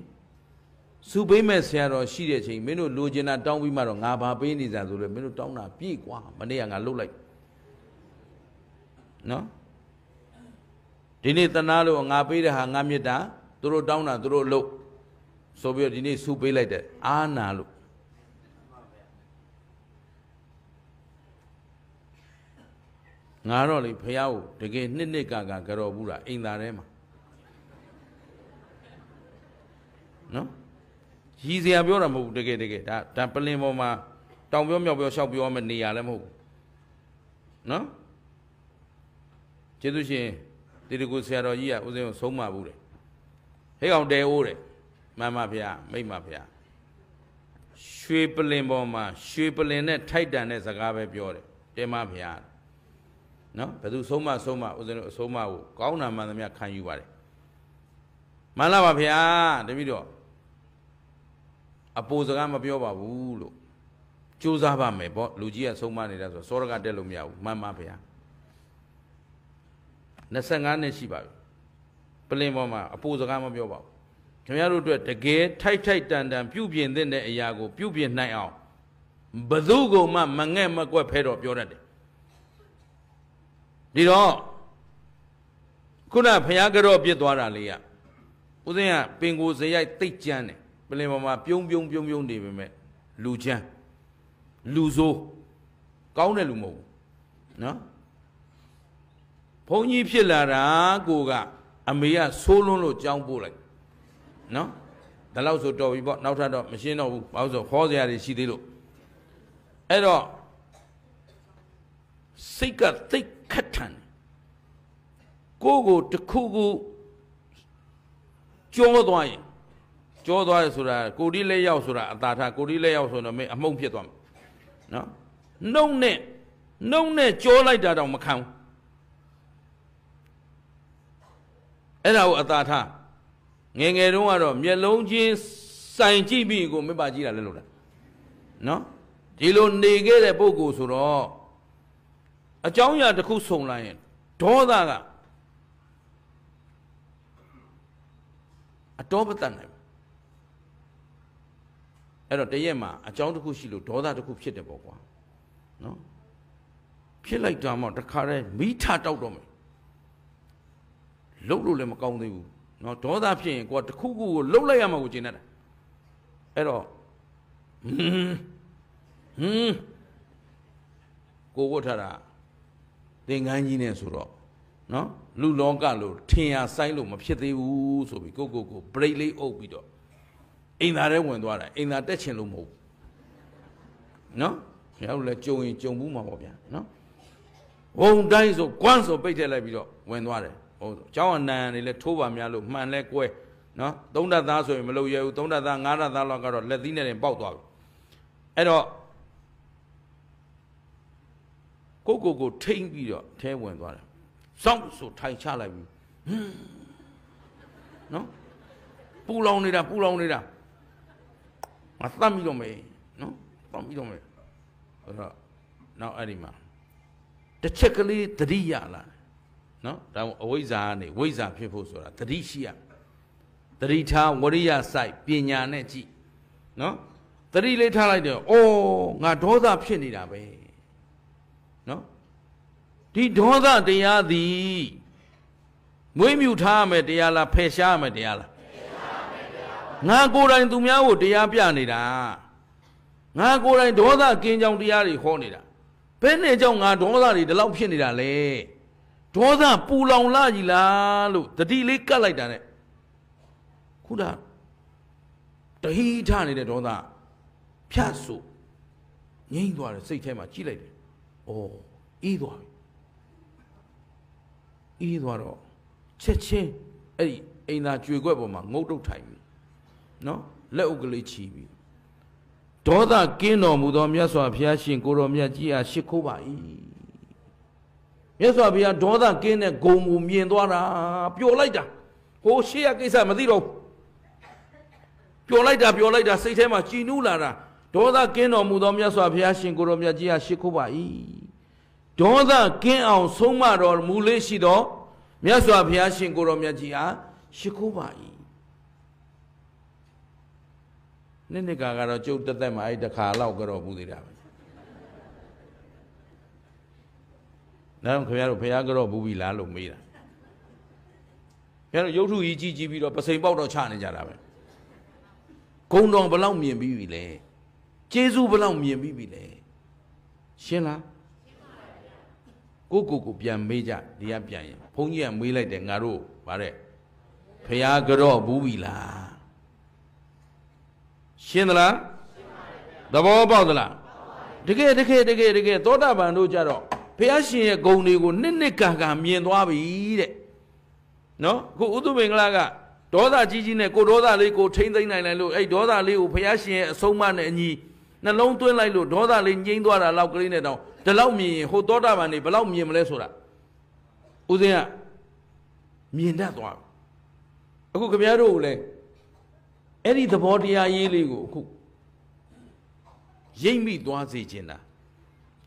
စုပေးမဲ့ဆရာတော်ရှိတဲ့ချိန်မင်းတို့လိုချင်တာတောင်းပြီးမှတော့ငါဘာပေးနေစရာဆိုလဲမင်းတို့တောင်းတာပြည့်กว่าမနေ့ကငါလှုပ်လိုက်နော်ဒီနေ့တနာလို့ငါပေးတဲ့ဟာငါမြတ်တာသူတို့တောင်းတာသူတို့လှုပ်ဆိုပြီးတော့ဒီနေ့စုပေးလိုက်တဲ့အာနာလို့ငါတော့လေဖះကိုတကယ်နှစ်နှစ်ကကကြော်ဘူးတာအိမ်သားထဲမှာနော်ရည်စရာပြောတာမဟုတ်ဘူးတကယ်တကယ်ဒါဒါပလင်ပေါ်မှာတောင်ပြောမြောက်ပြောရှောက်ပြောမယ့်နေရာလည်းမဟုတ်ဘူးနော်ကျေးဇူးရှင်တေတကူဆရာတော်ကြီးကဦးဇင်းကိုဆုံးမဘူးတဲ့ဟဲ့ကောင်တဲအိုးတဲ့မှန်ပါဗျာမိမ့်ပါဗျာရွှေပလင်ပေါ်မှာရွှေပလင်နဲ့ထိုက်တန်တဲ့စကားပဲပြောတယ်တဲမဗျာနော်ဘယ်သူဆုံးမဆုံးမဦးဇင်းတို့အဆုံးမကိုကောင်းတာမှန်သမျှခံယူပါတယ်မှန်လားပါဗျာတပည့်တော်အပိုစကားမပြောပါဘူးလို့စူးစမ်းပါမယ်ပေါ့လူကြီးကဆုံးမနေတာဆိုစောရကတက်လို့မရဘူးမှန်ပါဗျာ25နှစ်ရှိပါပြီပလင်ပေါ်မှာအပိုစကားမပြောပါဘူးခင်ဗျားတို့အတွက်တကယ်ထိုက်ထိုက်တန်တန်ပြုပြင်တဲ့အရာကိုပြုပြင်နိုင်အောင်ဘသူကမှ မငဲ့မကွက်ဖဲတော့ပြောတတ်တယ်ဒီတော့ခုနဘုရားကြော့ပြစ်သွားတာလေးကဥစဉ်ကပင်ကိုဇရိုက်တိတ်ကြမ်းတယ်လင်ပေါ်မှာပြုံးပြုံးပြုံးပြုံးနေပေမဲ့လူချမ်းလူဆိုးကောင်းတဲ့လူမဟုတ်ဘူးနော်ဘုန်းကြီးဖြစ်လာတာကိုကအမေကဆိုးလွန်းလို့ကြောင်းပို့လိုက်နော်ဒါလောက်ဆိုတော်ပြီပေါ့နောက်ထပ်တော့မရှင်းတော့ဘူးဘာလို့ဆိုခေါ်စရာတွေရှိသေးလို့အဲ့တော့စိတ်ကသိတ်ခတ်ထန်ကိုကိုတစ်ခုခုကြောသွားရင်ကြောသွားတယ်ဆိုတာကိုတိလက်ရောက်ဆိုတာအသာထားကိုတိလက်ရောက်ဆိုတော့မင်းအမှုန့်ဖြစ်သွားမှာနော်နှုတ်နဲ့နှုတ်နဲ့ကြောလိုက်တာတော့မခံဘူးအဲ့ဒါကိုအသာထားငယ်ငယ်တုန်းကတော့မျက်လုံးချင်းစိုင်ကြည့်ပြီးကိုမေ့ပါကြည့်တာလဲလို့လားနော်ဒီလိုနေခဲ့တဲ့ပုံကိုဆိုတော့အကြောင်းအရာတစ်ခုစုံလိုက်ရင်ဒေါသကအတော်မတတ်နိုင်အဲ့တော့တရက်မှာအကြောင်းတစ်ခုရှိလို့ဒေါသတစ်ခုဖြစ်တယ်ပေါ့ကွာနော်ဖြစ်လိုက်တာမှတခါတည်းမိထတောက်တော့မယ်လှုပ်လို့လည်းမကောင်းသေးဘူးနော်ဒေါသဖြစ်ရင်ကွာတစ်ခုခုကိုလှုပ်လိုက်ရမှာကိုကျင်တတ်တာအဲ့တော့ဟင်းဟင်းကိုဝတ်ထတာသင်္ကန်းကြီးနဲ့ဆိုတော့နော်လူလောကလို့ထင်ရဆိုင်လို့မဖြစ်သေးဘူးဆိုပြီးကိုကိုကို break လေးအုပ်ပြီးတော့အိမ်သာထဲဝင်သွားတာအိမ်သာတက်ချင်လို့မဟုတ်ဘူးနော်ခင်ဗျားတို့လည်းကြုံရင်ကြုံဘူးမှာပေါ့ဗျာနော်ဝုံတိုင်းဆိုကွမ်းဆိုပိတ်ထည့်လိုက်ပြီးတော့ဝင်သွားတယ်ဟုတ်ဆိုเจ้าအနန္ဒတွေလည်းထိုးပါများလို့မှန်လဲကွဲနော်သုံးဓာတ်သားဆိုရင်မလုပ်ရဘူးသုံးဓာတ်သားငါးဓာတ်သားလောက်ကတော့လက်သီးနဲ့တင်ပေါက်သွားပြီအဲ့တော့ကိုကိုကိုထိမ့်ပြီးတော့ထဲဝင်သွားတယ်စောင့်ဆိုထိုင်ချလိုက်ပြီနော်ပူလောင်နေတာပူလောင်နေတာငါသတ်မိတော့မယ်နော်သတ်မိတော့မယ်အဲ့တော့နောက်အဲ့ဒီမှာတစ်ချက်ကလေးသတိရလာနော်ဒါအဝိဇ္ဇာကနေဝိဇ္ဇာဖြစ်ဖို့ဆိုတာသတိရှိရသတိထားဝရိယစိုက်ပညာနဲ့ကြည့်နော်သတိလေးထားလိုက်တော့အော်ငါဒေါသဖြစ်နေတာပဲနော်ဒီဒေါသတရားသည်မွေးမြူထားရမယ်တရားလားဖယ်ရှားရမယ်တရားလားငါကိုယ်တိုင်သူများကိုတရားပြနေတာငါကိုယ်တိုင်ဒေါသကင်းကြောင်တရားတွေခေါ်နေတာဘယ်နဲ့ကြောင့်ငါဒေါသတွေဒီလောက်ဖြစ်နေတာလဲဒေါသပူလောင်လာကြီးလားလို့တတိလေးကတ်လိုက်တာ ਨੇ ခုနတဟိထနေတဲ့ဒေါသဖြတ်ဆိုငြိမ့်သွားတယ်စိတ်ထဲမှာကြည့်လိုက်တယ်။အော်အေးသွားပြီ။အေးသွားတော့ချက်ချင်းအဲ့ဒီအိမ်သာကြွေခွက်ပေါ်မှာငုတ်တုတ်ထိုင်ပြီနော်လက်ဥကလေးချီပြီးဒေါသကင်းတော်မူသောမြတ်စွာဘုရားရှင် ကိုတော်မြတ်ကြီးအားရှ िख ိုးပါ၏မြတ်စွာဘုရားဒေါသကင်းတဲ့ဂုံကိုမြင်သွားတာပျော်လိုက်တာဟိုရှေ့ရကိစ္စမသိတော့ပျော်လိုက်တာပျော်လိုက်တာစိတ်ထဲမှာကြည်နူးလာတာဒေါသကင်းတော်မူသောမြတ်စွာဘုရားရှင်ကိုတော်မြတ်ကြီးအားရှ िख ိုးပါ၏ဒေါသကင်းအောင်ဆုံးမတော်မူလေးရှိသောမြတ်စွာဘုရားရှင်ကိုတော်မြတ်ကြီးအား ရှ िख ိုးပါ၏နှစ်နှစ်ကာကတော့ကျုပ်တက်တက်မှအဲ့တခါလောက်ကတော့ဘူးသေးတာပဲနောက်ခင်ဗျားတို့ဖះကတော့ဘူးပြီလားလို့မေးတာခင်ဗျားတို့ရုပ်ထုကြီးကြီးကြီးပြီးတော့ပစိန်ပေါက်တော့ချနေကြတာပဲဂုံတော်ဘလောက်မြင်ပြီးပြီလဲကျေးဇူးဘလောက်မြင်ပြီးပြီလဲရှင်းလားကိုကိုကိုပြန်မေးကြဒီကပြန်ရင်ဘုန်းကြီးကမေးလိုက်တယ်ငါတို့ဗါတဲ့ဖះကတော့ဘူးပြီလားရှင်းသလားသဘောပေါက်သလားတကယ်တကယ်တကယ်တကယ်သောတာပန်တို့ကြတော့ဘုရားရှင်ရဲ့ဂုဏ်တွေကိုနှစ်နှစ်ကာကာမြင်သွားပြီတဲ့နော်အခုဥဒုမင်္ဂလာကဒေါသကြီးကြီးနဲ့ကိုဒေါသလေးကိုထိမ့်သိမ့်နိုင်လိုက်လို့အဲ့ဒေါသလေးကိုဘုရားရှင်ရဲ့အဆုံးအမနဲ့အညီနှလုံးသွင်းလိုက်လို့ဒေါသလေးငြိမ်းသွားတာလောက်ကလေးနဲ့တောင်ဒီလောက်မြင်ရင်ဟိုသောတာပန်တွေဘလောက်မြင်မလဲဆိုတာဥစဉ်ကမြင်တတ်သွားအခုခင်ဗျားတို့ကလည်းအဲ့ဒီသဘောတရားရေးလေးကိုအခုရိမ့်မိသွားစေခြင်းလား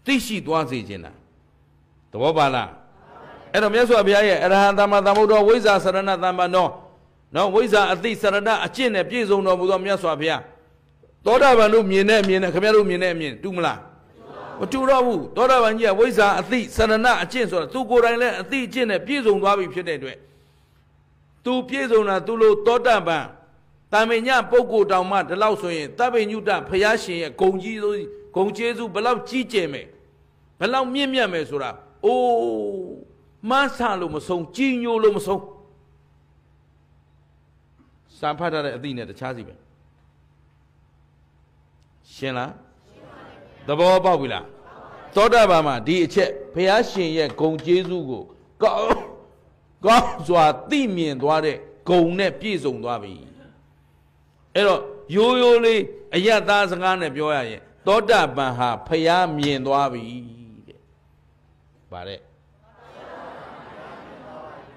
သိရှိသွားစေခြင်းလားသဘောပါလားအဲ့တော့မြတ်စွာဘုရားရဲ့အရဟံသမ္မာသမ္ဗုဒ္ဓဝိဇ္ဇာစရဏသမ္မာနောနော်ဝိဇ္ဇာအသိစရဏအကျင့်နဲ့ပြည့်စုံတော်မူသောမြတ်စွာဘုရားသောတာပန်တို့မြင်တဲ့အမြင်နဲ့ခင်ဗျားတို့မြင်တဲ့အမြင်တူမလားမတူတော့ဘူးသောတာပန်ကြီးကဝိဇ္ဇာအသိစရဏအကျင့်ဆိုတာသူကိုယ်တိုင်လည်းအသိအကျင့်နဲ့ပြည့်စုံသွားပြီဖြစ်တဲ့အတွက်သူပြည့်စုံတာသူလို့သောတာပန်တာမင်ညပုဂ္ဂိုလ်တောင်မှဒီလောက်ဆိုရင်တပ်ပိညုတဖရာရှင်ရဲ့ဂုံကြီးဆိုဂုံကျေးဇူးဘလောက်ကြီးကျယ်မယ်ဘလောက်မြင့်မြတ်မယ်ဆိုတာအိုးမဆာလို့မဆုံးကြီးညိုလို့မဆုံးစာဖတ်ထားတဲ့အသည့်နဲ့တခြားစီပဲရှင်းလားသဘောပေါက်ပြီလားသောတာပန်မှာဒီအချက်ဘုရားရှင်ရဲ့ဂုံကျေးဇူးကိုကောင်းကောင်းစွာသိမြင်သွားတဲ့ဂုံနဲ့ပြည့်စုံသွားပြီအဲ့တော့ရိုးရိုးလေးအယတ်သားစကားနဲ့ပြောရရင်သောတာပန်ဟာဖျားမြင်သွားပြီတဲ့ပါတဲ့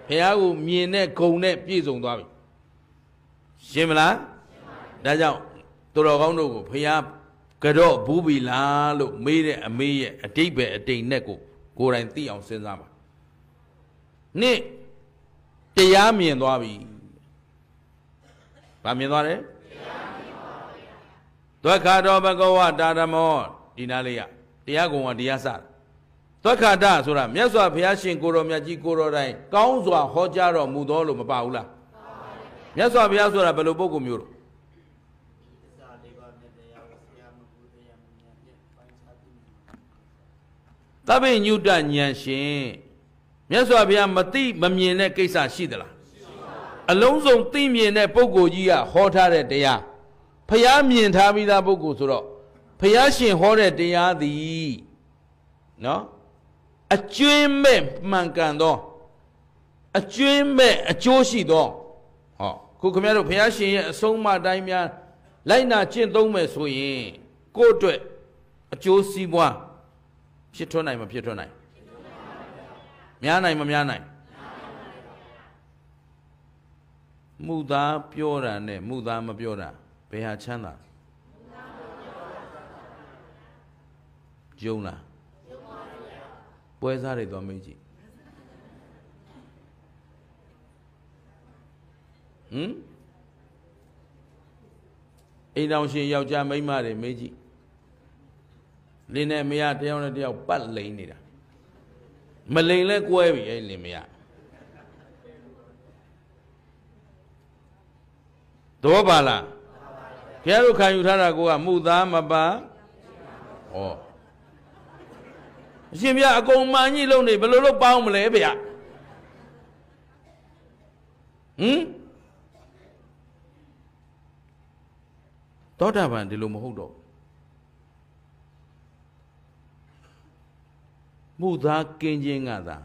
ဖျားကိုမြင်တဲ့ဂုံနဲ့ပြည့်စုံသွားပြီရှင်းမလားဒါကြောင့်သူတော်ကောင်းတို့ကိုဖျားကတော့ဘူးပြီလားလို့မေးတဲ့အမေးရဲ့အတိတ်ပဲအတိတ်နဲ့ကို ကိုယ်တိုင်သိအောင်စဉ်းစားပါနှစ်တရားမြင်သွားပြီဗာမြင်သွားတယ်သွက်ခါတော်ဘဂဝတာဓမောဒီနားလေးရတရားကုံကတရားစတာသွက်ခါတဆိုတာမြတ်စွာဘုရားရှင်ကိုတော်မြတ်ကြီးကိုတော်တိုင်းကောင်းစွာဟောကြားတော်မူတော်လို့မပါဘူးလားမြတ်စွာဘုရားဆိုတာဘယ်လိုပုဂ္ဂိုလ်မျိုးလို့သဗ္ဗညုတဉာဏ်ရှင်မြတ်စွာဘုရားမသိမမြင်တဲ့ကိစ္စရှိသလားအလုံးစုံသိမြင်တဲ့ပုဂ္ဂိုလ်ကြီးကဟောထားတဲ့တရားဖျားမြင်ထားပြီးသားပုဂ္ဂိုလ်ဆိုတော့ဖျားရှင်ဟောတဲ့တရားသည်နော်အကျွင်းမဲ့မှန်ကန်သောအကျွင်းမဲ့အကျိုးရှိသောဟောခုခင်ဗျားတို့ဘုရားရှင်ရဲ့အဆုံးအမတိုင်းများလိုက်နာကျင့်သုံးမယ်ဆိုရင်ကိုယ့်အတွက်အကျိုးစီးပွားဖြစ်ထွန်းနိုင်မဖြစ်ထွန်းနိုင်များနိုင်မများနိုင်မှုသားပြောတာနဲ့မှုသားမပြောတာဘယ်ဟာချမ်းသာယုံလားယုံပါဗျာပွဲစားတွေတော်မေးကြည့်ဟမ်အိမ်တော်ရှင်ယောက်ျားမိန်းမတွေမေးကြည့်လင်းနဲ့မရတယောက်နဲ့တယောက်ပတ်လိန်နေတာမလိန်လဲကွဲပြီအဲ့လင်းမရသောပါလားခင်ဗျားတို့ခံယူထားတာကိုကမှုသားမပါဩအရှင်ဘုရားအကုန်မှန်ကြီးလုံနေဘယ်လိုလုပ်ပေါင်းမလဲဗျာဟင်သောတာပန်ဒီလိုမဟုတ်တော့မှုသားကင်းခြင်းကသာ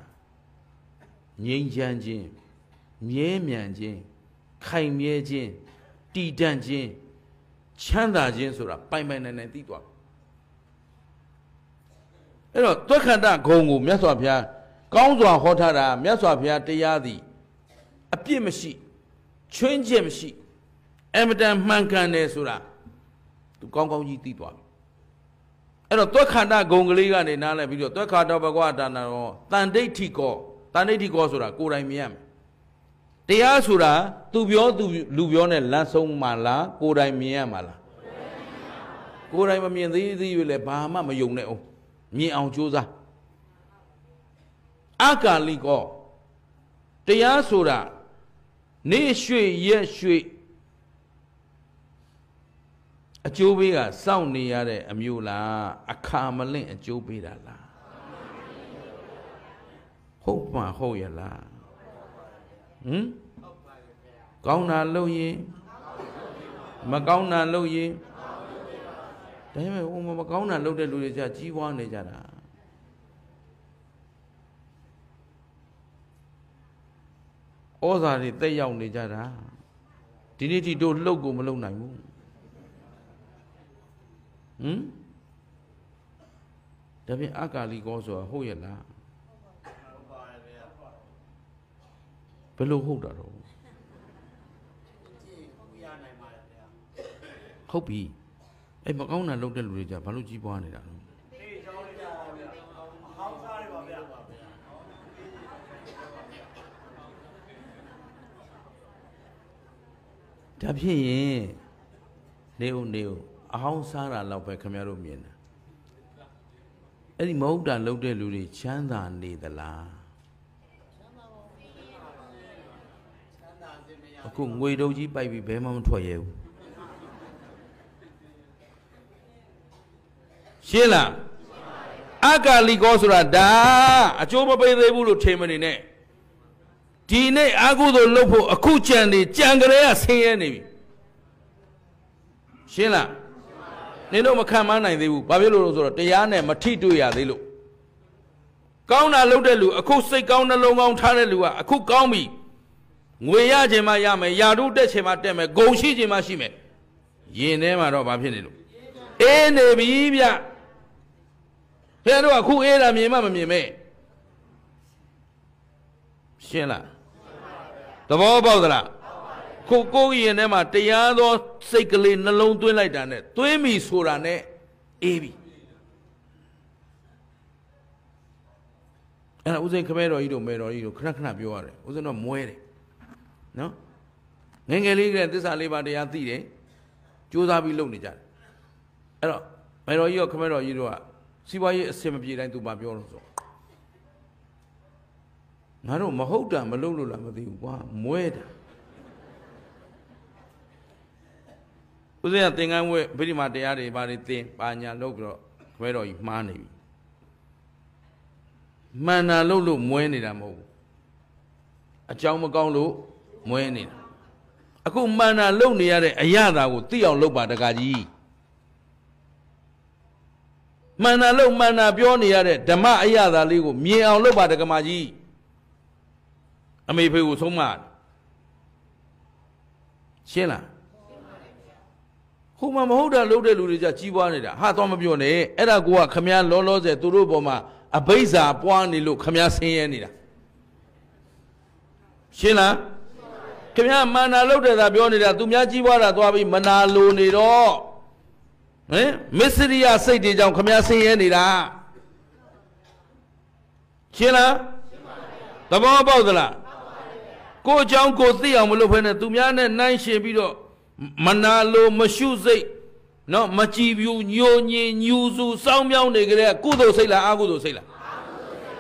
ငြိမ်းချမ်းခြင်းမြဲမြံခြင်းခိုင်မြဲခြင်းတည်တံ့ခြင်းချမ်းသာခြင်းဆိုတာပိုင်ပိုင်နိုင်နိုင်သိသွားအဲ့တော့သွက်ခန္ဓာဂုံကိုမြတ်စွာဘုရားကောင်းစွာဟောထားတာမြတ်စွာဘုရားတရားသည်အပြစ်မရှိချွင်းချက်မရှိ အမတန်မှန်ကန်တယ်ဆိုတာသူကောင်းကောင်းကြီးသိသွားပြီအဲ့တော့သွက်ခန္ဓာဂုံကလေးကနေနားလည်ပြီးတော့သွက်ခါတော်ဘဂဝတာနာရောတန်ဒိဋ္ဌိကောတန်ဒိဋ္ဌိကောဆိုတာကိုယ်တိုင်မြင်ရမယ်တရားဆိုတာသူပြောသူလူပြောနဲ့လမ်းဆုံးမှလားကိုယ်တိုင်မြင်ရမှာလားကိုယ်တိုင်မမြင်သေးသေး၍လည်းဘာမှမယုံနဲ့အောင်မြင်အောင်ကြိုးစားအကာလိကောတရားဆိုတာနေရွှေရက်ရွှေအကျိုးပေးကစောင့်နေရတဲ့အမျိုးလားအခါမလင့်အကျိုးပေးတာလားဟုတ်ပါဟုတ်ရလားဟင်ကောင်းတာလုပ်ရင်မကောင်းတာလုပ်ရင်ဒါပေမဲ့ဟိုမကောင်းတာလုပ်တဲ့လူတွေကြာကြီးပွားနေကြတာဩဇာတွေတက်ရောက်နေကြတာဒီနေ့ထိတို့လှုပ်ကိုမလှုပ်နိုင်ဘူးဟင်ဒါဖြင့်အကာလီကောဆိုတာဟုတ်ရဲ့လားဘယ်လိုဟုတ်တာတော့ဟုတ်ပြီအဲ့မကောင်းတာလုပ်တဲ့လူတွေကြဘာလို့ကြီးပွားနေတာလဲဒါဖြစ်ရင်နေဦးနေဦးအဟောင်းစားတာလောက်ပဲခင်ဗျားတို့မြင်တာအဲ့ဒီမဟုတ်တာလုပ်တဲ့လူတွေချမ်းသာနေသလားအခုငွေတုပ်ကြီးပိုက်ပြီးဘဲမှမထွက်ရဲဘူးရှင်းလားအကာလီကောဆိုတာဒါအကျိုးမပေးသေးဘူးလို့ထင်မနေနဲ့ဒီနေ့အာဟုသို့လှုပ်ဖို့အခုကြံနေကြံကြရေကဆင်းရဲနေပြီရှင်းလားနေတော့မခံမနိုင်သေးဘူးဘာဖြစ်လို့လဲဆိုတော့တရားနဲ့မထိတွေ့ရသေးလို့ကောင်းတာလုပ်တဲ့လူအခုစိတ်ကောင်းနှလုံးကောင်းထားတဲ့လူကအခုကောင်းပြီငွေရခြင်းမှရမယ်ယာတုတက်ခြင်းမှတက်မယ်ဂုံရှိခြင်းမှရှိမယ်ယင်ထဲမှာတော့ဘာဖြစ်နေလို့အေးနေပြီဗျဘယ်တော့အခုအေးတာမြင်မှမမြင်မဲရှင်းလားသဘောပေါက်သလားကိုကိုရင်ထဲမှာတရားသောစိတ်ကလေးနှလုံးသွင်းလိုက်တာနဲ့သွင်းပြီဆိုတာ ਨੇ အေးပြီအဲ့ဒါဦးဇင်းခမဲတော်ကြီးတို့မဲတော်ကြီးတို့ခဏခဏပြောရတယ်ဦးဇင်းတော့မွဲတယ်နော်ငငယ်လေးကသစ္စာလေးပါးတရားသိတယ်ကြိုးစားပြီးလုပ်နေကြတယ်အဲ့တော့မေတော်ကြီးရောခမဲတော်ကြီးတို့ကစီးပွားရေးအစင်မပြေတိုင်းသူမပြောလို့ဆိုငါတို့မဟုတ်တာမလုပ်လို့လားမသိဘူးကွာမွဲတာဦးဇင်းကသင်္ကန်းဝဲဗိဓိမာတရားတွေဘာတွေသင်ပါညာလုပ်ပြီးတော့ခမဲတော်ကြီးမှားနေပြီမှန်တာလုပ်လို့မွဲနေတာမဟုတ်ဘူးအကြောင်းမကောင်းလို့မွဲနေတာအခုမှန်တာလုံနေရတဲ့အရာသာကိုသိအောင်လုပ်ပါတကားကြီးမှန်တာလုံမှန်တာပြောနေရတဲ့ဓမ္မအရာသာလေးကိုမြင်အောင်လုပ်ပါတကမာကြီးအမေဖေကိုဆုံးမရှင်းလားဟိုမှာမဟုတ်တာလုပ်တဲ့လူတွေကကြီးပွားနေတာဟာတော့မပြောနဲ့အဲ့ဒါကိုကခမည်းလောလောဆယ်သူတို့ဘောမှာအဘိဇ္ဇာပွားနေလို့ခမည်းဆင်းရဲနေတာရှင်းလားခင်ဗျာမာနာလောက်တယ်သာပြောနေတာသူများကြီးပွားတာသွားပြီးမနာလိုနေတော့ဟင်မစ္စရိယစိတ်တွေကြောင့်ခင်ဗျာဆင်းရဲနေတာရှင်းလားသဘောပေါက်သလားကိုအကြောင်းကိုသိအောင်မလုပ်ဖဲနဲ့သူများနဲ့နှိုင်းရှင်ပြီးတော့မနာလိုမရှုစိတ်နော်မကြည်ပြူညိုညင်ညူစုစောင်းမြောင်းနေကြတဲ့ကုသိုလ်စိတ်လားအကုသိုလ်စိတ်လား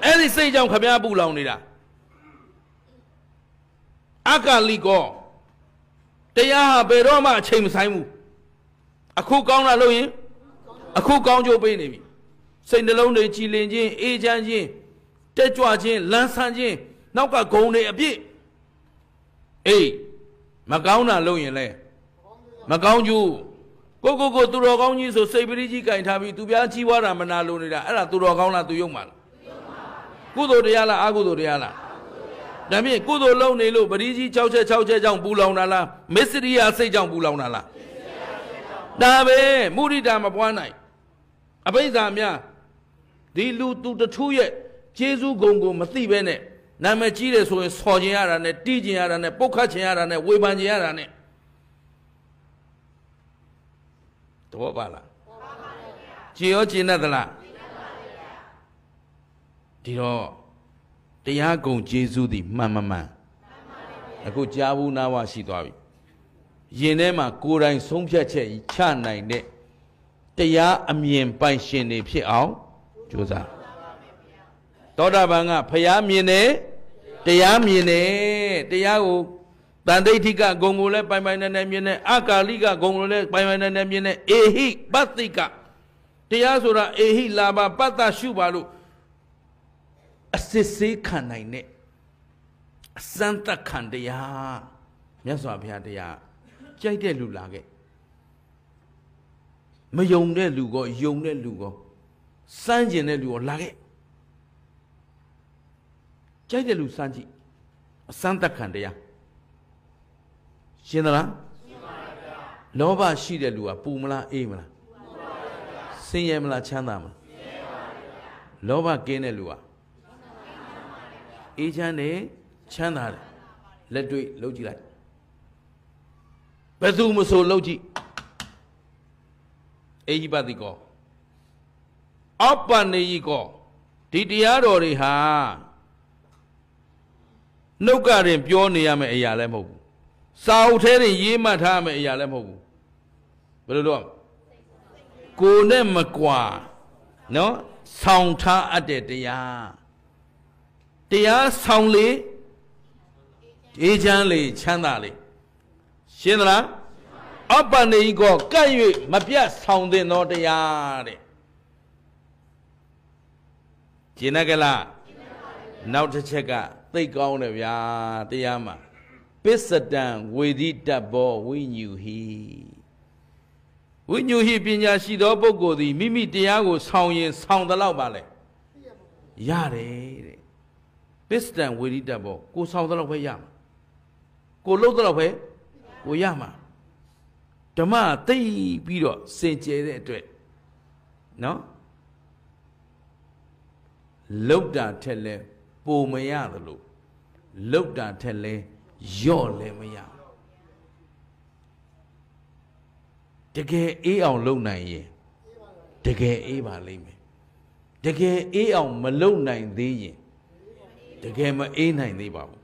အဲ့ဒီစိတ်ကြောင့်ခမည်းပူလောင်နေတာအကလိကောတရားဟာဘယ်တော့မှအချိန်မဆိုင်ဘူးအခုကောင်းတာလို့ရင်အခုကောင်းကြိုးပေးနေပြီစိတ်နှလုံးတွေကြည်လင်ခြင်းအေးချမ်းခြင်းတက်ကြွခြင်းလန်းဆန်းခြင်းနောက်ကဂုံတွေအပြည့်အေးမကောင်းတာလုပ်ရင်လဲမကောင်းကြိုးကိုကိုကိုသူတော်ကောင်းကြီးဆိုစိတ်ပရိကြီးကင်ထားပြီးသူပြားကြီးဝါတာမနာလိုနေတာအဲ့ဒါသူတော်ကောင်းလားသူယုံမှာလားကုသိုလ်တရားလားအကုသိုလ်တရားလားဒါဖြင့်ကုသိုလ်လုံးနေလို့ပရိကြီး6ချက်6ချက်ကြောင့်ပူလောင်တာလားမစ္စရိယစိတ်ကြောင့်ပူလောင်တာလားဒါပဲမုရိတာမပွားနိုင်အပိဓာများဒီလူသူတထူးရဲ့ကျေးဇူးဂုဏ်ကိုမသိပဲနဲ့နာမည်ကြီးတယ်ဆိုရင်ဆော်ကျင်ရတာနဲ့တီးကျင်ရတာနဲ့ပုတ်ခတ်ကျင်ရတာနဲ့ဝေဖန်ကျင်ရတာနဲ့သဘောပါလားကျေရောကျေနပ်သလားဒီတော့တရားကုံကျေးဇူးသည် မှန်မမှန်အခုကြားဘူးနာဝရှိသွားပြီရင်ထဲမှာ ကိုယ်တိုင်ဆုံးဖြတ်ချက်ချနိုင်တဲ့တရားအမြင်ပိုင်ရှင်တွေဖြစ်အောင်ကြိုးစားသောတာပန်ကဖရားမြင်တယ်တရားမြင်တယ်တရားကိုတန်တိဋ္ဌိကဂုံကိုလည်းပိုင်ပိုင်နဲ့နဲ့မြင်တယ်အကာလိကဂုံကိုလည်းပိုင်ပိုင်နဲ့နဲ့မြင်တယ်အေဟိပတ္တိကတရားဆိုတာအေဟိလာဘပတ္တရှုပါလို့အစစ်စေးခံနိုင်တဲ့အစမ်းသက်ခံတရားမြတ်စွာဘုရားတရားကြိုက်တဲ့လူလာခဲ့မယုံတဲ့လူကောယုံတဲ့လူကောစမ်းကျင်တဲ့လူကောလာခဲ့ကြိုက်တဲ့လူစမ်းကြည့်အစမ်းသက်ခံတရားရှင်းသလားရှင်းပါဗျာလောဘရှိတဲ့လူကပူမလားအေးမလားပူပါဗျာဆင်းရဲမလားချမ်းသာမလားဆင်းရဲပါဗျာလောဘကင်းတဲ့လူကအေးချမ်းတယ်ချမ်းသာတယ်လက်တွေ့လှုပ်ကြည့်လိုက်ဘယ်သူမဆိုလှုပ်ကြည့်အေဟိပတိကောအပ္ပနေယိကောဒီတရားတော်တွေဟာနှုတ်ကရင်ပြောနေရမယ့်အရာလည်းမဟုတ်ဘူးစာအုပ်ထဲတွင်ရေးမှတ်ထားမယ့်အရာလည်းမဟုတ်ဘူးဘယ်လိုလုပ်ကိုယ်နဲ့မကွာနော်ဆောင်ထားအပ်တဲ့တရားတရားဆောင်လေအေးချမ်းလေချမ်းသာလေရှင်းသလားအပ္ပနေကောကန့်၍မပြတ်ဆောင်သင်သောတရားတဲ့ကျင်ရကလားနောက်တစ်ချက်ကသိကောင်းတယ်ဗျာတရားမှာပစ္စတံဝေဒီတတ်ဘောဝိညူဟိဝိညူဟိပညာရှိသောပုဂ္ဂိုလ်သည်မိမိတရားကို ဆောင်ရင်ဆောင်သလောက်ပါလေရတယ်တဲ့ပစ္စတံဝေရိတပေါ့ကိုဆောင်တော့ပဲရမှာကိုလှုပ်တော့ပဲကိုရမှာဓမ္မသိပြီးတော့စင်ကြယ်တဲ့အတွက်နော်လုတ်တာထက်လဲပုံမရသလိုလုတ်တာထက်လဲယော့လဲမရတကယ်အေးအောင်လုံနိုင်ရင်တကယ်အေးပါလိမ့်မယ်တကယ်အေးအောင်မလုံနိုင်သေးရင်တကယ်မအေးနိုင်သေးပါဘူး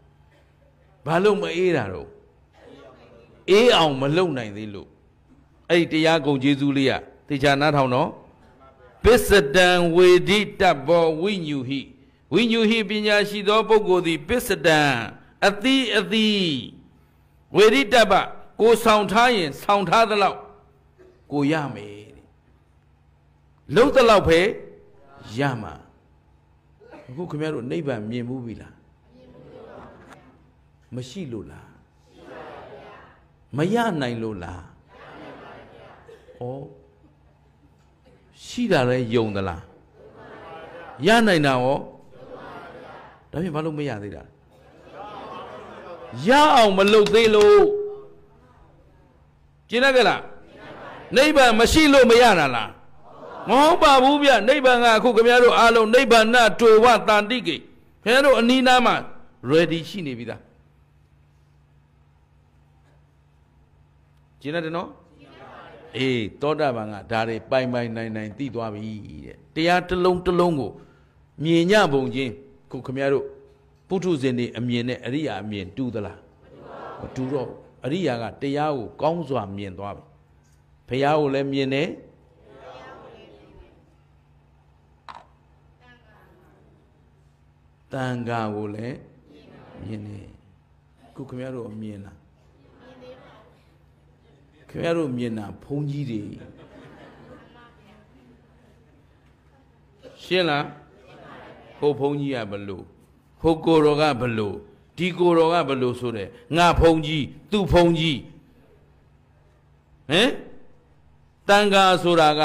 ဘာလို့မအေးတာတော့အေးအောင်မလုံနိုင်သေးလို့အဲ့ဒီတရားကုန်ကျေးဇူးလေးကတေချာနားထောင်တော့ပစ္စတံဝေဒိတဘောဝိညူဟိဝိညူဟိပညာရှိသောပုဂ္ဂိုလ်သည်ပစ္စတံအတိအတိဝေဒိတဘကိုဆောင်ထားရင်ဆောင်ထားသလောက်ကိုရမယ်လုံသလောက်ပဲရမှာအခုခင်ဗျားတို့နိဗ္ဗာန်မြင်မှုပြီလားမရှိလို့လားမရနိုင်လို့လားဩရှိတာလဲယုံသလားရနိုင်တာရောဒါဖြင့်ဘာလို့မရသေးတာရအောင်မလုပ်သေးလို့ကျင်ရကြလားနိဗ္ဗာန်မရှိလို့မရတာလားမဟုတ်ပါဘူးဗျနိဗ္ဗာန်ကအခုခင်ဗျားတို့အားလုံးနိဗ္ဗာန်တွေ့ဝတန်တိကေခင်ဗျားတို့အနီးနားမှာ ready ရှိနေပြီသားကျင်းရတယ်နော်အေးသောတာပန်ကဒါတွေပိုင်ပိုင်နိုင်နိုင်သိသွားပြီတဲ့တရားတစ်လုံးတစ်လုံးကိုမြင်ညပုံချင်းခုခင်ဗျားတို့ပုထုဇဉ်တွေအမြင်နဲ့အရိယာအမြင်တူသလားမတူတော့အရိယာကတရားကိုကောင်းစွာမြင်သွားပြီဘုရားကိုလည်းမြင်တယ်တန်ခါကိုလည်းမြင်နေခုခင်ဗျားတို့မြင်လားခင်ဗျားတို့မြင်တာဘုံကြီးတွေရှင်းလားဟိုဘုံကြီးကဘလို့ဟိုကိုတော်ကဘလို့ဒီကိုတော်ကဘလို့ဆိုတဲ့ငါဘုံကြီးသူ့ဘုံကြီးဟမ်တန်ခါဆိုတာက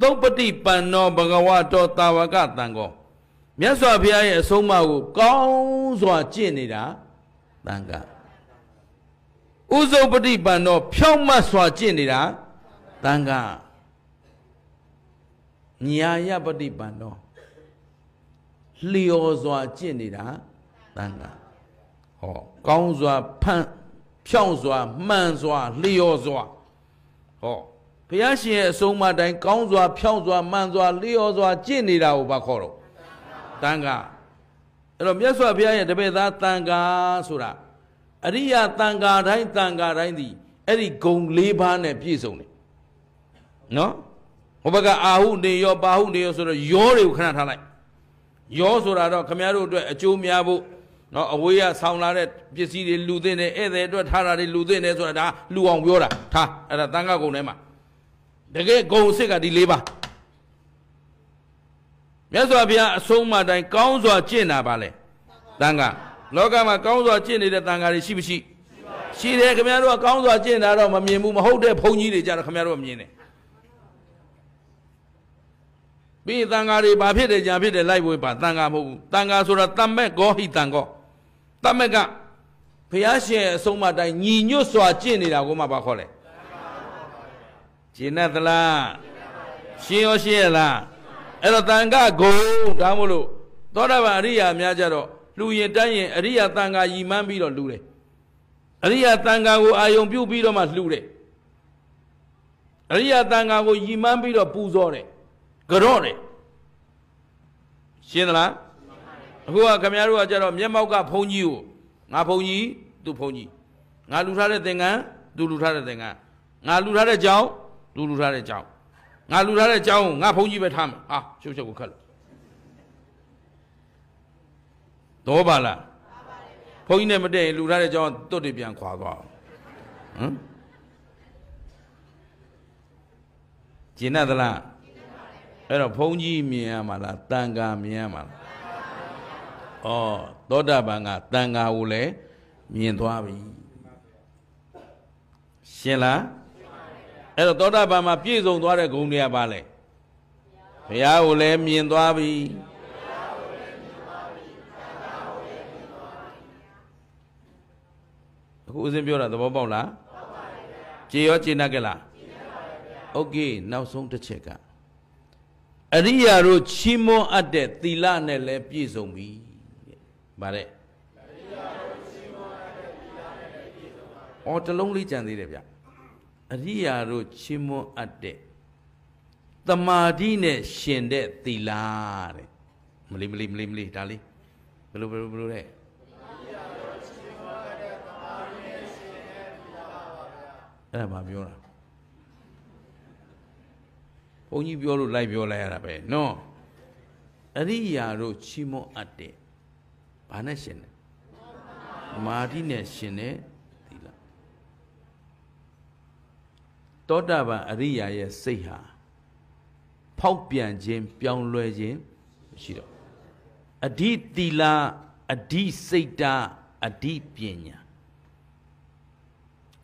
သုပ္ပတိပန္နောဘဂဝတောတာဝကတံကောမြတ်စွာဘုရားရဲ့အဆုံးအမကိုကောင်းစွာကျင့်နေတာတန်ခါဥဇုပတိပန်တော့ဖြောင့်မတ်စွာကျင့်နေတာတန်ခါညာယပတိပန်တော့လျော်စွာကျင့်နေတာတန်ခါဟောကောင်းစွာဖန်ဖြောင့်စွာမှန်စွာလျော်စွာဟောဘုရားရှင်ရဲ့အဆုံးအမတိုင်းကောင်းစွာဖြောင့်စွာမှန်စွာလျော်စွာကျင့်နေတာကိုဘာခေါ်တော့တန်ခါအဲ့တော့မြတ်စွာဘုရားရဲ့တပည့်သားတန်ခါဆိုတာအရိယတန်ခါတိုင်းတန်ခါတိုင်းဒီအဲ့ဒီဂုံ၄ပါးနဲ့ပြည့်စုံတယ်နော်ဟောဘကအာဟုနေရောပါဟုနေရောဆိုတော့ရောတွေကိုခဏထားလိုက်ရောဆိုတာတော့ခမည်းတော်အတွက်အကျိုးများဖို့နော်အဝေးကဆောင်းလာတဲ့ပစ္စည်းတွေလူသိနေဧည့်သည်အတွက်ထားတာတွေလူသိနေဆိုတာဒါလူအောင်ပြောတာထားအဲ့ဒါတန်ခါဂုံထဲမှာတကယ်ဂုံစစ်ကဒီ၄ပါးမြတ်စွာဘုရားအဆုံးအမတိုင်းကောင်းစွာကျင့်တာပါလေတန်ခါလောကမှာကောင်းစွာကျင့်နေတဲ့တန်ခါတွေရှိမရှိရှိတယ်ခင်ဗျားတို့ကကောင်းစွာကျင့်တာတော့မမြင်ဘူးမဟုတ်တဲ့ဘုန်းကြီးတွေကြတော့ခင်ဗျားတို့ကမြင်တယ်ပြီးရင်တန်ခါတွေဘာဖြစ်တယ်ကြာဖြစ်တယ်လိုက်ဝေးပါတန်ခါမဟုတ်ဘူးတန်ခါဆိုတာတမ်မက်ကောဟိတန်ကောတမ်မက်ကဘုရားရှင်အဆုံးအမတိုင်းညီညွတ်စွာကျင့်နေတာကိုမှဘာခေါ်လဲကျင့်တတ်သလားရှင်းရောရှင်းရလားအဲ့တော့တန်ခါဂုံဒါမို့လို့သောတာပန်အရိယာများကြတော့လူရင်တိုင်းရင်အရိယာတန်ခါယီမှန်းပြီးတော့လူတယ်အရိယာတန်ခါကိုအာယုံပြုတ်ပြီးတော့မှလှူတယ်အရိယာတန်ခါကိုယီမှန်းပြီးတော့ပူဇော်တယ်ကြော့တယ်ရှင်းသလားအခုကခင်ဗျားတို့ကကြတော့မျက်မှောက်ကဘုံကြီးကိုငါဘုံကြီးသူဘုံကြီးငါလူထားတဲ့သင်္ကန်းသူလူထားတဲ့သင်္ကန်းငါလူထားတဲ့ကြောင် သူလူထားတဲ့ကြောင်ငါလူထားတဲ့အကြောင်းငါဘုန်းကြီးပဲထားမယ်ဟာရှုပ်ရှုပ်ကိုခတ်လို့တော့ပါလားဘုန်းကြီးနဲ့မတည့်ရင်လူထားတဲ့အကြောင်းတွတ်တွေပြန်ခွာသွားဟမ်ကျင်တ်သလားအဲ့တော့ဘုန်းကြီးမြင်ရမှာလားတန်ခါမြင်ရမှာလားဩသောတာပန်ကတန်ခါကိုလည်းမြင်သွားပြီရှင်းလားအဲ့တော့သောတာပန်မှာပြည့်စုံသွားတဲ့ဂုဏ်တွေကဘာလဲဘုရားကိုလည်းမြင်သွားပြီအခုဦးဇင်းပြောတာသဘောပေါက်လားကျေရောကျေနပ်ကြလားโอเคနောက်ဆုံးတစ်ချက်ကအရိယာတို့ချီးမွမ်းအပ်တဲ့သီလနဲ့လည်းပြည့်စုံပြီတဲ့ဗါတဲ့အရိယာတို့ချီးမွမ်းအပ်တဲ့သီလနဲ့လည်းပြည့်စုံပါဩတလုံးလေးကြံသေးတယ်ဗျာအရိယာတို့ချီးမွမ်းအပ်တဲ့တမာတိနဲ့ရှင်တဲ့သီလတဲ့မလေးမလေးမလေးမလေးဒါလေးဘယ်လိုဘယ်လိုဘယ်လိုလဲအဲ့ဒါမပြောတာဘုန်းကြီးပြောလို့လိုက်ပြောလိုက်ရတာပဲနော်အရိယာတို့ချီးမွမ်းအပ်တဲ့ဘာနဲ့ရှင်လဲမာတိနဲ့ရှင်တဲ့တောတာပန်အရိယာရဲ့စိတ်ဟာဖောက်ပြန်ခြင်းပြောင်းလဲခြင်းရှိတော့အဓိသီလအဓိစိတ်တာအဓိပညာ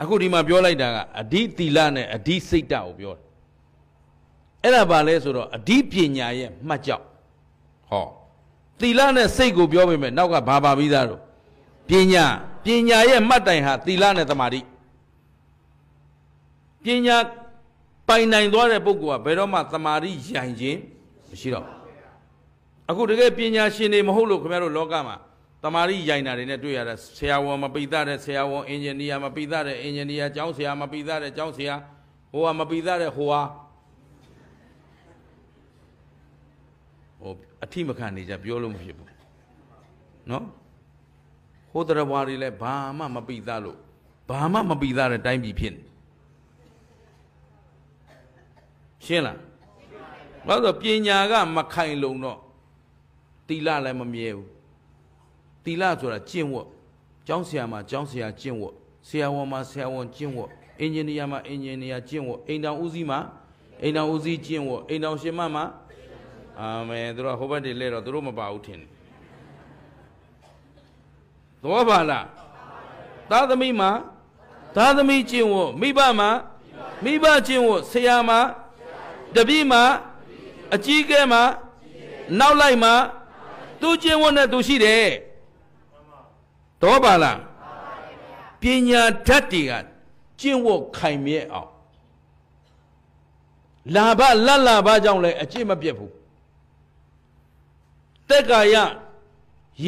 အခုဒီမှာပြောလိုက်တာကအဓိသီလနဲ့အဓိစိတ်တာကိုပြောတယ်အဲ့ဒါဘာလဲဆိုတော့အဓိပညာရဲ့မှတ်ကြောက်ဟောသီလနဲ့စိတ်ကို ပြောပေမဲ့နောက်ကဘာပါပြီးသားတော့ပညာပညာရဲ့မှတ်တိုင်ဟာသီလနဲ့သမာဓိပညာပိုင်နိုင်သွားတဲ့ပုဂ္ဂိုလ်ကဘယ်တော့မှသမာဓိရန်ခြင်းမရှိတော့အခုတကယ်ပညာရှင်တွေမဟုတ်လို့ခင်ဗျားတို့လောကမှာသမာဓိရိုင်တာတွေနဲ့တွေ့ရတာဆရာဝန်မပိသတဲ့ဆရာဝန်အင်ဂျင်နီယာမပိသတဲ့အင်ဂျင်နီယာကျောင်းဆရာမပိသတဲ့ကျောင်းဆရာဟိုကမပိသတဲ့ဟိုဟာဟိုအထိမခံနေကြပြောလို့မဖြစ်ဘူးနော်ဟိုတရဘွားတွေလည်းဘာမှမပိသလို့ဘာမှမပိသတဲ့တိုင်းပြည်ဖြစ်နေရှင်းလားဘာလို့ပညာကမခိုင်လုံတော့တီလလည်းမမြဲဘူးတီလဆိုတာကျင့်ဝတ်ကျောင်းဆရာမှာကျောင်းဆရာကျင့်ဝတ်ဆရာဝန်မှာဆရာဝန်ကျင့်ဝတ်အင်ဂျင်နီယာမှာအင်ဂျင်နီယာကျင့်ဝတ်အိမ်တောင်ဦးစီးမှာအိမ်တောင်ဦးစီးကျင့်ဝတ်အိမ်တောင်ရှင်မမှာအာမင်တို့ကဟိုဘက်တွေလဲတော့တို့မပါဘူးထင်တယ်သဘောပါလားသားသမီးမှာသားသမီးကျင့်ဝတ်မိဘမှာမိဘကျင့်ဝတ်ဆရာမှာတပည့်မှာအကြီးကဲမှာနောက်လိုက်မှာသူကျင့်ဝတ်နဲ့သူရှိတယ်တော့ပါလားပညာဓာတ်တွေကကျင့်ဝတ်ခိုင်မြဲအောင်လာဘလတ်လာဘကြောင့်လည်းအကျင့်မပြတ်ဘူးတက်ကာယ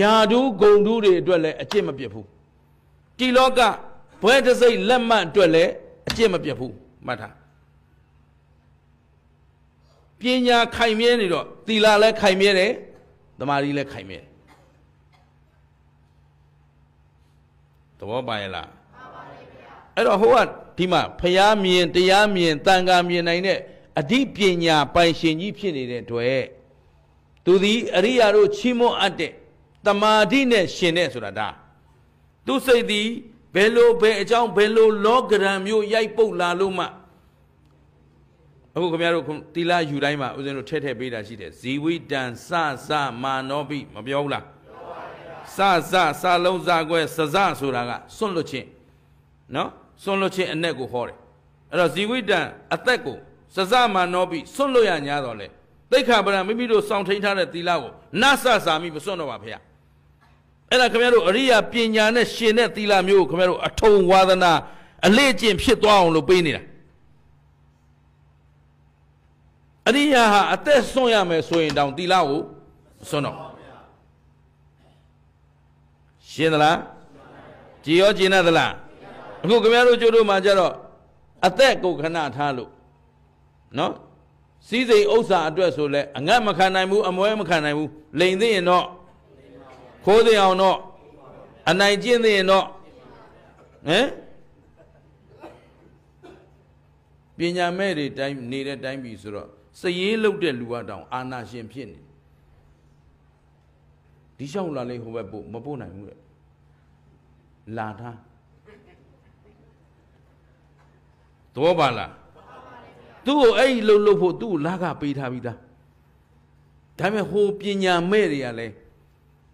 ယာဒူးဂုံဒူးတွေအတွက်လည်းအကျင့်မပြတ်ဘူးတီလောကဘွဲတစိမ့်လက်မှတ်အတွက်လည်းအကျင့်မပြတ်ဘူးမှတ်ထားပညာခိုင်မြဲနေတော့သီလလည်းခိုင်မြဲတယ်သမာဓိလည်းခိုင်မြဲတယ်သဘောပါရဲ့လားပါပါရဲ့ဗျာအဲ့တော့ဟိုကဒီမှာဖျားမြင်တရားမြင်တန်ခါမြင်နိုင်တဲ့အဓိပညာပိုင်ရှင်ကြီးဖြစ်နေတဲ့တွေ့သူသည်အရိယာတို့ချီးမွမ်းအပ်တဲ့တမာတိနဲ့ရှင်တဲ့ဆိုတာဒါသူစိတ်သည်ဘယ်လိုဘယ်အကြောင်းဘယ်လိုလောကရန်မျိုးရိုက်ပုတ်လာလို့မှအခုခင်ဗျားတို့သီလယူတိုင်းမှာဦးဇင်းတို့ထည့်ထည့်ပေးတာရှိတယ်ဇီဝိတံစစမာနောပိမပြောဘူးလားစစစလုံးစကွဲစစဆိုတာကစွန့်လွတ်ခြင်းနော်စွန့်လွတ်ခြင်းအ내ကိုဟောတယ်အဲ့တော့ဇီဝိတံအသက်ကိုစစမာနောပိစွန့်လွတ်ရညာတော်လဲတိခါပရံမိမိတို့စောင့်ထိန်ထားတဲ့သီလကိုနစစာမိမစွန့်တော့ပါဖေ။အဲ့ဒါခင်ဗျားတို့အရိယာပညာနဲ့ရှင်တဲ့သီလမျိုးကိုခင်ဗျားတို့အထုံဝါဒနာအလေ့အကျင့်ဖြစ်သွားအောင်လို့ပေးနေတာအရိယာဟာအသက်ဆွန့်ရမယ်ဆိုရင်တောင်သီလကိုဆွန့်တော့ရှင်းသလားကြည်ရောကျင်းသလားအခုခင်ဗျားတို့ကျို့တို့မှာကြတော့အသက်ကိုခဏထားလို့နော်စည်းစိမ်ဥစ္စာအတွက်ဆိုလဲအငတ်မခံနိုင်ဘူးအမွဲမခံနိုင်ဘူးလိန်သိရင်တော့ခိုးသိအောင်တော့အနိုင်ကျင့်သိရင်တော့ဟမ်ပညာမဲ့တွေတိုင်းနေတဲ့တိုင်းပြီဆိုတော့စရေးလုတ်တဲ့လူကတောင်အာနာရှင်ဖြစ်နေဒီလျှောက်လာလေဟိုဘက်ပို့မပို့နိုင်ဘူးတဲ့လာထားသဘောပါလားသူ့ကိုအဲ့ဒီလှုပ်လှုပ်ဖို့သူ့ကိုလာကပေးထားပြီးသားဒါပေမဲ့ဟိုပညာမဲ့တွေကလည်း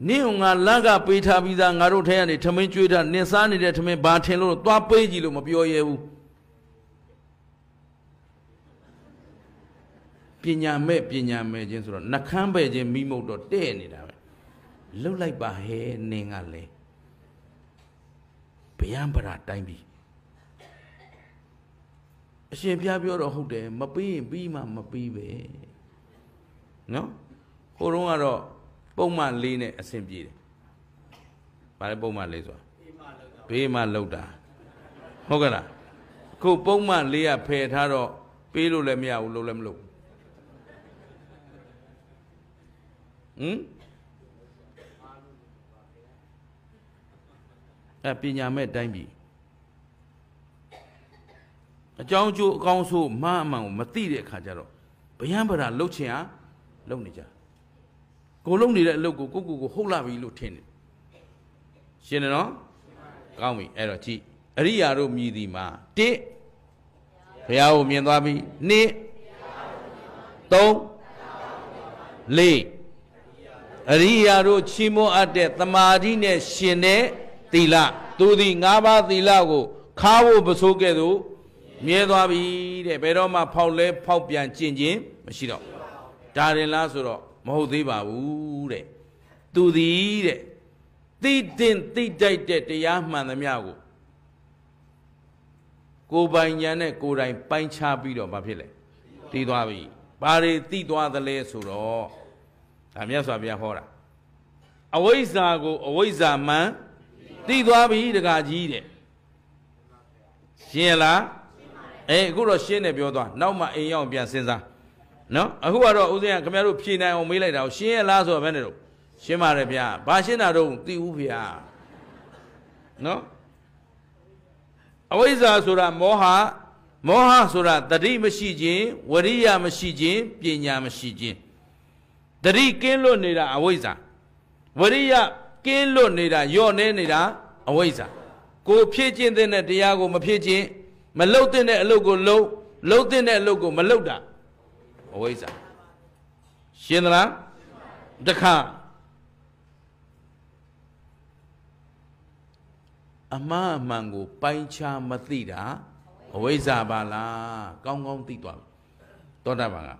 နင့်ငါလာကပေးထားပြီးသားငါတို့ထဲကနေထမင်းကြွေးတာနင်စားနေတဲ့ထမင်းဘာထင်လို့သွားပေးကြည့်လို့မပြောရဲဘူးပညာမဲ့ပညာမဲ့ချင်းဆိုတော့နှခမ်းပဲ့ချင်းမိမုတ်တော့တဲ့နေတာပဲလှုပ်လိုက်ပါဟဲနင်းကလေဗျံပရာတိုင်းပြီအရှင်ပြပြောတော့ဟုတ်တယ်မပြီးရင်ပြီးမှမပြီးပဲနော်ဟိုတုန်းကတော့ပုံမှန်လေးနဲ့အဆင်ပြေတယ်။ဘာလဲပုံမှန်လေးဆိုတာဘေးမှလောက်တာဟုတ်ကဲ့လားအခုပုံမှန်လေးကဖယ်ထားတော့ပေးလို့လည်းမရဘူးလုံးလည်းမလုပ်ဟင်အဲပညာမဲ့တိုင်းပြီအကြောင်းကျိုးအကောင်းဆိုးမှန်အမှန်ကိုမသိတဲ့အခါကျတော့ဗယံဗရာလှုပ်ချင်အားလှုပ်နေကြကိုလှုပ်နေတဲ့အလုပ်ကိုကိုကိုကိုဟုတ်လာပြီလို့ထင်တယ်ရှင်းတယ်နော်ကောင်းပြီအဲ့တော့ကြည့်အရိယာတို့မြည်သည်မှာတစ်ဘုရားကိုမြင်သွားပြီနှစ်သုံးလေးအရိယာတို့ချီးမွမ်းအပ်တဲ့တမာတိနဲ့ရှင်တဲ့သီလသူသည်၅ပါးသီလကိုခါဖို့ပစိုးကဲ့သို့မြဲသွားပြီတဲ့ဘယ်တော့မှဖောက်လဲဖောက်ပြန်ကျင်ခြင်းမရှိတော့ဒါရင်လားဆိုတော့မဟုတ်သေးပါဘူးတဲ့သူသည်တဲ့သိတင်သိတိုက်တဲ့တရားမှန်သမျှကိုကိုယ်ပိုင်ညာနဲ့ကိုယ်တိုင်ပိုင်းခြားပြီးတော့မဖြစ်လဲသိသွားပြီဘာတွေသိသွားသလဲဆိုတော့ဒါမြတ်စွာဘုရားဟောတာအဝိဇ္ဇာကိုအဝိဇ္ဇာမှန်သိသွားပြီတကကြီးတဲ့ရှင်းလားအေးအခုတော့ရှင်းတယ်ပြောသွားနောက်မှအိမ်ရောက်ပြန်စဉ်းစားနော်အခုကတော့ဦးဇင်းကခင်ဗျားတို့ဖြေနိုင်အောင်မေးလိုက်တာကိုရှင်းရလားဆိုတော့ဘယ်နဲ့တော့ရှင်းပါတယ်ဗျာဘာရှင်းတာတော့သိဦးဗျာနော်အဝိဇ္ဇာဆိုတာမောဟမောဟဆိုတာတတိမရှိခြင်းဝရိယမရှိခြင်းပညာမရှိခြင်းတတိကင်းလွတ်နေတာအဝိဇ္ဇာဝရိယကင်းလွတ်နေတာညော့နေနေတာအဝိဇ္ဇာကိုဖြည့်ကျင့်တဲ့တရားကို မဖြည့်ကျင့်မလုတ်တဲ့အလုပ်ကိုလုတ်လုတ်တဲ့အလုပ်ကိုမလုတ်တာအဝိဇ္ဇာရှင်းသလားတခါအမှားအမှန်ကိုပိုင်းခြားမသိတာအဝိဇ္ဇာပါလားကောင်းကောင်းသိသွားပြီသောတာပန်က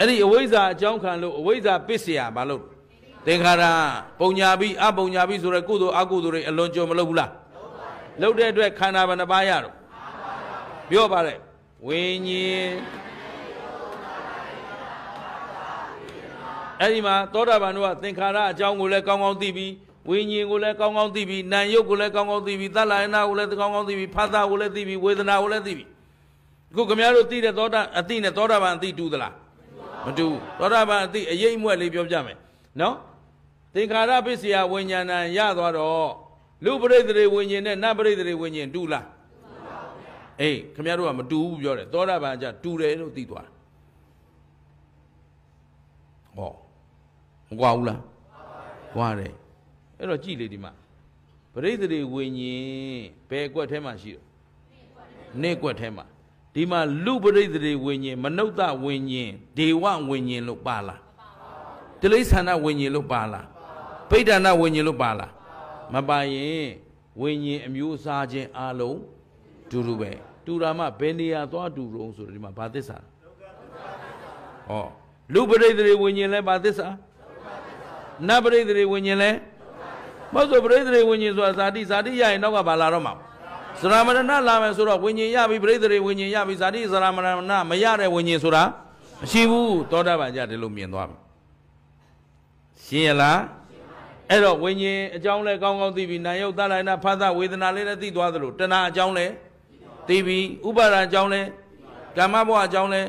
အဲ့ဒီအဝိဇ္ဇာအကြောင်းခံလို့အဝိဇ္ဇာပစ္စယမလုပ်သင်္ခါရပုံညာပြီးအပုံညာပြီးဆိုရဲကုသိုလ်အကုသိုလ်တွေအလွန်ကြုံမလုပ်ဘူးလားလုပ်တဲ့အတွက်ခန္ဓာဘယ်နှပါးရတော့ပြောပါလေဝိညာဉ်အဲ့ဒီမှာသောတာပန်တို့ကသင်္ခါရအကြောင်းကိုလည်းကောင်းကောင်းသိပြီးဝိညာဉ်ကိုလည်းကောင်းကောင်းသိပြီးနာယုတ်ကိုလည်းကောင်းကောင်းသိပြီးသတ္တလယနာကိုလည်းကောင်းကောင်းသိပြီးဖသကိုလည်းသိပြီးဝေဒနာကိုလည်းသိပြီးအခုခင်ဗျားတို့သိတဲ့သောတာအတိနဲ့သောတာပန်အတိတူသလားမတူသောတာပန်အတိအရေးအမွက်လေးပြောပြမယ်နော်သင်္ခါရပစ္စယဝိညာဏံရသွားတော့လူပရိသေတွေဝิญဉ်နဲ့နတ်ပရိသေတွေဝิญဉ်တူလားအေးခင်ဗျားတို့ကမတူဘူးပြောတယ်သောတာပန်ကတူတယ်လို့သိသွားတာဟောမကွာဘူးလားကွာတယ်အဲ့တော့ကြည်လေဒီမှာပရိသေတွေဝิญဉ်ဘယ်ကွက်ထဲမှာရှိတော့နေကွက်ထဲမှာဒီမှာလူပရိသေဝိညာဉ်မနုဿဝိညာဉ်ဒေဝဝိညာဉ်လို့ပါလားတိလိษံဝိညာဉ်လို့ပါလားပိဋ္ဌာနဝိညာဉ်လို့ပါလားမပါရင်ဝိညာဉ်အမျိုးအစားချင်းအလုံးတူတူပဲတူတာမှဘယ်နေရာသွားတူတုံးဆိုတော့ဒီမှာဘာသစ္စာဟောလူပရိသေဝိညာဉ်လဲဘာသစ္စာနတ်ပရိသေဝိညာဉ်လဲမဟုတ်ဆိုပရိသေဝိညာဉ်ဆိုတာဇာတိဇာတိရရင်နောက်ကဘာလာတော့မှာဇရာမရဏလာမယ်ဆိုတော့ဝิญဉ်ရပြီပြိတ္တိဝิญဉ်ရပြီဇာတိဇရာမရဏမရတဲ့ဝิญဉ်ဆိုတာမရှိဘူးသောတာပန်ကြတယ်လို့မြင်သွားပြီရှင်းရလားအဲ့တော့ဝิญဉ်အကြောင်းလဲကောင်းကောင်းသိပြီနာယုတ်သလိုင်းနာဖသဝေဒနာလေးလည်းသိသွားသလိုတဏှာအကြောင်းလဲသိပြီဥပါဒံအကြောင်းလဲကမ္မဘဝအကြောင်းလဲ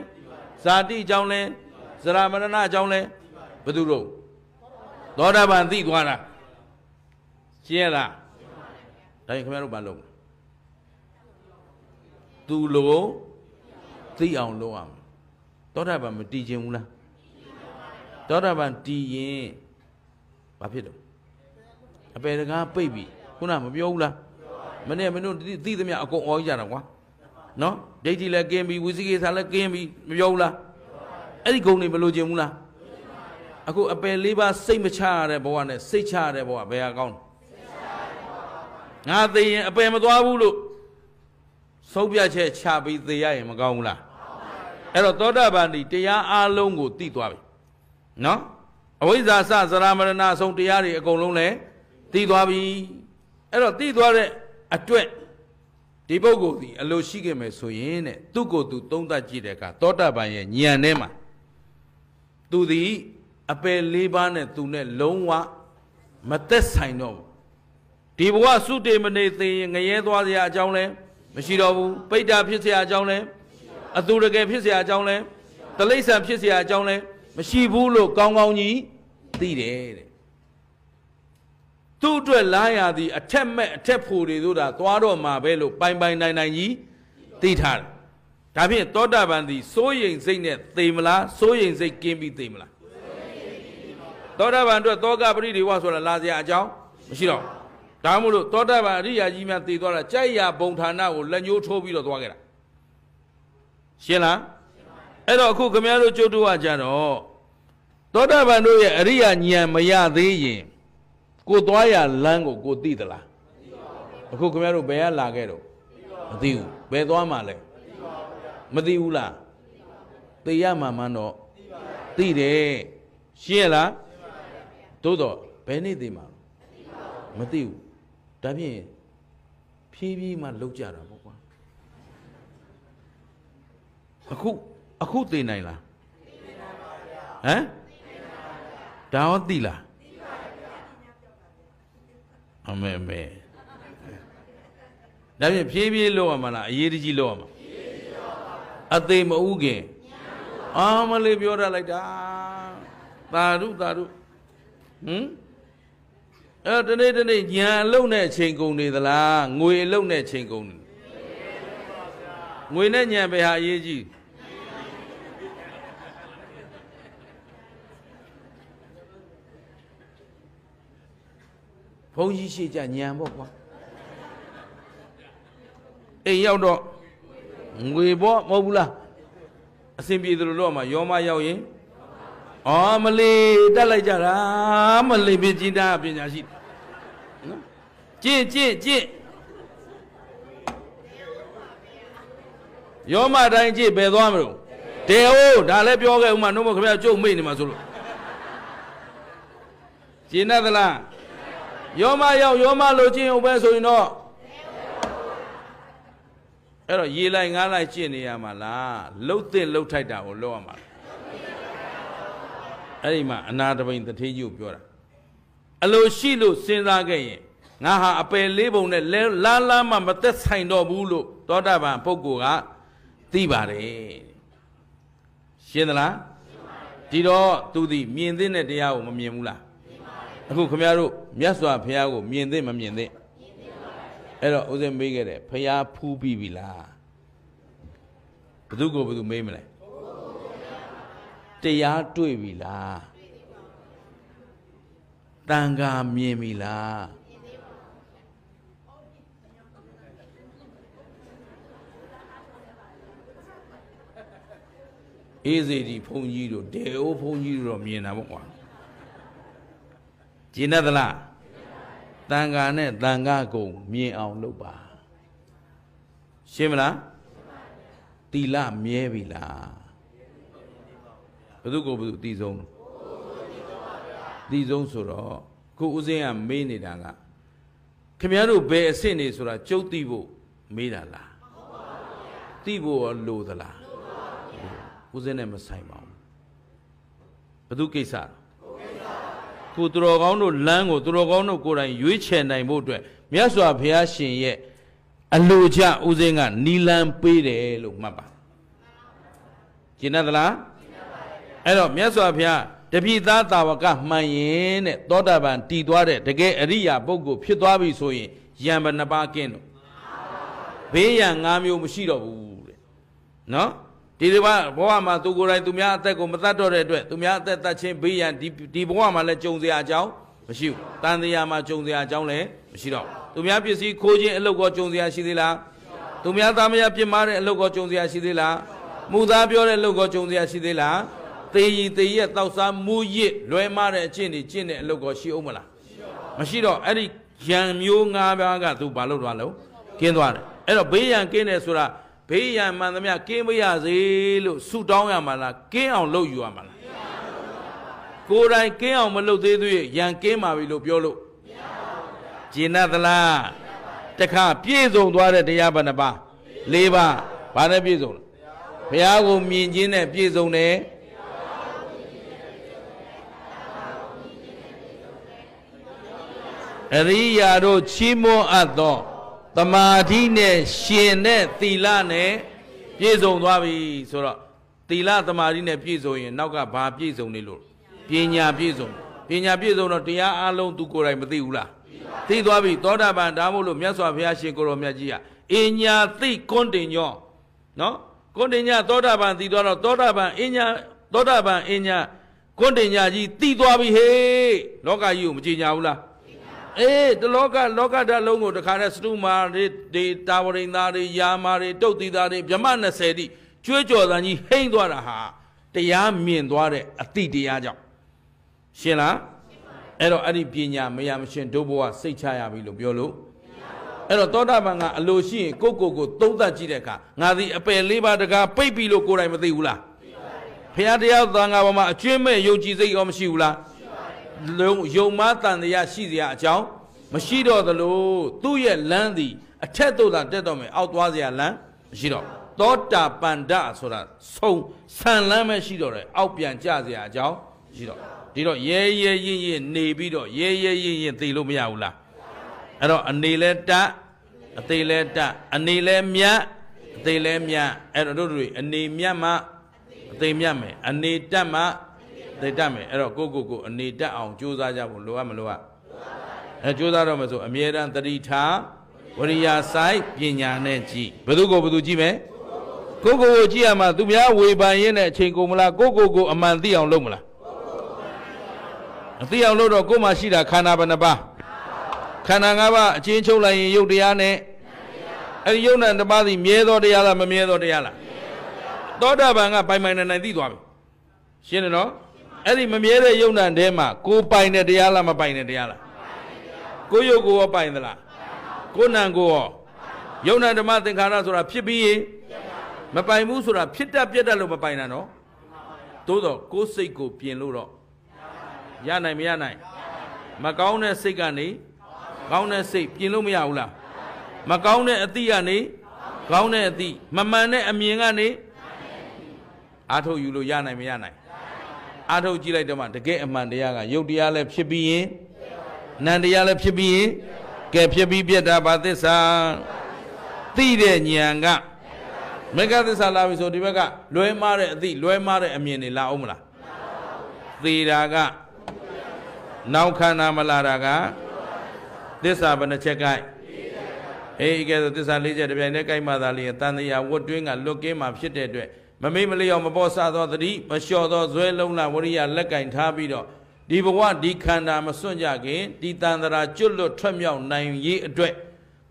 ဇာတိအကြောင်းလဲဇရာမရဏအကြောင်းလဲဘယ်သူတို့သောတာပန်သိသွားတာရှင်းရလားဒါရင်ခင်ဗျားတို့ဘာလုပ်သူလိုသိအောင်လုပ်အောင်သောတာပန်မတည်ခြင်းဘူးလားသောတာပန်တည်ရင်ဘာဖြစ်တော့အပေတကားပိတ်ပြီခုနမပြောဘူးလားမနေ့မင်းတို့သိသမျှအကုန်အောင်းကြတာကွာနော်ဒိဋ္ဌိလည်းကင်းပြီဝိသိကိစ္စလည်းကင်းပြီမပြောဘူးလားအဲ့ဒီဂုဏ်တွေမလိုချင်ဘူးလားအခုအပယ်လေးပါးစိတ်မချရတဲ့ဘဝနဲ့စိတ်ချရတဲ့ဘဝဘယ်ဟာကောင်းလဲငါသိရင်အပယ်မသွားဘူးလို့ဆုံးဖြတ်ချက်ချပြီးသေရရင်မကောင်းဘူးလားအဲ့တော့သောတာပန်ဒီတရားအလုံးကိုသိသွားပြီနော်အဝိဇ္ဇာစသရမရဏအဆုံးတရားတွေအကုန်လုံးလည်းသိသွားပြီအဲ့တော့သိသွားတဲ့အတွက်ဒီပုဂ္ဂိုလ်ဒီအလိုရှိခဲ့မယ်ဆိုရင်တဲ့သူ့ကိုယ်သူသုံးသပ်ကြည့်တဲ့အခါသောတာပန်ရဲ့ဉာဏ်ထဲမှာသူဒီအပယ်လေးပါးနဲ့သူနဲ့လုံးဝမသက်ဆိုင်တော့ဘူးဒီဘဝစုတေမနေသေးရင်ငရဲသွားစရာအကြောင်းလဲမရှိတော့ဘူးပိဋ္ဌာဖြစ်เสียအကြောင်းလဲအသူတကယ်ဖြစ်เสียအကြောင်းလဲတလိ္ဆာဖြစ်เสียအကြောင်းလဲမရှိဘူးလို့ကောင်းကောင်းကြီးသိတယ်တဲ့သူ့အတွက်လာရသည်အထက်မဲ့အထက်ဖို့တွေဆိုတာသွားတော့မှာပဲလို့ပိုင်ပိုင်နိုင်နိုင်ကြီးသိထားတယ်ဒါဖြင့်သောတာပန်သည်စိုးရိမ်စိတ်နဲ့သိမလားစိုးရိမ်စိတ်ကင်းပြီးသိမလားသောတာပန်အတွက်သောကပရိဒေဝဆိုတာလာစရာအကြောင်းမရှိတော့ဘူးဒါမှမဟုတ်သောတာပန်အရိယာကြီးများတည်သွားတာကြိုက်ရာဘုံဌာနကိုလက်ညှိုးထိုးပြီးတော့သွားခဲ့တာရှင်းလားအဲ့တော့အခုခမည်းတော်ကျုပ်တို့ကကြတော့သောတာပန်တို့ရဲ့အရိယာဉာဏ်မရသေးရင်ကိုသွားရလမ်းကိုကိုသိသလားအခုခမည်းတော်ဘယ်ကလာခဲ့တော့မသိဘူးဘယ်သွားမှလဲမသိဘူးလားသိရမှာမှန်းတော့သိတယ်ရှင်းလားသိပါပါဘုရားသို့တော့ဘယ်နေ့သိမှာမသိဘူးဒါဖြင့်ဖြည်းဖြည်းမှလောက်ကြတာပေါ့ကွာအခုအခုသိနိုင်လားသိနိုင်ပါဗျာဟမ်သိနိုင်ပါဗျာဒါရောသိလားသိပါဗျာအမေမေဒါဖြင့်ဖြည်းဖြည်းလောက်ရမှာလားအရေးတကြီးလောက်ရမှာအရေးကြီးလောက်ပါဗျာအသေးမဥခင်အာမလေးပြောရလိုက်တာသာဓုသာဓုဟမ်အဲတနေ့တနေ့ညာအလုံးနဲ့ချိန်ကုန်နေသလားငွေအလုံးနဲ့ချိန်ကုန်နေငွေနဲ့ညာပဲဟာအရေးကြီးဘုန်းကြီးရှိကြညံပေါ့ကွာအိမ်ရောက်တော့ငွေပေါ့မဟုတ်ဘူးလားအဆင်ပြေသလိုတော့မှရောမရောက်ရင်အော်မလေးတက်လိုက်ကြတာမလေးပကြီးတာပညာရှိနော်ကြင့်ကြင့်ကြင့်ယောမတိုင်းကြည့်ပဲသွားမလို့တေဟိုးဒါလည်းပြောခဲ့ဥမာနှုတ်မခင်ဗျာကျုပ်မိတ်နေမှာဆိုလို့ရှင်းသလားယောမရောက်ယောမလိုကျင့်ဦးပဲဆိုရင်တော့အဲ့တော့ရေလိုက်ငားလိုက်ကျင့်နေရမှာလားလှုပ်တဲ့လှုပ်ထိုက်တာကိုလှုပ်ရမှာလားအဲ့ဒီမှာအနာတပိန်တထေးကြီးကိုပြောတာအလိုရှိလို့စဉ်းစားခဲ့ရင်ငါဟာအပယ်လေးပုံနဲ့လာလာမှမသက်ဆိုင်တော့ဘူးလို့သောတာပန်ပုဂ္ဂိုလ်ကသိပါတယ်ရှင်းသလားဒီတော့သူဒီမြင်သိတဲ့တရားကိုမမြင်ဘူးလားအခုခမရတို့မြတ်စွာဘုရားကို မြင်သိမမြင်သိအဲ့တော့ဦးဇင်းမေးခဲ့တယ်ဘုရားဖူးပြီးပြီလားဘု து ကိုဘု து မေးမလဲတရားတွေ့ပြီလားတန်ခါမြင်ပြီလားအေးစေဒီဘုန်းကြီးတို့ဒေအိုးဘုန်းကြီးတို့တော့မြင်တာပေါ့ကွာဂျင်းတ်သလားတန်ခါနဲ့တန်ခါကုန်မြင်အောင်လုပ်ပါရှင်းမလားတိလမြဲပြီလားဘု து ကိုဘု து အတီဆုံးအတီဆုံးဆိုတော့ခုဦးစင်းကမေးနေတာကခင်ဗျားတို့ဘယ်အဆင့်နေဆိုတာကြုတ်သိဖို့မေးတာလားသိဖို့ရောလိုသလားဦးစင်းနဲ့မဆိုင်ပါဘူးဘု து ကိစ္စကိုသူတော်ကောင်းတို့လမ်းကိုသူတော်ကောင်းတို့ကိုယ်တိုင်ရွေးချယ်နိုင်ဖို့အတွက်မြတ်စွာဘုရားရှင်ရဲ့အလိုချဥစဉ်ကနီလန်ပေးတယ်လို့မှတ်ပါကျေနပ်သလားအဲ့တော့မြတ်စွာဘုရားတပိသားတာဝကမှန်ရင်တဲ့သောတာပန်တည်သွားတဲ့တကယ်အရိယာပုဂ္ဂိုလ်ဖြစ်သွားပြီဆိုရင်ယံဘဏပါကင်းတော့ဘေးရန်၅မျိုးမရှိတော့ဘူးတဲ့နော်ဒီဒီဘဘဝမှာသူကိုယ်တိုင်သူများအသက်ကိုမတတ်တော့တဲ့အတွက်သူများအသက်တတ်ခြင်းဘေးရန်ဒီဒီဘဝမှာလည်းကြုံစရာအကြောင်းမရှိဘူးတန်တရားမှာကြုံစရာအကြောင်းလည်းမရှိတော့သူများပစ္စည်းခိုးခြင်းအလုပ်ကောကြုံစရာရှိသေးလားသူများသားမယားပြစ်မှားတဲ့အလုပ်ကောကြုံစရာရှိသေးလားမူသားပြောတဲ့အလုပ်ကောကြုံစရာရှိသေးလားသေရီသေရီရဲ့တောက်စားမူရစ်လွဲမတဲ့အကျင့်တွေကျင့်တဲ့အလုပ်ကိုရှိအောင်မလားမရှိတော့အဲ့ဒီရံမျိုး၅ပါးကသူဘာလို့သွားလဲကင်းသွားတယ်အဲ့တော့ဘေးရန်ကင်းတယ်ဆိုတာဘေးရန်မှန်သမျှကင်းမရစေလို့ဆုတောင်းရမှာလားကင်းအောင်လုပ်ယူရမှာလားကိုယ်တိုင်ကင်းအောင်မလုပ်သေးသေးရန်ကင်းပါပြီလို့ပြောလို့ဂျင်းနသလားတခါပြည့်စုံသွားတဲ့တရားဘဏ္ဍပါ၄ပါးဘာနဲ့ပြည့်စုံလဲဘုရားကိုမြင်ခြင်းနဲ့ပြည့်စုံတယ်အရိယာတို့ချီးမွမ်းအပ်သောတမာတိနဲ့ရှင်တဲ့သီလနဲ့ပြည့်စုံသွားပြီဆိုတော့သီလတမာတိနဲ့ပြည့်စုံရင်နောက်ကဘာပြည့်စုံနေလို့ပညာပြည့်စုံပညာပြည့်စုံတော့တရားအလုံးသူကိုယ်တိုင်မသိဘူးလားသိသွားပြီသောတာပန်ဒါမို့လို့မြတ်စွာဘုရားရှင်ကိုရောမြတ်ကြီးကအညာသိကွန်တင်ညောနော်ကွန်တင်ညသောတာပန်သိသွားတော့သောတာပန်အညာသောတာပန်အညာကွန်တင်ညကြီးသိသွားပြီဟေးလောကကြီးကိုမကြည်ညာဘူးလားအေးတလောကလောကဓာတ်လုံးကိုတခါနဲ့စတုမာတွေဒေတာဝရိန်သားတွေယာမာတွေတုတ်တီသားတွေဗြမ20တိကျွေးကြော်သံကြီးဟိမ့်သွားတာဟာတရားမြင်သွားတဲ့အတိတရားကြောင့်ရှင်းလားအဲ့တော့အဲ့ဒီပညာမရမရှင်ဒုဘဝစိတ်ချရပြီလို့ပြောလို့အဲ့တော့သောတာပန်ကအလိုရှိရင်ကိုကိုကိုသုံးသပ်ကြည့်တဲ့အခါငါဒီအပယ်လေးပါးတကားပိတ်ပြီလို့ကိုယ်တိုင်မသိဘူးလားဘုရားတရားသံဃာဘုံမှာအကျွင့်မဲ့ယုံကြည်စိတ်ရောမရှိဘူးလားလုံယုံမားတန်တရားရှိစရာအကြောင်းမရှိတော့သလိုသူ့ရဲ့လမ်းသည်အထက်သို့သာတက်တော့မယ်အောက်သွားစရာလမ်းမရှိတော့သောတာပန္ဒဆိုတာဆုံဆန်လမ်းပဲရှိတော့တယ်အောက်ပြန်ကျစရာအကြောင်းရှိတော့ဒီတော့ရဲရဲရင်ရင်နေပြီးတော့ရဲရဲရင်ရင်သိလို့မရဘူးလားအဲ့တော့အနေလဲတအသေးလဲတအနေလဲမြတ်အသေးလဲမြတ်အဲ့တော့တို့တွေအနေမြတ်မှအသေးမြတ်မယ်အနေတက်မှသိတတ်မယ်အဲ့တော့ကိုကိုကိုအနေတက်အောင်ကြိုးစားကြဖို့လိုအပ်မလိုအပ်အဲကြိုးစားတော့မယ်ဆိုအမြဲတမ်းတတိထားဝရိယဆိုင်ပညာနဲ့ကြည့်ဘယ်သူကိုဘယ်သူကြည့်မယ်ကိုကိုကိုကြည့်ရမှာသူများဝေဖန်ရင်းနဲ့အချိန်ကုန်မလားကိုကိုကိုအမှန်သိအောင်လုပ်မလားအသိအောင်လုပ်တော့ကိုမှရှိတာခန္ဓာဘယ်နှပါးခန္ဓာ၅ပါးအချင်းချုပ်လိုက်ရင်ရုပ်တရားနဲ့အဲ့ဒီယုံနဲ့တပါးစီမြဲသောတရားလားမမြဲသောတရားလားသောတာပန်ကပိုင်ပိုင်နိုင်နိုင်သိသွားပြီရှင်းတယ်နော်အဲ့ဒီမမြဲတဲ့ယုံနံထဲမှာကိုပိုင်တဲ့တရားလားမပိုင်တဲ့တရားလားကိုယုတ်ကိုရောပိုင်သလားကိုနံကိုရောယုံနံဓမ္မသင်္ခါရဆိုတာဖြစ်ပြီးရင်မပိုင်ဘူးဆိုတာဖြစ်တတ်ပြတ်တတ်လို့မပိုင်တာနော်သို့တော့ကိုစိတ်ကို ပြင်လို့တော့ရနိုင်မရနိုင်မကောင်းတဲ့စိတ်ကနေကောင်းတဲ့စိတ်ပြင်လို့မရဘူးလားမကောင်းတဲ့အသည့်ကနေကောင်းတဲ့အသည့်မမှန်တဲ့အမြင်ကနေအာထုတ်ယူလို့ရနိုင်မရနိုင်အာထုတ်ကြည့်လိုက်တော့မှတကယ်အမှန်တရားကယုတ်တရားလည်းဖြစ်ပြီးရင်နံတရားလည်းဖြစ်ပြီးရင်ကဲဖြစ်ပြီးပြတ်တာဘာသစ္စာသိတဲ့ဉာဏ်ကမေဃသစ္စာလာပြီဆိုဒီဘက်ကလွဲမားတဲ့အသည့်လွဲမားတဲ့အမြင်တွေလာအောင်မလားသေတာကနောက်ခန္ဓာမလာတာကသစ္စာဘယ်နှချက်ကိုက်အေးကဲဆိုသစ္စာ၄ချက်တပြိုင်တည်းကိုက်မှသာလျင်တန်တရာဝတ်တွင်းကလွတ်ကင်းမှဖြစ်တဲ့အတွက်မမေ့မလျော့မပေါ်ဆသောတတိမလျှော့သောဇွဲလုံးလာဝရိယလက်ကင်ထားပြီးတော့ဒီဘဝဒီခန္ဓာမစွန့်ကြခင်ဒီတန်တရာကျွတ်လွတ်ထွက်မြောက်နိုင်ရေးအတွက်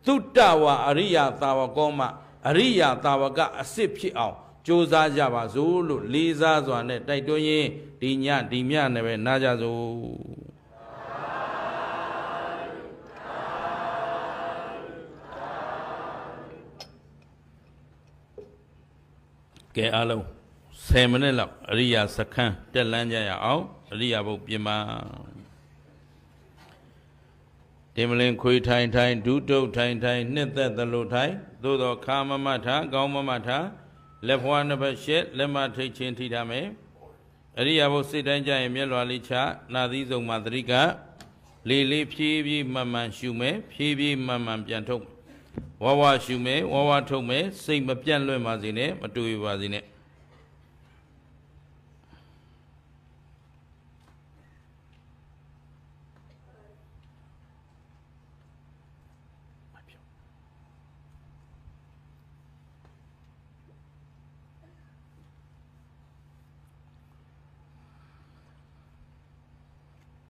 သုတ္တဝါအရိယာသာဝကောမှအရိယာသာဝကအစစ်ဖြစ်အောင်ကြိုးစားကြပါစို့လို့လေးစားစွာနဲ့တိုက်တွန်းရင်းဒီညဒီမြနဲ့ပဲနားကြစို့ကဲအားလုံး10မိနစ်လောက်အရိယာစခန်းတက်လန်းကြရအောင်အရိယာဘုတ်ပြင်ပါတင်မလင်ခွေထိုင်ထိုင်ဒုတုတ်ထိုင်ထိုင်နှစ်သက်သလိုထိုင်သို့သောခါမမထာကောင်းမမထာလက်ဖွာနှစ်ဖက်ရှက်လက်မထိတ်ချင်းထိထားမယ်အရိယာဘုစိတ်တိုင်းကြရင်မျက်လွာလေးချနာသီးဆုံးမှာသတိကလေလေးဖြည်းဖြည်းမှန်မှန်ရှုမယ်ဖြည်းဖြည်းမှန်မှန်ပြန်ထုတ်ဝါဝါရှုမယ်ဝါဝါထုတ်မယ်စိတ်မပြတ်လွင့်ပါစေနဲ့မတူပါစေနဲ့